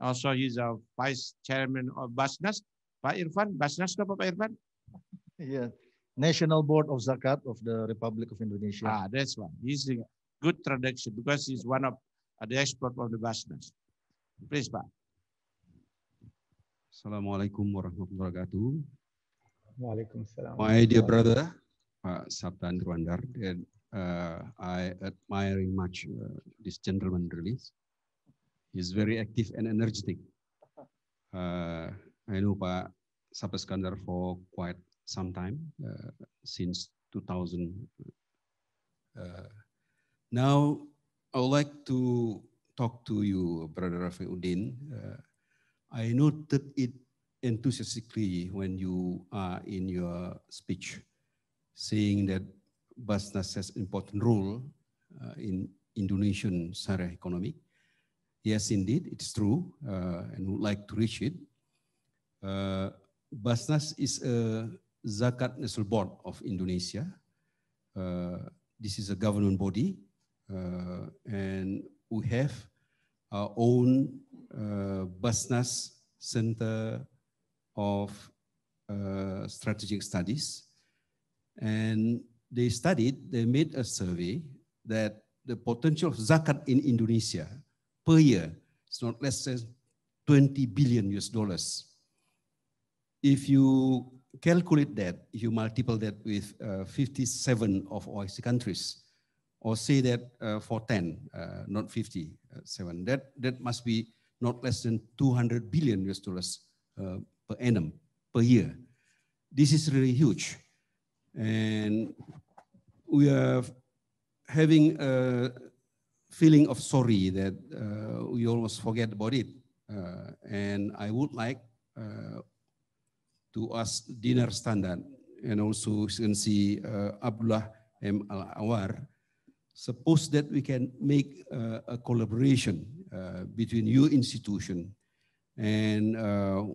Also he's a vice chairman of Basnas. Pak Irfan, Basnas apa Pak Irfan? Yeah, National Board of Zakat of the Republic of Indonesia. Ah, that's one. He's a good tradition because he's one of uh, the expert of the Basnas. Please, Pak. Assalamualaikum warahmatullahi wabarakatuh. Waalaikumsalam. My dear brother, Pak Sabtan Rwandar, and uh, I admiring much uh, this gentleman really. He's very active and energetic. Uh, I know Pak Sapaskandar for quite some time, uh, since 2000. Uh, now, I would like to talk to you, Brother Rafi Udin. Uh, I noted it enthusiastically when you are in your speech, saying that Basnas has important role uh, in Indonesian Sarah economy Yes, indeed, it's true, uh, and would like to reach it. Uh, Basnas is a Zakat National Board of Indonesia. Uh, this is a government body, and we have our own Basnas Center of uh, strategic studies. And they studied, they made a survey that the potential of zakat in Indonesia per year. It's not less than 20 billion US dollars. If you calculate that, if you multiply that with uh, 57 of OECD countries, or say that uh, for 10, uh, not 57, uh, that, that must be not less than 200 billion US dollars uh, per annum, per year. This is really huge. And we are having a uh, feeling of sorry that uh, we almost forget about it. Uh, and I would like uh, to ask dinner standard and also you can see uh, Abdullah M. Al-Awar, suppose that we can make uh, a collaboration uh, between your institution and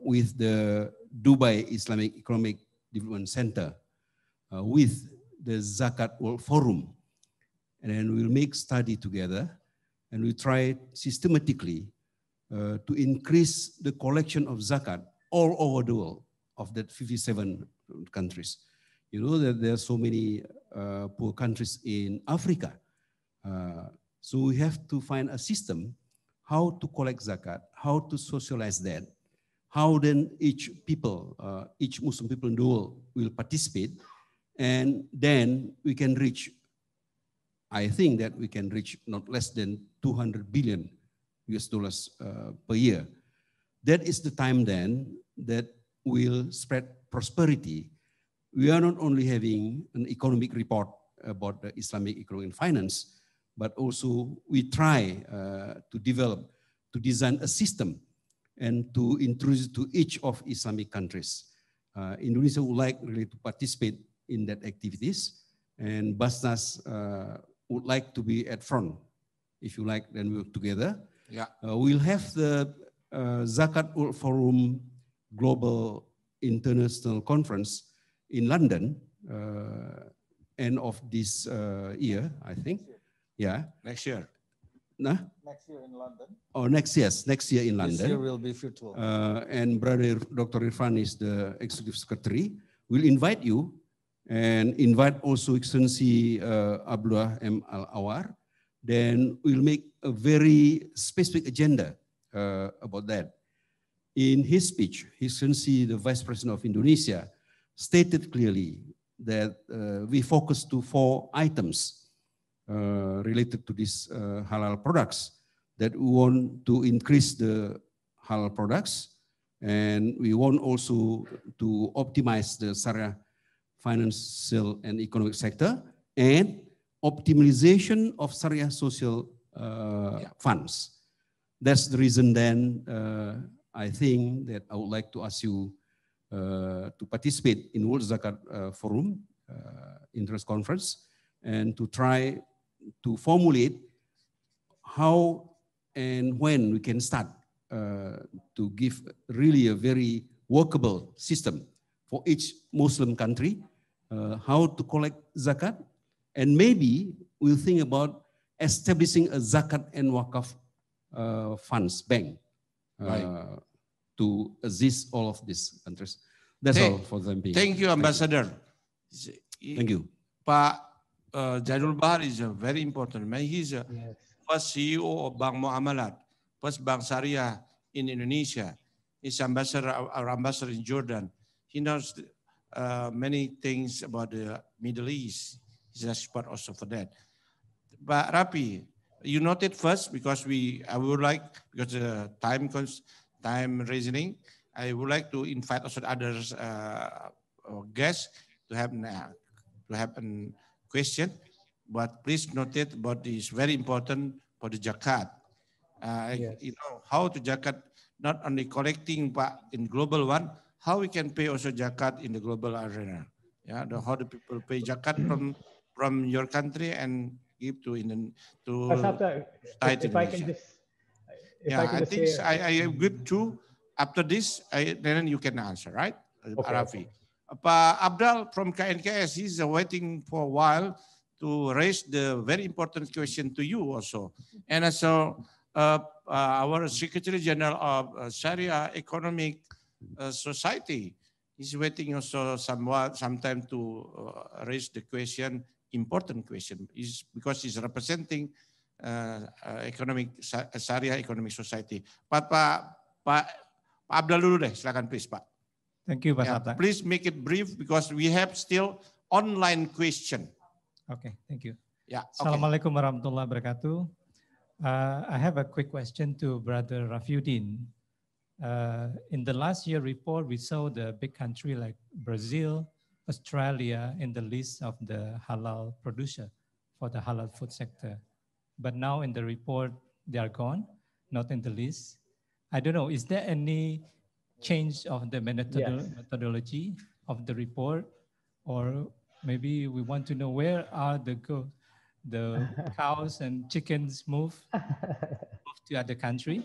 with the Dubai Islamic Economic Development Center with the Zakat World Forum and then we'll make study together and we try systematically uh, to increase the collection of zakat all over the world of that 57 countries. You know that there are so many uh, poor countries in Africa. Uh, so we have to find a system how to collect zakat, how to socialize that, how then each people, uh, each Muslim people in the world will participate, and then we can reach I think that we can reach not less than 200 billion US dollars uh, per year. That is the time then that will spread prosperity. We are not only having an economic report about the Islamic and finance, but also we try uh, to develop, to design a system and to introduce to each of Islamic countries. Uh, Indonesia would like really to participate in that activities and Basnas uh, would like to be at front. If you like, then we work together. Yeah. Uh, we'll have the uh, Zakat Ul Forum Global International Conference in London, uh, end of this uh, year, I think. Yeah. Next year. Nah? Next year in London. Oh, next year, next year in London. This year will be virtual. Uh, and brother Dr. Irfan is the executive secretary. We'll invite you and invite also Excellency uh, Abdullah M. Al-Awar, then we'll make a very specific agenda uh, about that. In his speech, Excellency, the Vice President of Indonesia, stated clearly that uh, we focus to four items uh, related to these uh, halal products, that we want to increase the halal products, and we want also to optimize the sarah financial and economic sector, and optimization of Sharia social uh, yeah. funds. That's the reason then uh, I think that I would like to ask you uh, to participate in World Zakat uh, Forum uh, Interest Conference and to try to formulate how and when we can start uh, to give really a very workable system for each Muslim country uh, how to collect zakat, and maybe we'll think about establishing a zakat and wakaf uh, funds bank uh, right. to assist all of these countries. That's all for them being. Thank you, Ambassador. Thank you. Pak uh, Bahar is a very important man. He's a yes. first CEO of Bank Muamalat, first Bank Syariah in Indonesia. He's ambassador, our ambassador in Jordan. He knows uh, many things about the Middle East. He's a expert also for that. But Rapi, you noted first because we, I would like, because the time, time reasoning, I would like to invite also other uh, guests to have, uh, to have a question. But please note it But it's very important for the Jakarta. Uh, yes. You know, how to Jakarta not only collecting but in global one, how we can pay also zakat in the global arena. Yeah, the, how do people pay zakat from from your country and give to in the, to Pasabda, If, if I can just, if yeah, I, I think say, I, I agree too. After this, I, then you can answer, right, okay, Arafi? Okay. Abdal from KNKS is waiting for a while to raise the very important question to you also. And so uh, uh, our Secretary General of uh, Sharia Economic Uh, society is waiting also somewhat sometime to uh, raise the question, important question, is because it's representing uh, uh economic Syariah economic society. But Pak Pak Pak Abdul dulu deh, silakan please Pak. Thank you Pak yeah, Sabta. Please make it brief because we have still online question. Okay, thank you. Yeah. Okay. Assalamualaikum warahmatullahi wabarakatuh. Uh, I have a quick question to Brother Rafiuddin. Uh, in the last year report, we saw the big country like Brazil, Australia in the list of the halal producer for the halal food sector. But now in the report, they are gone, not in the list. I don't know, is there any change of the yes. methodology of the report? Or maybe we want to know where are the, the cows and chickens move, move to other country?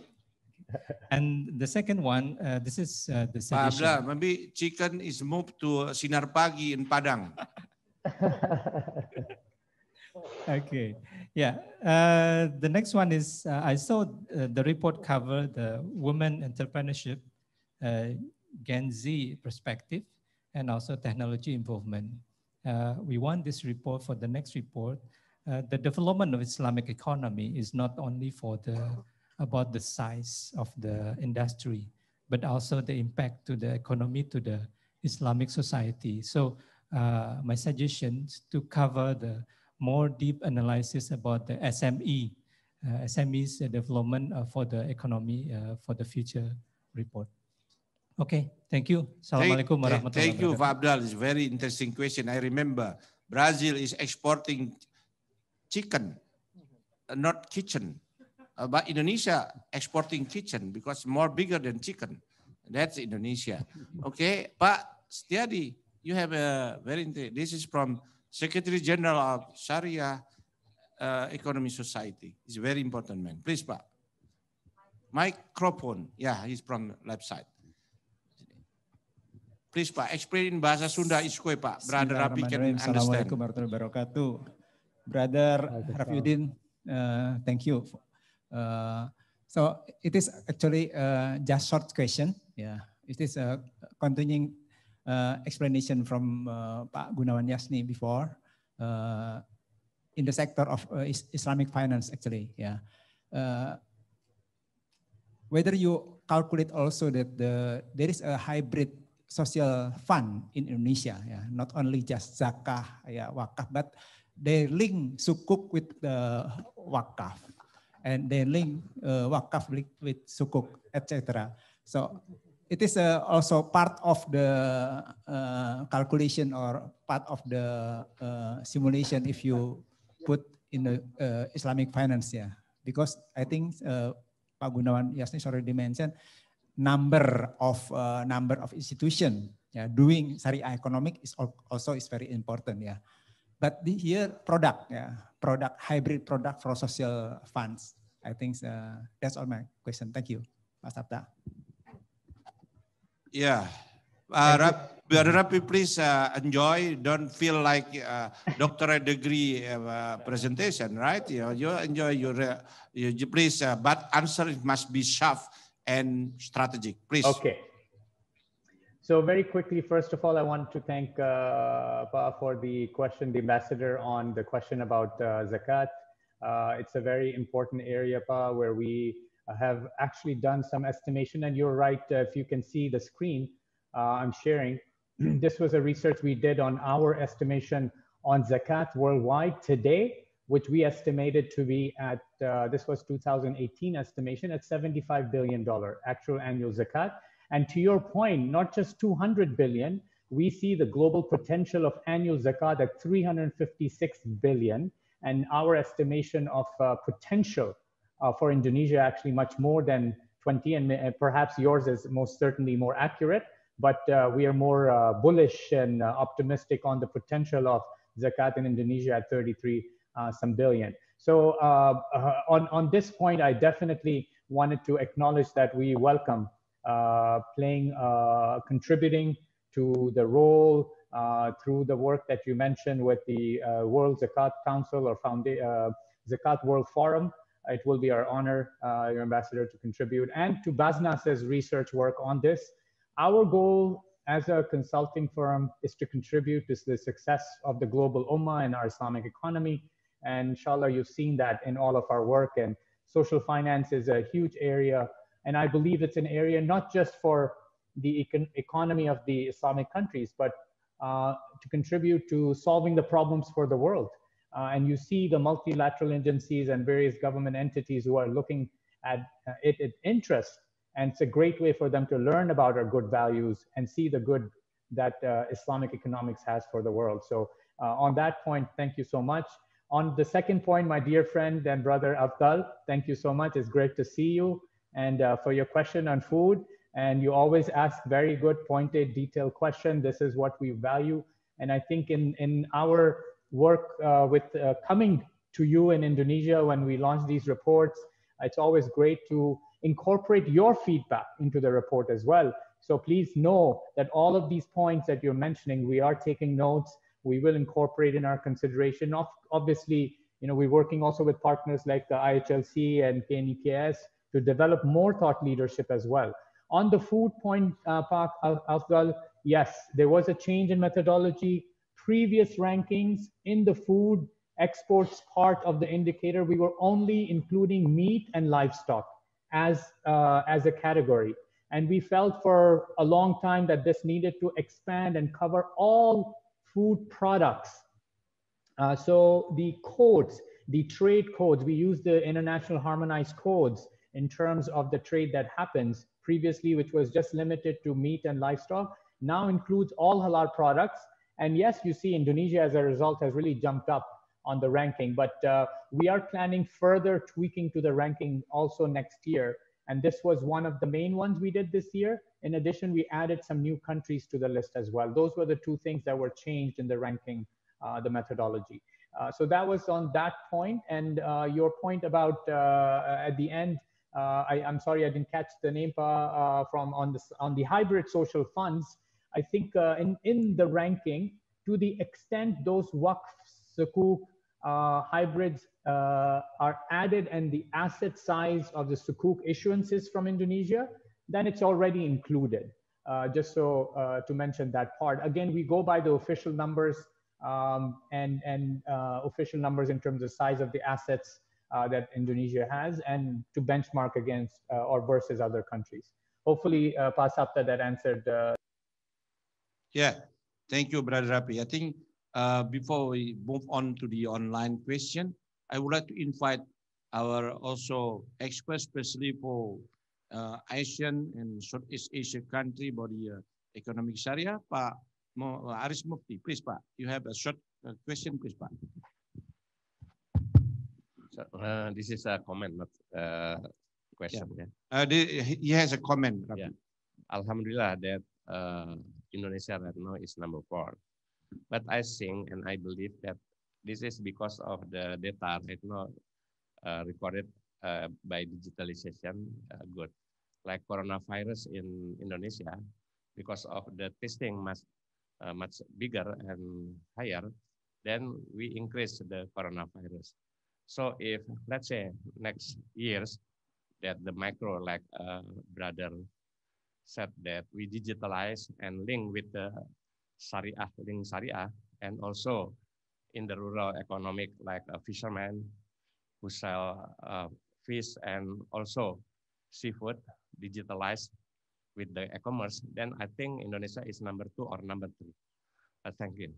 and the second one, uh, this is uh, the suggestion. Pabla, maybe chicken is moved to Sinarpagi in Padang. okay, yeah. Uh, the next one is uh, I saw uh, the report cover the women entrepreneurship, uh, Gen Z perspective, and also technology improvement. we want this report for the next report. the development of Islamic economy is not only for the about the size of the industry, but also the impact to the economy, to the Islamic society. So uh, my suggestion to cover the more deep analysis about the SME, uh, SME's development uh, for the economy uh, for the future report. Okay, thank you. Assalamualaikum warahmatullahi Thank you, Fabdal. It's a very interesting question. I remember Brazil is exporting chicken, not kitchen. Uh, but Indonesia exporting kitchen because more bigger than chicken. That's Indonesia. Okay, Pak Setiadi, you have a very this is from Secretary General of Sharia uh, Economy Society. It's very important man. Please, Pak. Microphone. Yeah, he's from left side. Please Pak, explain in bahasa Sunda iskoi Pak. Brother Rafi can understand. Assalamualaikum warahmatullahi wabarakatuh. Brother Rafiuddin, uh, thank you Uh, so it is actually uh, just short question. Yeah, it is a continuing uh, explanation from uh, Pak Gunawan Yasni before uh, in the sector of uh, Islamic finance actually. Yeah, uh, whether you calculate also that the there is a hybrid social fund in Indonesia. Yeah, not only just zakah, yeah, wakaf, but they link sukuk with the wakaf and they link uh, wakaf with sukuk, etc. So it is uh, also part of the uh, calculation or part of the uh, simulation if you put in the uh, Islamic finance ya. Yeah. Because I think uh, Pak Gunawan Yasni sorry dimension number of uh, number of institution yeah, doing syariah economic is also is very important ya. Yeah. But the, here product, yeah, product hybrid product for social funds. I think uh, that's all my question. Thank you, Pak Sabta. Yeah, uh, Rab, Rapi, please uh, enjoy. Don't feel like uh, doctorate degree uh, presentation, right? You know, you enjoy your, uh, you please, uh, but answer it must be sharp and strategic, please. Okay. So very quickly, first of all, I want to thank uh, for the question, the ambassador on the question about uh, zakat. Uh, it's a very important area pa, where we have actually done some estimation. And you're right, if you can see the screen uh, I'm sharing, this was a research we did on our estimation on zakat worldwide today, which we estimated to be at, uh, this was 2018 estimation, at $75 billion actual annual zakat and to your point, not just 200 billion, we see the global potential of annual zakat at 356 billion, and our estimation of uh, potential uh, for Indonesia actually much more than 20, and perhaps yours is most certainly more accurate. But uh, we are more uh, bullish and uh, optimistic on the potential of zakat in Indonesia at 33 uh, some billion. So on on this point, I definitely wanted to acknowledge that we welcome uh, playing, uh, contributing to the role uh, through the work that you mentioned with the World Zakat Council or Founda- Zakat World Forum. It will be our honor, your ambassador, to contribute and to Baznas's research work on this. Our goal as a consulting firm is to contribute to the success of the global ummah and our Islamic economy. And inshallah, you've seen that in all of our work. And social finance is a huge area and I believe it's an area not just for the econ economy of the Islamic countries, but uh, to contribute to solving the problems for the world. Uh, and you see the multilateral agencies and various government entities who are looking at uh, it at interest. And it's a great way for them to learn about our good values and see the good that uh, Islamic economics has for the world. So uh, on that point, thank you so much. On the second point, my dear friend and brother Afdal, thank you so much. It's great to see you and uh, for your question on food. And you always ask very good, pointed, detailed question. This is what we value. And I think in, in our work uh, with uh, coming to you in Indonesia when we launch these reports, it's always great to incorporate your feedback into the report as well. So please know that all of these points that you're mentioning, we are taking notes. We will incorporate in our consideration. Of, obviously, you know, we're working also with partners like the IHLC and KNKS to develop more thought leadership as well. On the food point, uh, Park Afdal, yes, there was a change in methodology. Previous rankings in the food exports part of the indicator, we were only including meat and livestock as, uh, as a category. And we felt for a long time that this needed to expand and cover all food products. Uh, so the codes, the trade codes, we use the international harmonized codes in terms of the trade that happens previously, which was just limited to meat and livestock, now includes all halal products. And yes, you see Indonesia as a result has really jumped up on the ranking, but uh, we are planning further tweaking to the ranking also next year. And this was one of the main ones we did this year. In addition, we added some new countries to the list as well. Those were the two things that were changed in the ranking, uh, the methodology. Uh, so that was on that point. And uh, your point about uh, at the end, uh, I, am sorry I didn't catch the name uh, from on the on the hybrid social funds. I think uh, in in the ranking, to the extent those waqf, sukuk, uh, hybrids uh, are added and the asset size of the sukuk issuances from Indonesia, then it's already included. Uh, just so to mention that part. Again, we go by the official numbers um, and, and official numbers in terms of size of the assets uh, that Indonesia has and to benchmark against uh, or versus other countries. Hopefully, uh, Pasapta, that answered. Uh... yeah, thank you, Brother Rapi. I think uh, before we move on to the online question, I would like to invite our also experts, especially for uh, Asian and Southeast Asia country about the uh, economic area, Pak Aris Mukti. Please, Pak, you have a short question, please, Pak. So uh, eh, this is a comment, not a question. Yeah. yeah. Uh, the, he has a comment. Yeah. Alhamdulillah that uh, Indonesia right now is number four. But I think and I believe that this is because of the data right now uh, recorded uh, by digitalization uh, good. Like coronavirus in Indonesia, because of the testing much, uh, much bigger and higher, then we increase the coronavirus. So if let's say next years that the micro like uh, brother said that we digitalize and link with the Sharia, link Sharia, and also in the rural economic like a uh, fisherman who sell uh, fish and also seafood digitalized with the e-commerce, then I think Indonesia is number two or number three. Uh, thank you.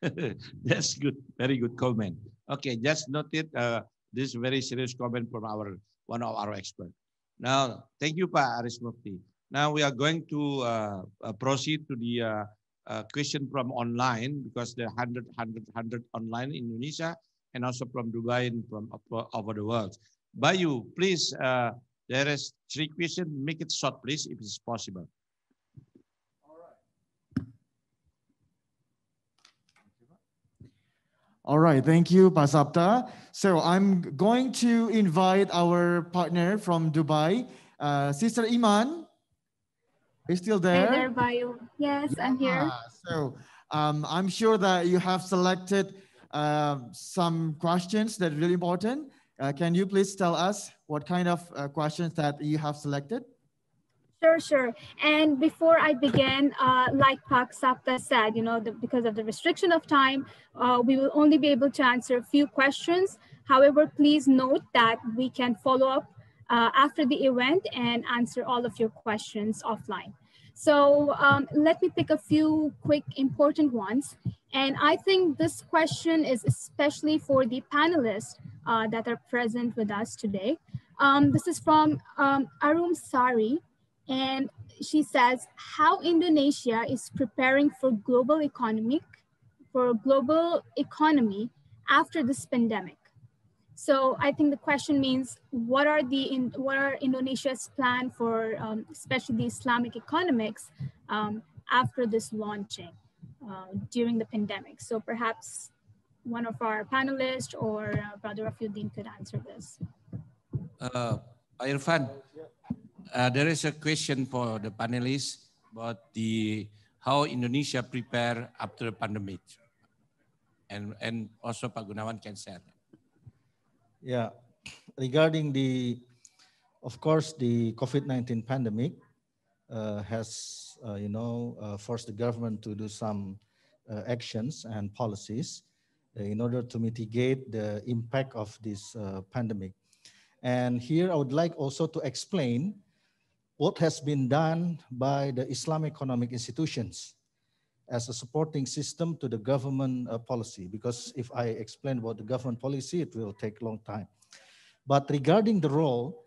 that's good. Very good comment. Okay, just noted uh, this very serious comment from our one of our experts. Now, thank you, Pa Aris Mufti. Now we are going to uh, uh, proceed to the uh, uh, question from online because there are 100, 100, 100 online in Indonesia and also from Dubai and from over the world. Bayu, please, uh, there is three questions. Make it short, please, if it's possible. All right, thank you, Pasapta. So I'm going to invite our partner from Dubai, uh, Sister Iman. Are you still there? Hi there, Bayu. Yes, yeah. I'm here. So um, I'm sure that you have selected uh, some questions that are really important. Uh, can you please tell us what kind of uh, questions that you have selected? Sure, sure. And before I begin, uh, like Pak Sapta said, you know, the, because of the restriction of time, uh, we will only be able to answer a few questions. However, please note that we can follow up uh, after the event and answer all of your questions offline. So um, let me pick a few quick important ones. And I think this question is especially for the panelists uh, that are present with us today. Um, this is from um, Arum Sari. And she says how Indonesia is preparing for global economic, for global economy after this pandemic. So I think the question means what are the in, what are Indonesia's plan for um, especially the Islamic economics um, after this launching uh, during the pandemic. So perhaps one of our panelists or uh, Brother Rafiuddin could answer this. Uh, Irfan, uh, there is a question for the panelists about the how Indonesia prepare after the pandemic, and and also Pak Gunawan can share. Yeah, regarding the, of course, the COVID-19 pandemic uh, has uh, you know uh, forced the government to do some uh, actions and policies uh, in order to mitigate the impact of this pandemic. And here I would like also to explain what has been done by the Islamic economic institutions as a supporting system to the government uh, policy. Because if I explain about the government policy, it will take a long time. But regarding the role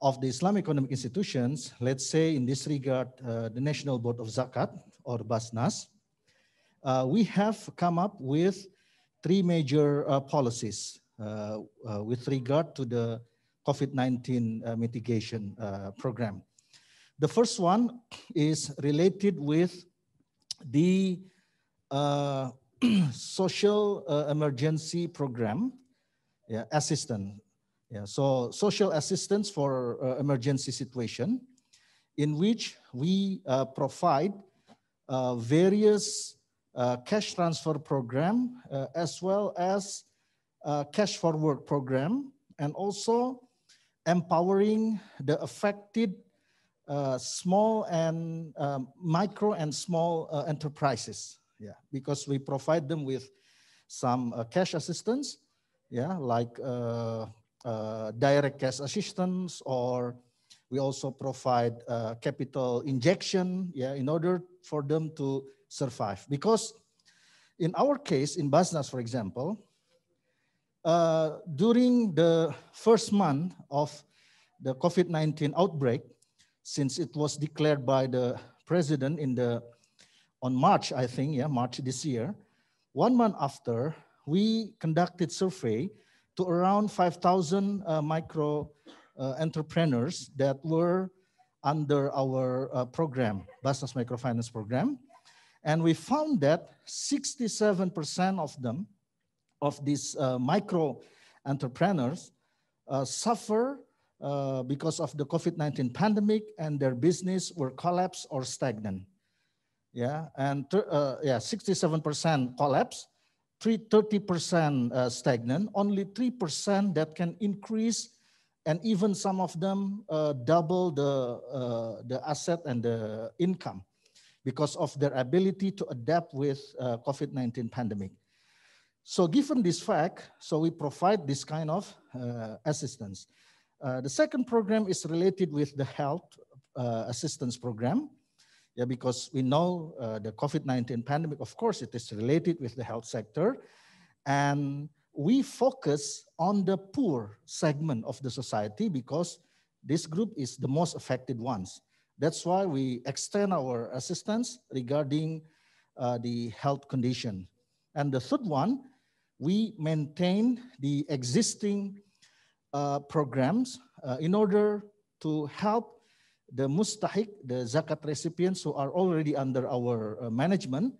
of the Islamic economic institutions, let's say in this regard, uh, the National Board of Zakat or Basnas, uh, we have come up with three major uh, policies uh, uh, with regard to the COVID-19 mitigation program. The first one is related with the uh, social uh, emergency program yeah, assistance. Yeah, so social assistance for uh, emergency situation in which we uh, provide uh, various uh, cash transfer program as well as cash forward program and also empowering the affected uh, small and um, micro and small uh, enterprises. Yeah, because we provide them with some uh, cash assistance. Yeah, like uh, uh, direct cash assistance, or we also provide uh, capital injection. Yeah, in order for them to survive. Because in our case, in Basnas, for example, during the first month of the COVID-19 outbreak, since it was declared by the president in the on March, I think, yeah, March this year. One month after, we conducted survey to around 5,000 uh, micro uh, entrepreneurs that were under our uh, program, Business Microfinance Program. And we found that 67% of them, of these uh, micro entrepreneurs, uh, suffer uh, because of the COVID-19 pandemic and their business were collapsed or stagnant. Yeah, and uh, yeah, 67% collapse, 30% uh, stagnant, only 3% that can increase and even some of them uh, double the, uh, the asset and the income because of their ability to adapt with COVID-19 pandemic. So given this fact, so we provide this kind of assistance. Uh, the second program is related with the health uh, assistance program. Yeah, because we know uh, the COVID-19 pandemic, of course, it is related with the health sector. And we focus on the poor segment of the society because this group is the most affected ones. That's why we extend our assistance regarding uh, the health condition. And the third one, we maintain the existing uh, programs uh, in order to help the mustahik, the zakat recipients who are already under our uh, management,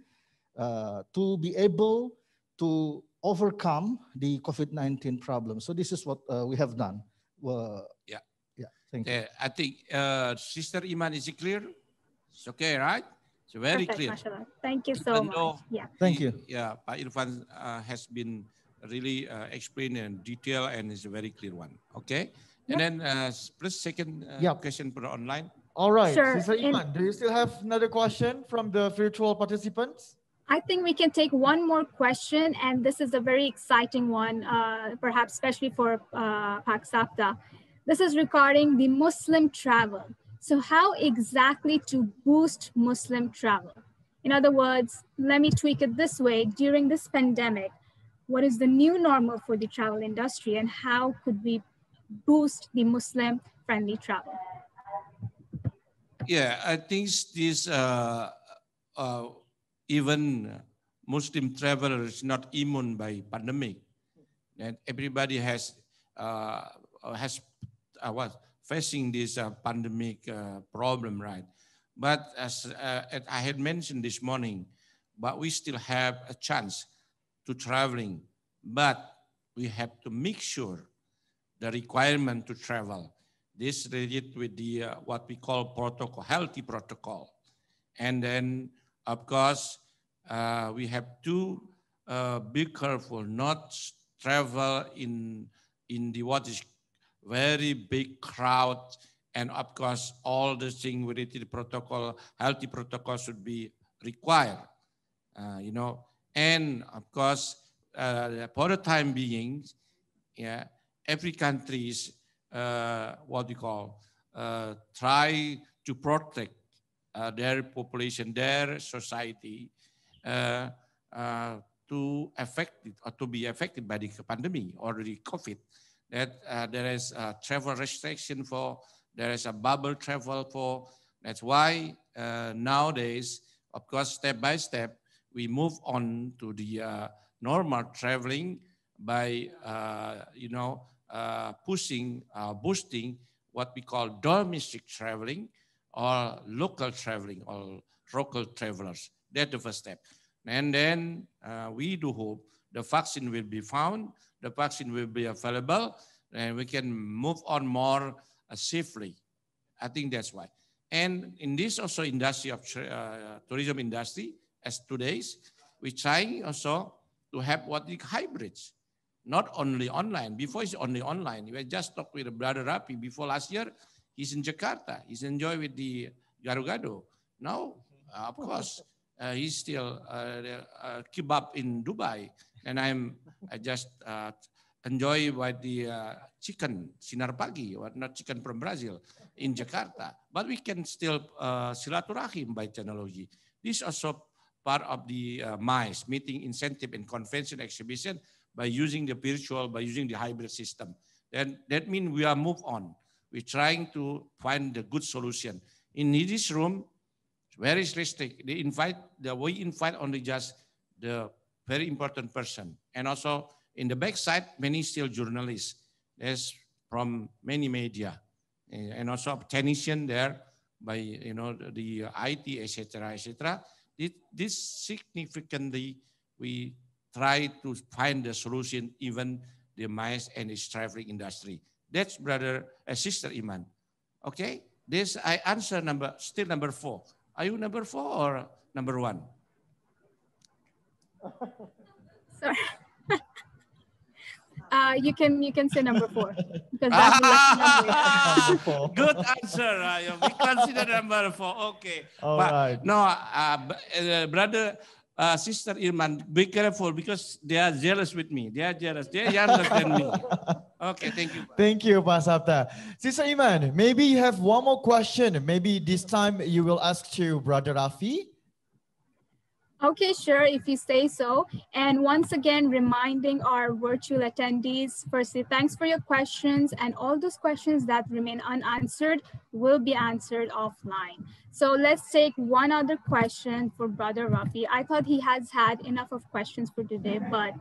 to be able to overcome the COVID-19 problem. So this is what we have done. yeah. Yeah, thank you. I think Sister Iman, is it clear? It's okay, right? It's very Perfect, clear. Mashallah. Thank you so Even much. Yeah. Thank you. Yeah, Pak Irfan uh, has been really uh, in detail and it's a very clear one. Okay. Yep. And then uh, please second uh, yep. question for online. All right, sure. Sister Iman, do you still have another question from the virtual participants? I think we can take one more question, and this is a very exciting one, uh, perhaps especially for uh, Paksapta. This is regarding the Muslim travel. So how exactly to boost Muslim travel? In other words, let me tweak it this way. During this pandemic, what is the new normal for the travel industry and how could we boost the Muslim friendly travel? Yeah, I think this uh, uh, even Muslim travelers not immune by pandemic. And everybody has uh, uh, has uh, was facing this uh, pandemic uh, problem, right? But as, uh, as I had mentioned this morning, but we still have a chance to traveling, but we have to make sure the requirement to travel. This related with the uh, what we call protocol, healthy protocol. And then, of course, uh, we have to uh, be careful not travel in in the what is very big crowd. And of course, all the thing related protocol, healthy protocol should be required. Uh, you know, and of course, uh, for the time being, yeah, every country is uh, what we call uh, try to protect uh, their population, their society, uh, uh, to affected or to be affected by the pandemic or the COVID. That there is a travel restriction for, there is a bubble travel for. That's why nowadays, of course, step by step, we move on to the uh, normal traveling by, uh, you know, uh, pushing, uh, boosting what we call domestic traveling or local traveling or local travelers. That's the first step. And then uh, we do hope the vaccine will be found, the vaccine will be available, and we can move on more uh, safely. I think that's why. And in this also industry of tourism industry, as today's, we try also to have what the hybrids, not only online. Before it's only online. We just talked with Brother Rapi before last year. He's in Jakarta. He's enjoy with the Garugado. Now, uh, of course, uh, he's still uh, uh kebab in Dubai, and I'm I just uh, enjoy with the uh, chicken sinar pagi, or not chicken from Brazil in Jakarta. But we can still silaturahim by technology. This also part of the uh, MICE, Meeting Incentive and Convention Exhibition, by using the virtual, by using the hybrid system. Then that means we are move on. We're trying to find the good solution. In this room, very strict. They invite, the, we invite only just the very important person. And also in the backside, many still journalists. There's from many media and also technician there by, you know, the IT, etc., etc this significantly, we try to find the solution even the mice and its traveling industry. That's brother, uh, sister Iman. Okay, this I answer number, still number four. Are you number four or number one? Sorry. Uh, you can you can say number four because that's number. Four. Good answer. Uh, we consider number four. Okay. All but right. No, uh, uh, brother. Uh, Sister Irman, be careful because they are jealous with me. They are jealous. They are younger than me. Okay, thank you. Thank you, Pasapta. Sister Iman, maybe you have one more question. Maybe this time you will ask to Brother Rafi. Okay, sure, if you say so. And once again, reminding our virtual attendees, firstly, thanks for your questions and all those questions that remain unanswered will be answered offline. So let's take one other question for Brother Rafi. I thought he has had enough of questions for today, but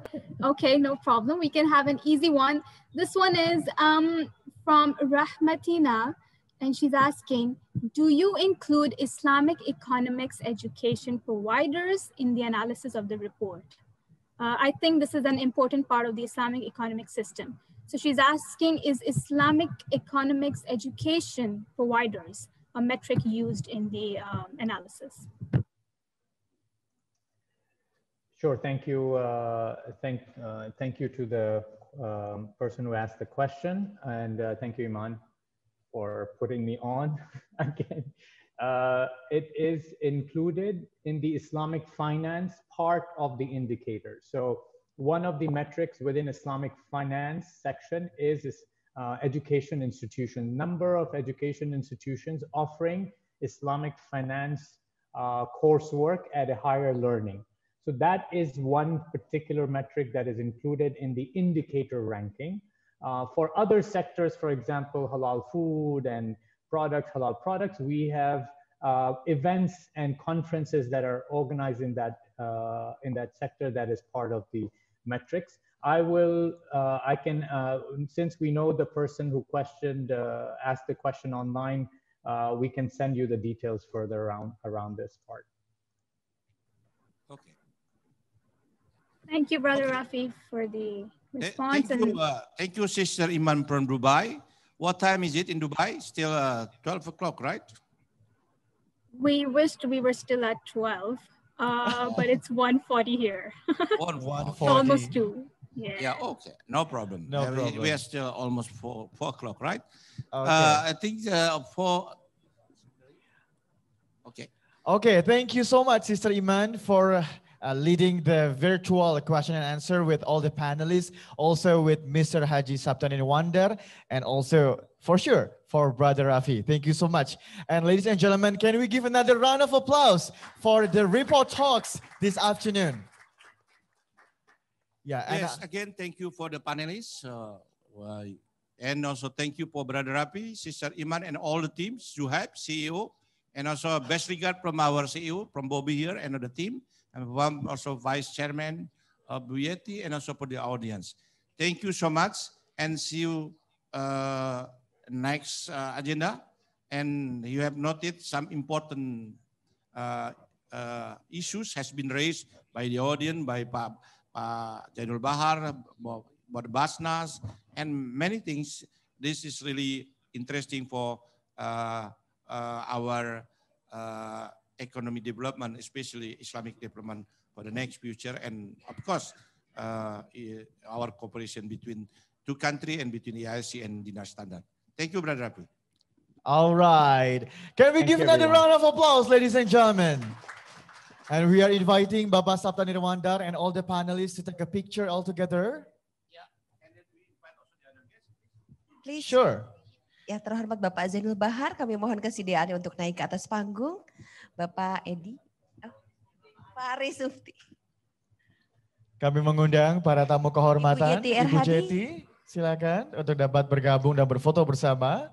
okay, no problem. We can have an easy one. This one is um, from Rahmatina and she's asking, do you include Islamic economics education providers in the analysis of the report? Uh, I think this is an important part of the Islamic economic system. So she's asking, is Islamic economics education providers a metric used in the um, analysis? Sure, thank you. Uh, thank, uh, thank you to the um, person who asked the question and uh, thank you, Iman for putting me on again. Uh, it is included in the Islamic finance part of the indicator. So one of the metrics within Islamic finance section is, is uh, education institution, number of education institutions offering Islamic finance uh, coursework at a higher learning. So that is one particular metric that is included in the indicator ranking. Uh, for other sectors, for example, halal food and products, halal products, we have uh, events and conferences that are organized in that uh, in that sector that is part of the metrics. I will, uh, I can, uh, since we know the person who questioned, asked the question online, we can send you the details further around around this part. Okay. Thank you, Brother okay. Rafi, for the response. Thank you, uh, thank you, Sister Iman from Dubai. What time is it in Dubai? Still uh, 12 o'clock, right? We wished we were still at 12, uh, but it's 1.40 here. one, so almost 2. Yeah. yeah, okay. No problem. No we, problem. We are still almost 4, four o'clock, right? Okay. Uh, I think uh, 4... Okay. Okay, thank you so much, Sister Iman, for uh, uh, leading the virtual question and answer with all the panelists, also with Mr. Haji Sabtanin Wander, and also for sure for Brother Rafi. Thank you so much. And ladies and gentlemen, can we give another round of applause for the report talks this afternoon? Yeah. Yes, and, uh, again, thank you for the panelists. Uh, uh, and also thank you for Brother Rafi, Sister Iman, and all the teams, Juhaib, CEO, and also best regard from our CEO, from Bobby here and the team and I'm also vice chairman of Buyeti and also for the audience. Thank you so much and see you uh, next uh, agenda. And you have noted some important uh, uh issues has been raised by the audience, by pa, pa Jainul Bahar, about Basnas, and many things. This is really interesting for uh, uh, our economic development, especially Islamic development for the next future. And of course, uh, our cooperation between two country and between EIC and Dinar Standard. Thank you, Brother Rapi. All right. Can we Thank give another everyone. round of applause, ladies and gentlemen? And we are inviting Baba Sapta Nirwandar and all the panelists to take a picture all together. Yeah. Please. Sure. Ya terhormat Bapak Zainul Bahar, kami mohon kesediaannya untuk naik ke atas panggung. Bapak Edi, oh, Pak Ari Sufti. Kami mengundang para tamu kehormatan Ibu Jeti silakan untuk dapat bergabung dan berfoto bersama.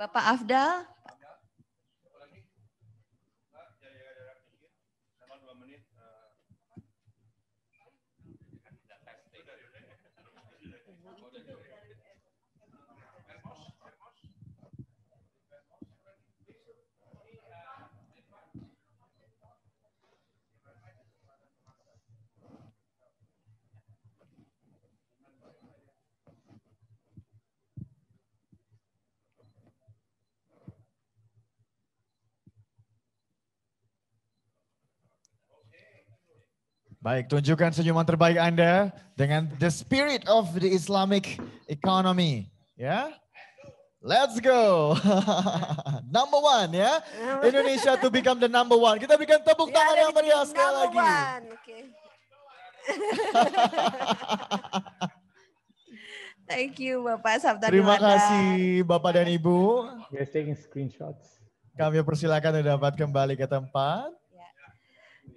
Bapak Afdal, Baik, tunjukkan senyuman terbaik Anda dengan the spirit of the Islamic economy. Ya, yeah? let's go. number one ya, yeah? Indonesia to become the number one. Kita bikin tepuk ya, tangan yang meriah sekali lagi. Okay. Thank you Bapak Sabta Terima kasih Bapak dan Ibu. We're taking screenshots. Kami persilakan mendapat kembali ke tempat.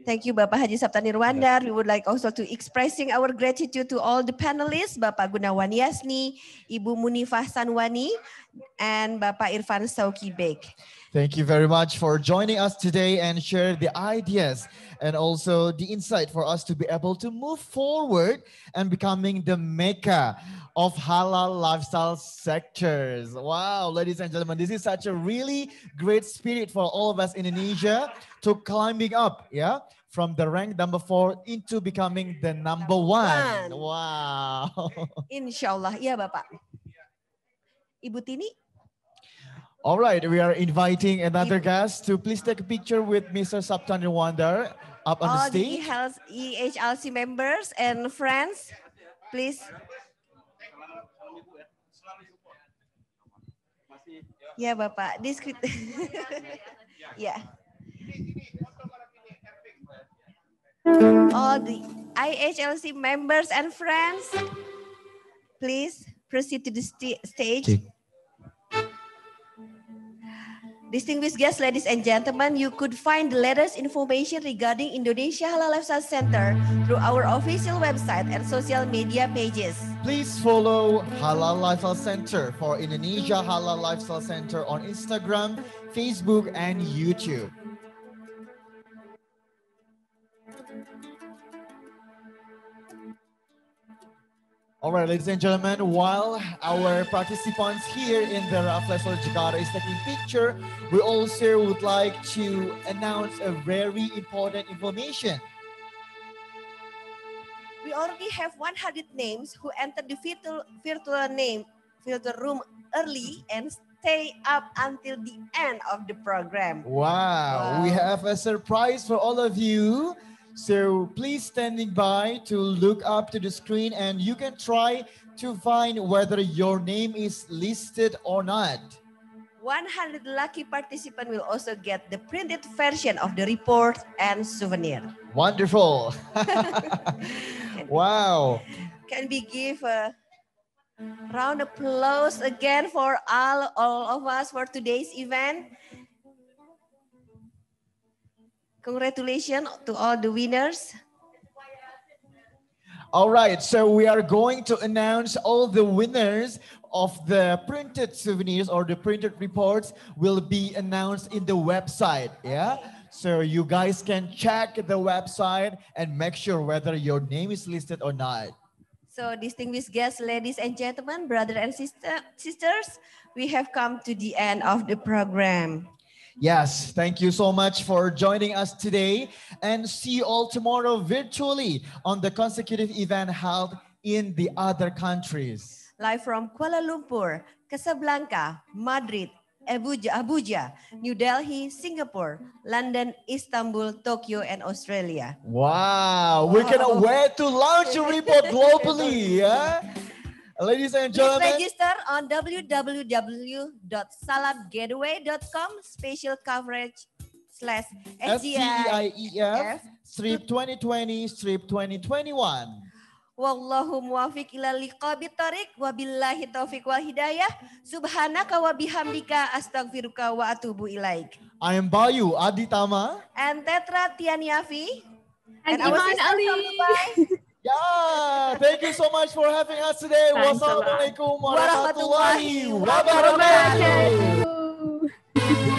Thank you, Bapak Haji Saptani Rwandar. We would like also to expressing our gratitude to all the panelists, Bapak Gunawan Yasni, Ibu Munifah Sanwani, and Bapak Irfan Sauki Beg. Thank you very much for joining us today and share the ideas and also the insight for us to be able to move forward and becoming the maker of halal lifestyle sectors. Wow, ladies and gentlemen, this is such a really great spirit for all of us in Indonesia to climbing up, yeah? from the rank number four into becoming the number one. Wow. Insya Allah. Bapak. Ibu Tini, all right, we are inviting another guest to please take a picture with Mr. Saptan Rwanda up on All the stage. The health members and friends, please. yeah, Bapak. This. yeah. All the IHLC members and friends, please proceed to the st stage. Distinguished guests, ladies and gentlemen, you could find the latest information regarding Indonesia Halal Lifestyle Center through our official website and social media pages. Please follow Halal Lifestyle Center for Indonesia Halal Lifestyle Center on Instagram, Facebook, and YouTube. All right, ladies and gentlemen, while our participants here in the Rafflesor Jakarta is taking picture, we also would like to announce a very important information. We already have 100 names who entered the virtual, virtual name virtual room early and stay up until the end of the program. wow. wow. we have a surprise for all of you. So please standing by to look up to the screen and you can try to find whether your name is listed or not. 100 lucky participant will also get the printed version of the report and souvenir. Wonderful. wow. Can we give a round of applause again for all, all of us for today's event? Congratulations to all the winners. All right, so we are going to announce all the winners of the printed souvenirs or the printed reports will be announced in the website, yeah? So you guys can check the website and make sure whether your name is listed or not. So distinguished guests, ladies and gentlemen, brothers and sister, sisters, we have come to the end of the program. Yes, thank you so much for joining us today and see you all tomorrow virtually on the consecutive event held in the other countries. Live from Kuala Lumpur, Casablanca, Madrid, Abuja, Abuja, New Delhi, Singapore, London, Istanbul, Tokyo, and Australia. Wow, we cannot wait to launch the report globally. yeah? Ladies and gentlemen. Please register on www.salamgetaway.com special coverage slash SGIEF e strip 2020 strip 2021. Wallahu muwafiq ila liqabi tariq wabillahi taufiq wal hidayah subhanaka wa bihamdika astaghfiruka wa atubu ilaik. I am Bayu Aditama and Tetra Tianyafi and, and Iman Ali. Yeah, thank you so much for having us today. Wassalamualaikum warahmatullahi wabarakatuh.